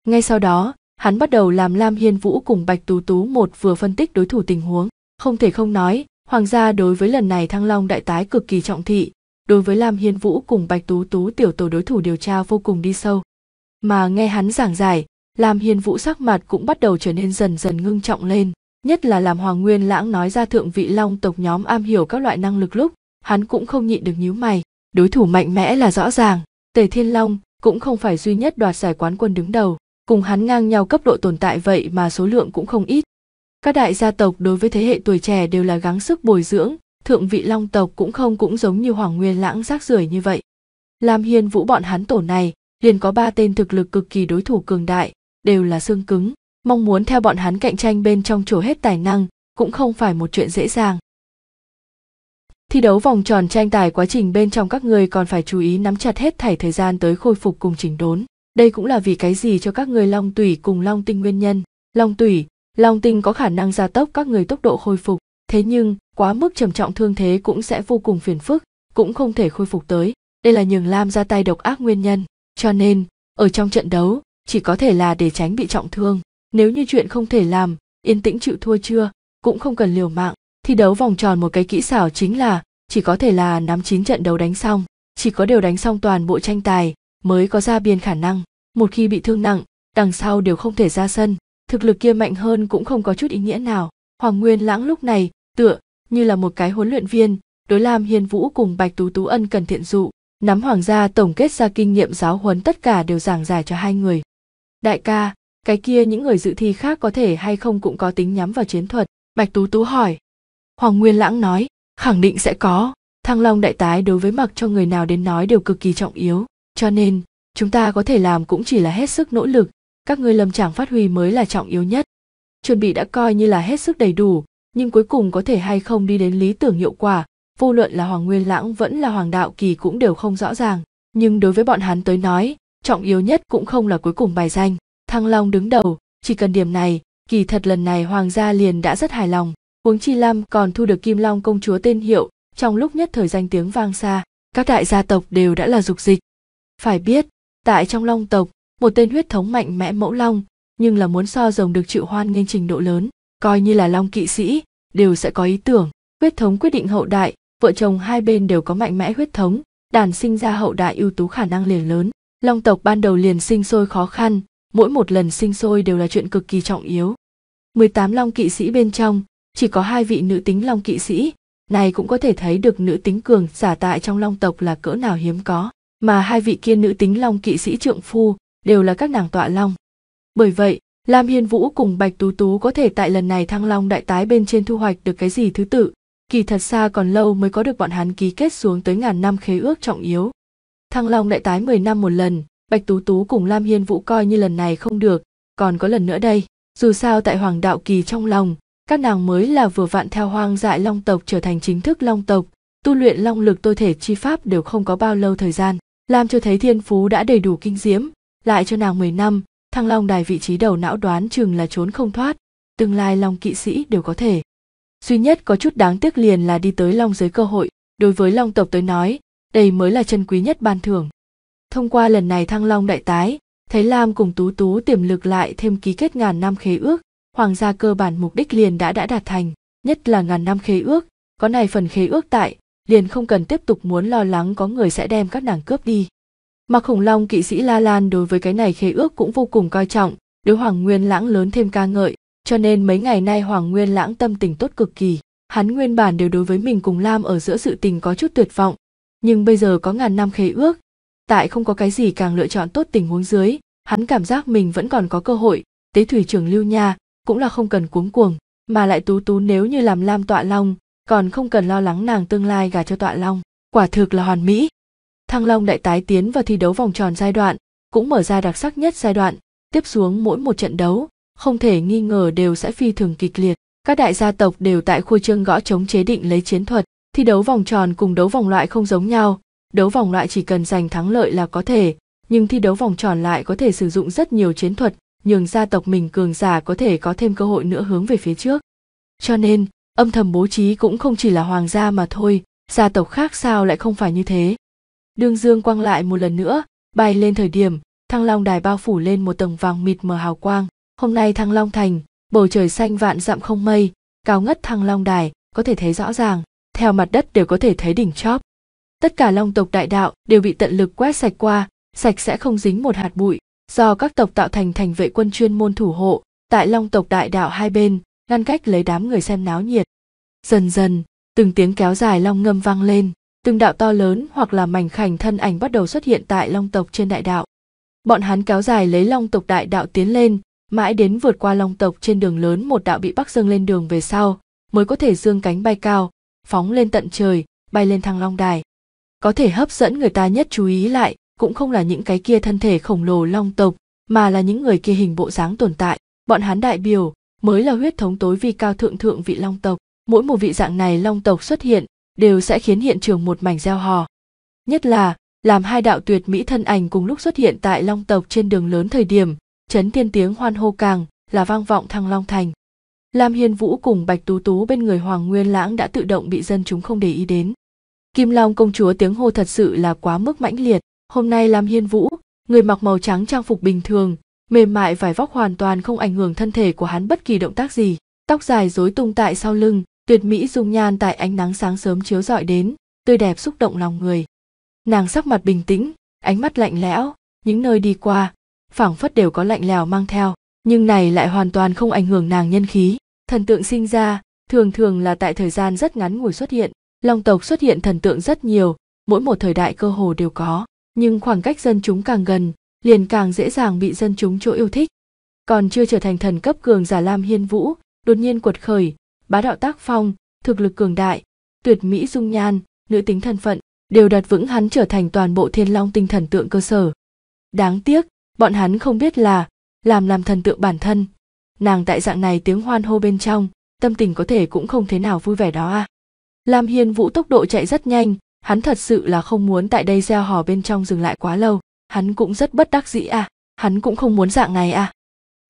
ngay sau đó hắn bắt đầu làm lam hiên vũ cùng bạch tú tú một vừa phân tích đối thủ tình huống không thể không nói hoàng gia đối với lần này thăng long đại tái cực kỳ trọng thị đối với lam hiên vũ cùng bạch tú tú tiểu tổ đối thủ điều tra vô cùng đi sâu mà nghe hắn giảng giải lam hiên vũ sắc mặt cũng bắt đầu trở nên dần dần ngưng trọng lên nhất là làm hoàng nguyên lãng nói ra thượng vị long tộc nhóm am hiểu các loại năng lực lúc hắn cũng không nhịn được nhíu mày đối thủ mạnh mẽ là rõ ràng tề thiên long cũng không phải duy nhất đoạt giải quán quân đứng đầu cùng hắn ngang nhau cấp độ tồn tại vậy mà số lượng cũng không ít các đại gia tộc đối với thế hệ tuổi trẻ đều là gắng sức bồi dưỡng thượng vị long tộc cũng không cũng giống như hoàng nguyên lãng rác rưởi như vậy lam hiên vũ bọn hắn tổ này liền có ba tên thực lực cực kỳ đối thủ cường đại đều là xương cứng mong muốn theo bọn hắn cạnh tranh bên trong chỗ hết tài năng cũng không phải một chuyện dễ dàng thi đấu vòng tròn tranh tài quá trình bên trong các người còn phải chú ý nắm chặt hết thảy thời gian tới khôi phục cùng chỉnh đốn đây cũng là vì cái gì cho các người long tủy cùng long tinh nguyên nhân long tủy long tinh có khả năng gia tốc các người tốc độ khôi phục thế nhưng quá mức trầm trọng thương thế cũng sẽ vô cùng phiền phức cũng không thể khôi phục tới đây là nhường lam ra tay độc ác nguyên nhân cho nên ở trong trận đấu chỉ có thể là để tránh bị trọng thương nếu như chuyện không thể làm yên tĩnh chịu thua chưa cũng không cần liều mạng thi đấu vòng tròn một cái kỹ xảo chính là chỉ có thể là nắm chín trận đấu đánh xong chỉ có điều đánh xong toàn bộ tranh tài mới có ra biên khả năng một khi bị thương nặng đằng sau đều không thể ra sân thực lực kia mạnh hơn cũng không có chút ý nghĩa nào hoàng nguyên lãng lúc này tựa như là một cái huấn luyện viên đối lam hiên vũ cùng bạch tú tú ân cần thiện dụ nắm hoàng gia tổng kết ra kinh nghiệm giáo huấn tất cả đều giảng giải cho hai người đại ca cái kia những người dự thi khác có thể hay không cũng có tính nhắm vào chiến thuật bạch tú tú hỏi hoàng nguyên lãng nói khẳng định sẽ có thăng long đại tái đối với mặc cho người nào đến nói đều cực kỳ trọng yếu cho nên chúng ta có thể làm cũng chỉ là hết sức nỗ lực các ngươi lâm chàng phát huy mới là trọng yếu nhất chuẩn bị đã coi như là hết sức đầy đủ nhưng cuối cùng có thể hay không đi đến lý tưởng hiệu quả vô luận là hoàng nguyên lãng vẫn là hoàng đạo kỳ cũng đều không rõ ràng nhưng đối với bọn hắn tới nói trọng yếu nhất cũng không là cuối cùng bài danh thăng long đứng đầu chỉ cần điểm này kỳ thật lần này hoàng gia liền đã rất hài lòng huống chi lam còn thu được kim long công chúa tên hiệu trong lúc nhất thời danh tiếng vang xa các đại gia tộc đều đã là dục dịch phải biết tại trong long tộc một tên huyết thống mạnh mẽ mẫu long nhưng là muốn so rồng được chịu hoan nghênh trình độ lớn coi như là long kỵ sĩ đều sẽ có ý tưởng huyết thống quyết định hậu đại vợ chồng hai bên đều có mạnh mẽ huyết thống đàn sinh ra hậu đại ưu tú khả năng liền lớn long tộc ban đầu liền sinh sôi khó khăn mỗi một lần sinh sôi đều là chuyện cực kỳ trọng yếu 18 long kỵ sĩ bên trong chỉ có hai vị nữ tính long kỵ sĩ này cũng có thể thấy được nữ tính cường giả tại trong long tộc là cỡ nào hiếm có mà hai vị kia nữ tính long kỵ sĩ trượng phu đều là các nàng tọa long bởi vậy Lam Hiên Vũ cùng Bạch Tú Tú có thể tại lần này Thăng Long đại tái bên trên thu hoạch được cái gì thứ tự, kỳ thật xa còn lâu mới có được bọn hắn ký kết xuống tới ngàn năm khế ước trọng yếu. Thăng Long đại tái 10 năm một lần, Bạch Tú Tú cùng Lam Hiên Vũ coi như lần này không được, còn có lần nữa đây. Dù sao tại Hoàng Đạo Kỳ trong lòng, các nàng mới là vừa vặn theo hoang dại long tộc trở thành chính thức long tộc, tu luyện long lực tôi thể chi pháp đều không có bao lâu thời gian, làm cho thấy thiên phú đã đầy đủ kinh diễm, lại cho nàng 10 năm, thăng long đài vị trí đầu não đoán chừng là trốn không thoát tương lai long kỵ sĩ đều có thể duy nhất có chút đáng tiếc liền là đi tới long giới cơ hội đối với long tộc tới nói đây mới là chân quý nhất ban thưởng thông qua lần này thăng long đại tái thấy lam cùng tú tú tiềm lực lại thêm ký kết ngàn năm khế ước hoàng gia cơ bản mục đích liền đã đã đạt thành nhất là ngàn năm khế ước có này phần khế ước tại liền không cần tiếp tục muốn lo lắng có người sẽ đem các nàng cướp đi mà khủng long kỵ sĩ La Lan đối với cái này khế ước cũng vô cùng coi trọng, đối Hoàng Nguyên Lãng lớn thêm ca ngợi, cho nên mấy ngày nay Hoàng Nguyên Lãng tâm tình tốt cực kỳ. Hắn nguyên bản đều đối với mình cùng Lam ở giữa sự tình có chút tuyệt vọng, nhưng bây giờ có ngàn năm khế ước, tại không có cái gì càng lựa chọn tốt tình huống dưới, hắn cảm giác mình vẫn còn có cơ hội, tế thủy trưởng lưu nha, cũng là không cần cuống cuồng, mà lại tú tú nếu như làm Lam tọa long, còn không cần lo lắng nàng tương lai gả cho tọa long, quả thực là hoàn mỹ. Thăng Long lại tái tiến vào thi đấu vòng tròn giai đoạn, cũng mở ra đặc sắc nhất giai đoạn, tiếp xuống mỗi một trận đấu, không thể nghi ngờ đều sẽ phi thường kịch liệt. Các đại gia tộc đều tại khuôn trương gõ chống chế định lấy chiến thuật, thi đấu vòng tròn cùng đấu vòng loại không giống nhau, đấu vòng loại chỉ cần giành thắng lợi là có thể, nhưng thi đấu vòng tròn lại có thể sử dụng rất nhiều chiến thuật, nhường gia tộc mình cường giả có thể có thêm cơ hội nữa hướng về phía trước. Cho nên, âm thầm bố trí cũng không chỉ là hoàng gia mà thôi, gia tộc khác sao lại không phải như thế đương dương quang lại một lần nữa bay lên thời điểm thăng long đài bao phủ lên một tầng vàng mịt mờ hào quang hôm nay thăng long thành bầu trời xanh vạn dặm không mây cao ngất thăng long đài có thể thấy rõ ràng theo mặt đất đều có thể thấy đỉnh chóp tất cả long tộc đại đạo đều bị tận lực quét sạch qua sạch sẽ không dính một hạt bụi do các tộc tạo thành thành vệ quân chuyên môn thủ hộ tại long tộc đại đạo hai bên ngăn cách lấy đám người xem náo nhiệt dần dần từng tiếng kéo dài long ngâm vang lên từng đạo to lớn hoặc là mảnh khảnh thân ảnh bắt đầu xuất hiện tại long tộc trên đại đạo bọn hắn kéo dài lấy long tộc đại đạo tiến lên mãi đến vượt qua long tộc trên đường lớn một đạo bị bắc dâng lên đường về sau mới có thể dương cánh bay cao phóng lên tận trời bay lên thăng long đài có thể hấp dẫn người ta nhất chú ý lại cũng không là những cái kia thân thể khổng lồ long tộc mà là những người kia hình bộ dáng tồn tại bọn hắn đại biểu mới là huyết thống tối vi cao thượng thượng vị long tộc mỗi một vị dạng này long tộc xuất hiện đều sẽ khiến hiện trường một mảnh gieo hò. Nhất là, làm hai đạo tuyệt mỹ thân ảnh cùng lúc xuất hiện tại Long tộc trên đường lớn thời điểm, chấn thiên tiếng hoan hô càng là vang vọng thăng Long thành. Lam Hiên Vũ cùng Bạch Tú Tú bên người Hoàng Nguyên Lãng đã tự động bị dân chúng không để ý đến. Kim Long công chúa tiếng hô thật sự là quá mức mãnh liệt, hôm nay Lam Hiên Vũ, người mặc màu trắng trang phục bình thường, mềm mại vải vóc hoàn toàn không ảnh hưởng thân thể của hắn bất kỳ động tác gì, tóc dài rối tung tại sau lưng, tuyệt mỹ dung nhan tại ánh nắng sáng sớm chiếu rọi đến tươi đẹp xúc động lòng người nàng sắc mặt bình tĩnh ánh mắt lạnh lẽo những nơi đi qua phảng phất đều có lạnh lèo mang theo nhưng này lại hoàn toàn không ảnh hưởng nàng nhân khí thần tượng sinh ra thường thường là tại thời gian rất ngắn ngủi xuất hiện long tộc xuất hiện thần tượng rất nhiều mỗi một thời đại cơ hồ đều có nhưng khoảng cách dân chúng càng gần liền càng dễ dàng bị dân chúng chỗ yêu thích còn chưa trở thành thần cấp cường giả lam hiên vũ đột nhiên quật khởi bá đạo tác phong thực lực cường đại tuyệt mỹ dung nhan nữ tính thân phận đều đặt vững hắn trở thành toàn bộ thiên long tinh thần tượng cơ sở đáng tiếc bọn hắn không biết là làm làm thần tượng bản thân nàng tại dạng này tiếng hoan hô bên trong tâm tình có thể cũng không thế nào vui vẻ đó à lam hiên vũ tốc độ chạy rất nhanh hắn thật sự là không muốn tại đây gieo hò bên trong dừng lại quá lâu hắn cũng rất bất đắc dĩ à hắn cũng không muốn dạng này à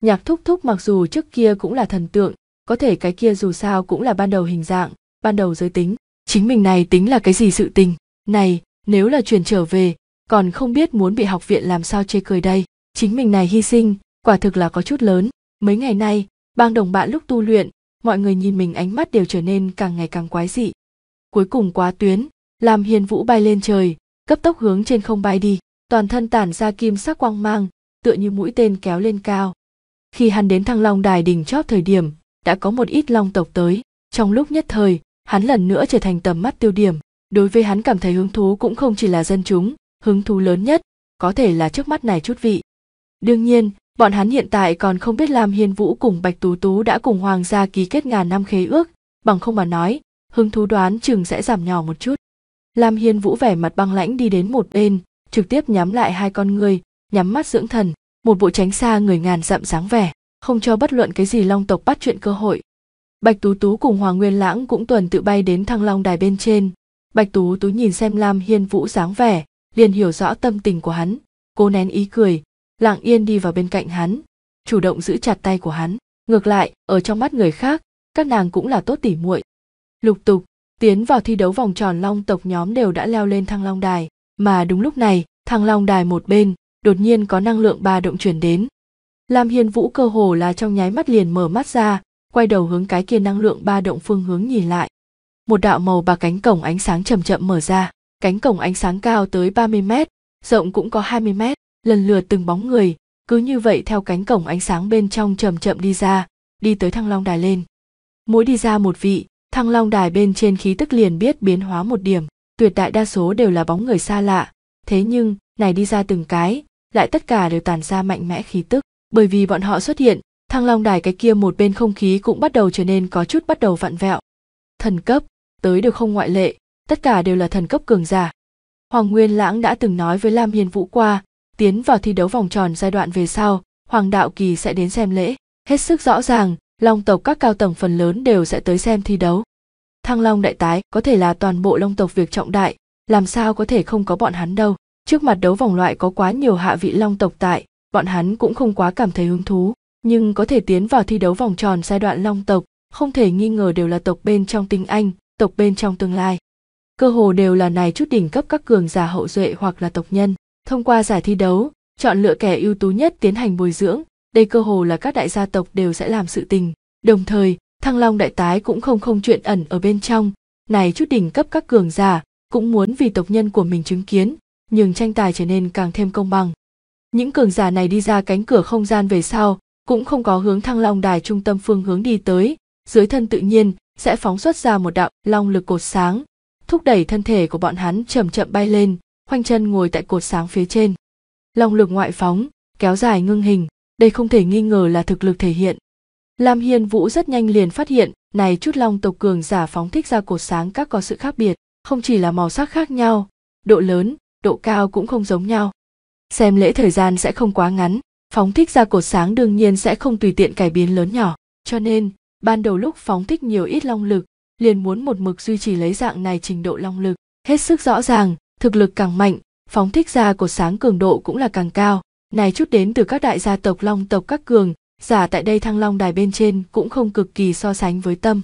nhạc thúc thúc mặc dù trước kia cũng là thần tượng có thể cái kia dù sao cũng là ban đầu hình dạng ban đầu giới tính chính mình này tính là cái gì sự tình này nếu là chuyển trở về còn không biết muốn bị học viện làm sao chê cười đây chính mình này hy sinh quả thực là có chút lớn mấy ngày nay bang đồng bạn lúc tu luyện mọi người nhìn mình ánh mắt đều trở nên càng ngày càng quái dị cuối cùng quá tuyến làm hiền vũ bay lên trời cấp tốc hướng trên không bay đi toàn thân tản ra kim sắc quang mang tựa như mũi tên kéo lên cao khi hắn đến thăng long đài đỉnh chóp thời điểm đã có một ít long tộc tới trong lúc nhất thời hắn lần nữa trở thành tầm mắt tiêu điểm đối với hắn cảm thấy hứng thú cũng không chỉ là dân chúng hứng thú lớn nhất có thể là trước mắt này chút vị đương nhiên bọn hắn hiện tại còn không biết lam hiên vũ cùng bạch tú tú đã cùng hoàng gia ký kết ngàn năm khế ước bằng không mà nói hứng thú đoán chừng sẽ giảm nhỏ một chút lam hiên vũ vẻ mặt băng lãnh đi đến một bên trực tiếp nhắm lại hai con người nhắm mắt dưỡng thần một bộ tránh xa người ngàn dặm dáng vẻ không cho bất luận cái gì long tộc bắt chuyện cơ hội bạch tú tú cùng hoàng nguyên lãng cũng tuần tự bay đến thăng long đài bên trên bạch tú tú nhìn xem lam hiên vũ dáng vẻ liền hiểu rõ tâm tình của hắn cố nén ý cười lặng yên đi vào bên cạnh hắn chủ động giữ chặt tay của hắn ngược lại ở trong mắt người khác các nàng cũng là tốt tỉ muội lục tục tiến vào thi đấu vòng tròn long tộc nhóm đều đã leo lên thăng long đài mà đúng lúc này thăng long đài một bên đột nhiên có năng lượng ba động chuyển đến Lam Hiên Vũ cơ hồ là trong nháy mắt liền mở mắt ra, quay đầu hướng cái kia năng lượng ba động phương hướng nhìn lại. Một đạo màu bạc cánh cổng ánh sáng chậm chậm mở ra, cánh cổng ánh sáng cao tới 30 mét, rộng cũng có 20 mét, lần lượt từng bóng người, cứ như vậy theo cánh cổng ánh sáng bên trong chậm chậm đi ra, đi tới thăng long đài lên. Mỗi đi ra một vị, thăng long đài bên trên khí tức liền biết biến hóa một điểm, tuyệt đại đa số đều là bóng người xa lạ, thế nhưng, này đi ra từng cái, lại tất cả đều tàn ra mạnh mẽ khí tức bởi vì bọn họ xuất hiện thăng long đài cái kia một bên không khí cũng bắt đầu trở nên có chút bắt đầu vặn vẹo thần cấp tới đều không ngoại lệ tất cả đều là thần cấp cường giả hoàng nguyên lãng đã từng nói với lam hiền vũ qua tiến vào thi đấu vòng tròn giai đoạn về sau hoàng đạo kỳ sẽ đến xem lễ hết sức rõ ràng long tộc các cao tầng phần lớn đều sẽ tới xem thi đấu thăng long đại tái có thể là toàn bộ long tộc việc trọng đại làm sao có thể không có bọn hắn đâu trước mặt đấu vòng loại có quá nhiều hạ vị long tộc tại bọn hắn cũng không quá cảm thấy hứng thú, nhưng có thể tiến vào thi đấu vòng tròn giai đoạn long tộc, không thể nghi ngờ đều là tộc bên trong tinh anh, tộc bên trong tương lai. Cơ hồ đều là này chút đỉnh cấp các cường giả hậu duệ hoặc là tộc nhân, thông qua giải thi đấu, chọn lựa kẻ ưu tú nhất tiến hành bồi dưỡng, đây cơ hồ là các đại gia tộc đều sẽ làm sự tình. Đồng thời, Thăng Long đại tái cũng không không chuyện ẩn ở bên trong, này chút đỉnh cấp các cường giả cũng muốn vì tộc nhân của mình chứng kiến, nhưng tranh tài trở nên càng thêm công bằng, những cường giả này đi ra cánh cửa không gian về sau cũng không có hướng thăng long đài trung tâm phương hướng đi tới dưới thân tự nhiên sẽ phóng xuất ra một đạo long lực cột sáng thúc đẩy thân thể của bọn hắn chậm chậm bay lên khoanh chân ngồi tại cột sáng phía trên long lực ngoại phóng kéo dài ngưng hình đây không thể nghi ngờ là thực lực thể hiện lam hiên vũ rất nhanh liền phát hiện này chút long tộc cường giả phóng thích ra cột sáng các có sự khác biệt không chỉ là màu sắc khác nhau độ lớn độ cao cũng không giống nhau xem lễ thời gian sẽ không quá ngắn phóng thích ra cột sáng đương nhiên sẽ không tùy tiện cải biến lớn nhỏ cho nên ban đầu lúc phóng thích nhiều ít long lực liền muốn một mực duy trì lấy dạng này trình độ long lực hết sức rõ ràng thực lực càng mạnh phóng thích ra cột sáng cường độ cũng là càng cao này chút đến từ các đại gia tộc long tộc các cường giả tại đây thăng long đài bên trên cũng không cực kỳ so sánh với tâm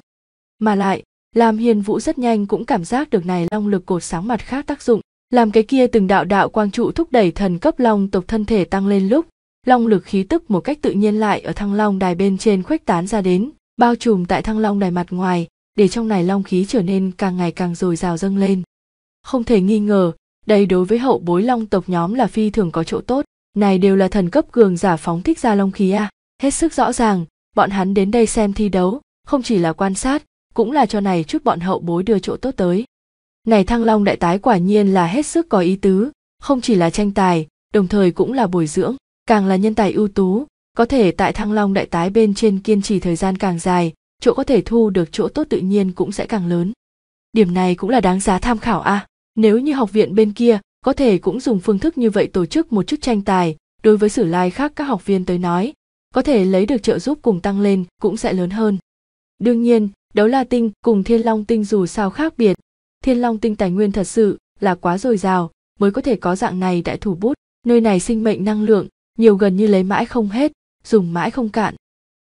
mà lại làm hiền vũ rất nhanh cũng cảm giác được này long lực cột sáng mặt khác tác dụng làm cái kia từng đạo đạo quang trụ thúc đẩy thần cấp long tộc thân thể tăng lên lúc long lực khí tức một cách tự nhiên lại ở thăng long đài bên trên khuếch tán ra đến bao trùm tại thăng long đài mặt ngoài để trong này long khí trở nên càng ngày càng dồi dào dâng lên không thể nghi ngờ đây đối với hậu bối long tộc nhóm là phi thường có chỗ tốt này đều là thần cấp cường giả phóng thích ra long khí à hết sức rõ ràng bọn hắn đến đây xem thi đấu không chỉ là quan sát cũng là cho này chút bọn hậu bối đưa chỗ tốt tới này thăng long đại tái quả nhiên là hết sức có ý tứ không chỉ là tranh tài đồng thời cũng là bồi dưỡng càng là nhân tài ưu tú có thể tại thăng long đại tái bên trên kiên trì thời gian càng dài chỗ có thể thu được chỗ tốt tự nhiên cũng sẽ càng lớn điểm này cũng là đáng giá tham khảo a à. nếu như học viện bên kia có thể cũng dùng phương thức như vậy tổ chức một chức tranh tài đối với sử lai khác các học viên tới nói có thể lấy được trợ giúp cùng tăng lên cũng sẽ lớn hơn đương nhiên đấu la tinh cùng thiên long tinh dù sao khác biệt thiên long tinh tài nguyên thật sự là quá dồi dào mới có thể có dạng này đại thủ bút nơi này sinh mệnh năng lượng nhiều gần như lấy mãi không hết dùng mãi không cạn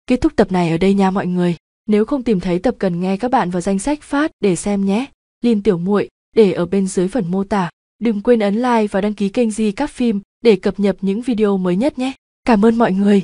kết thúc tập này ở đây nha mọi người nếu không tìm thấy tập cần nghe các bạn vào danh sách phát để xem nhé liên tiểu muội để ở bên dưới phần mô tả đừng quên ấn like và đăng ký kênh di các phim để cập nhật những video mới nhất nhé cảm ơn mọi người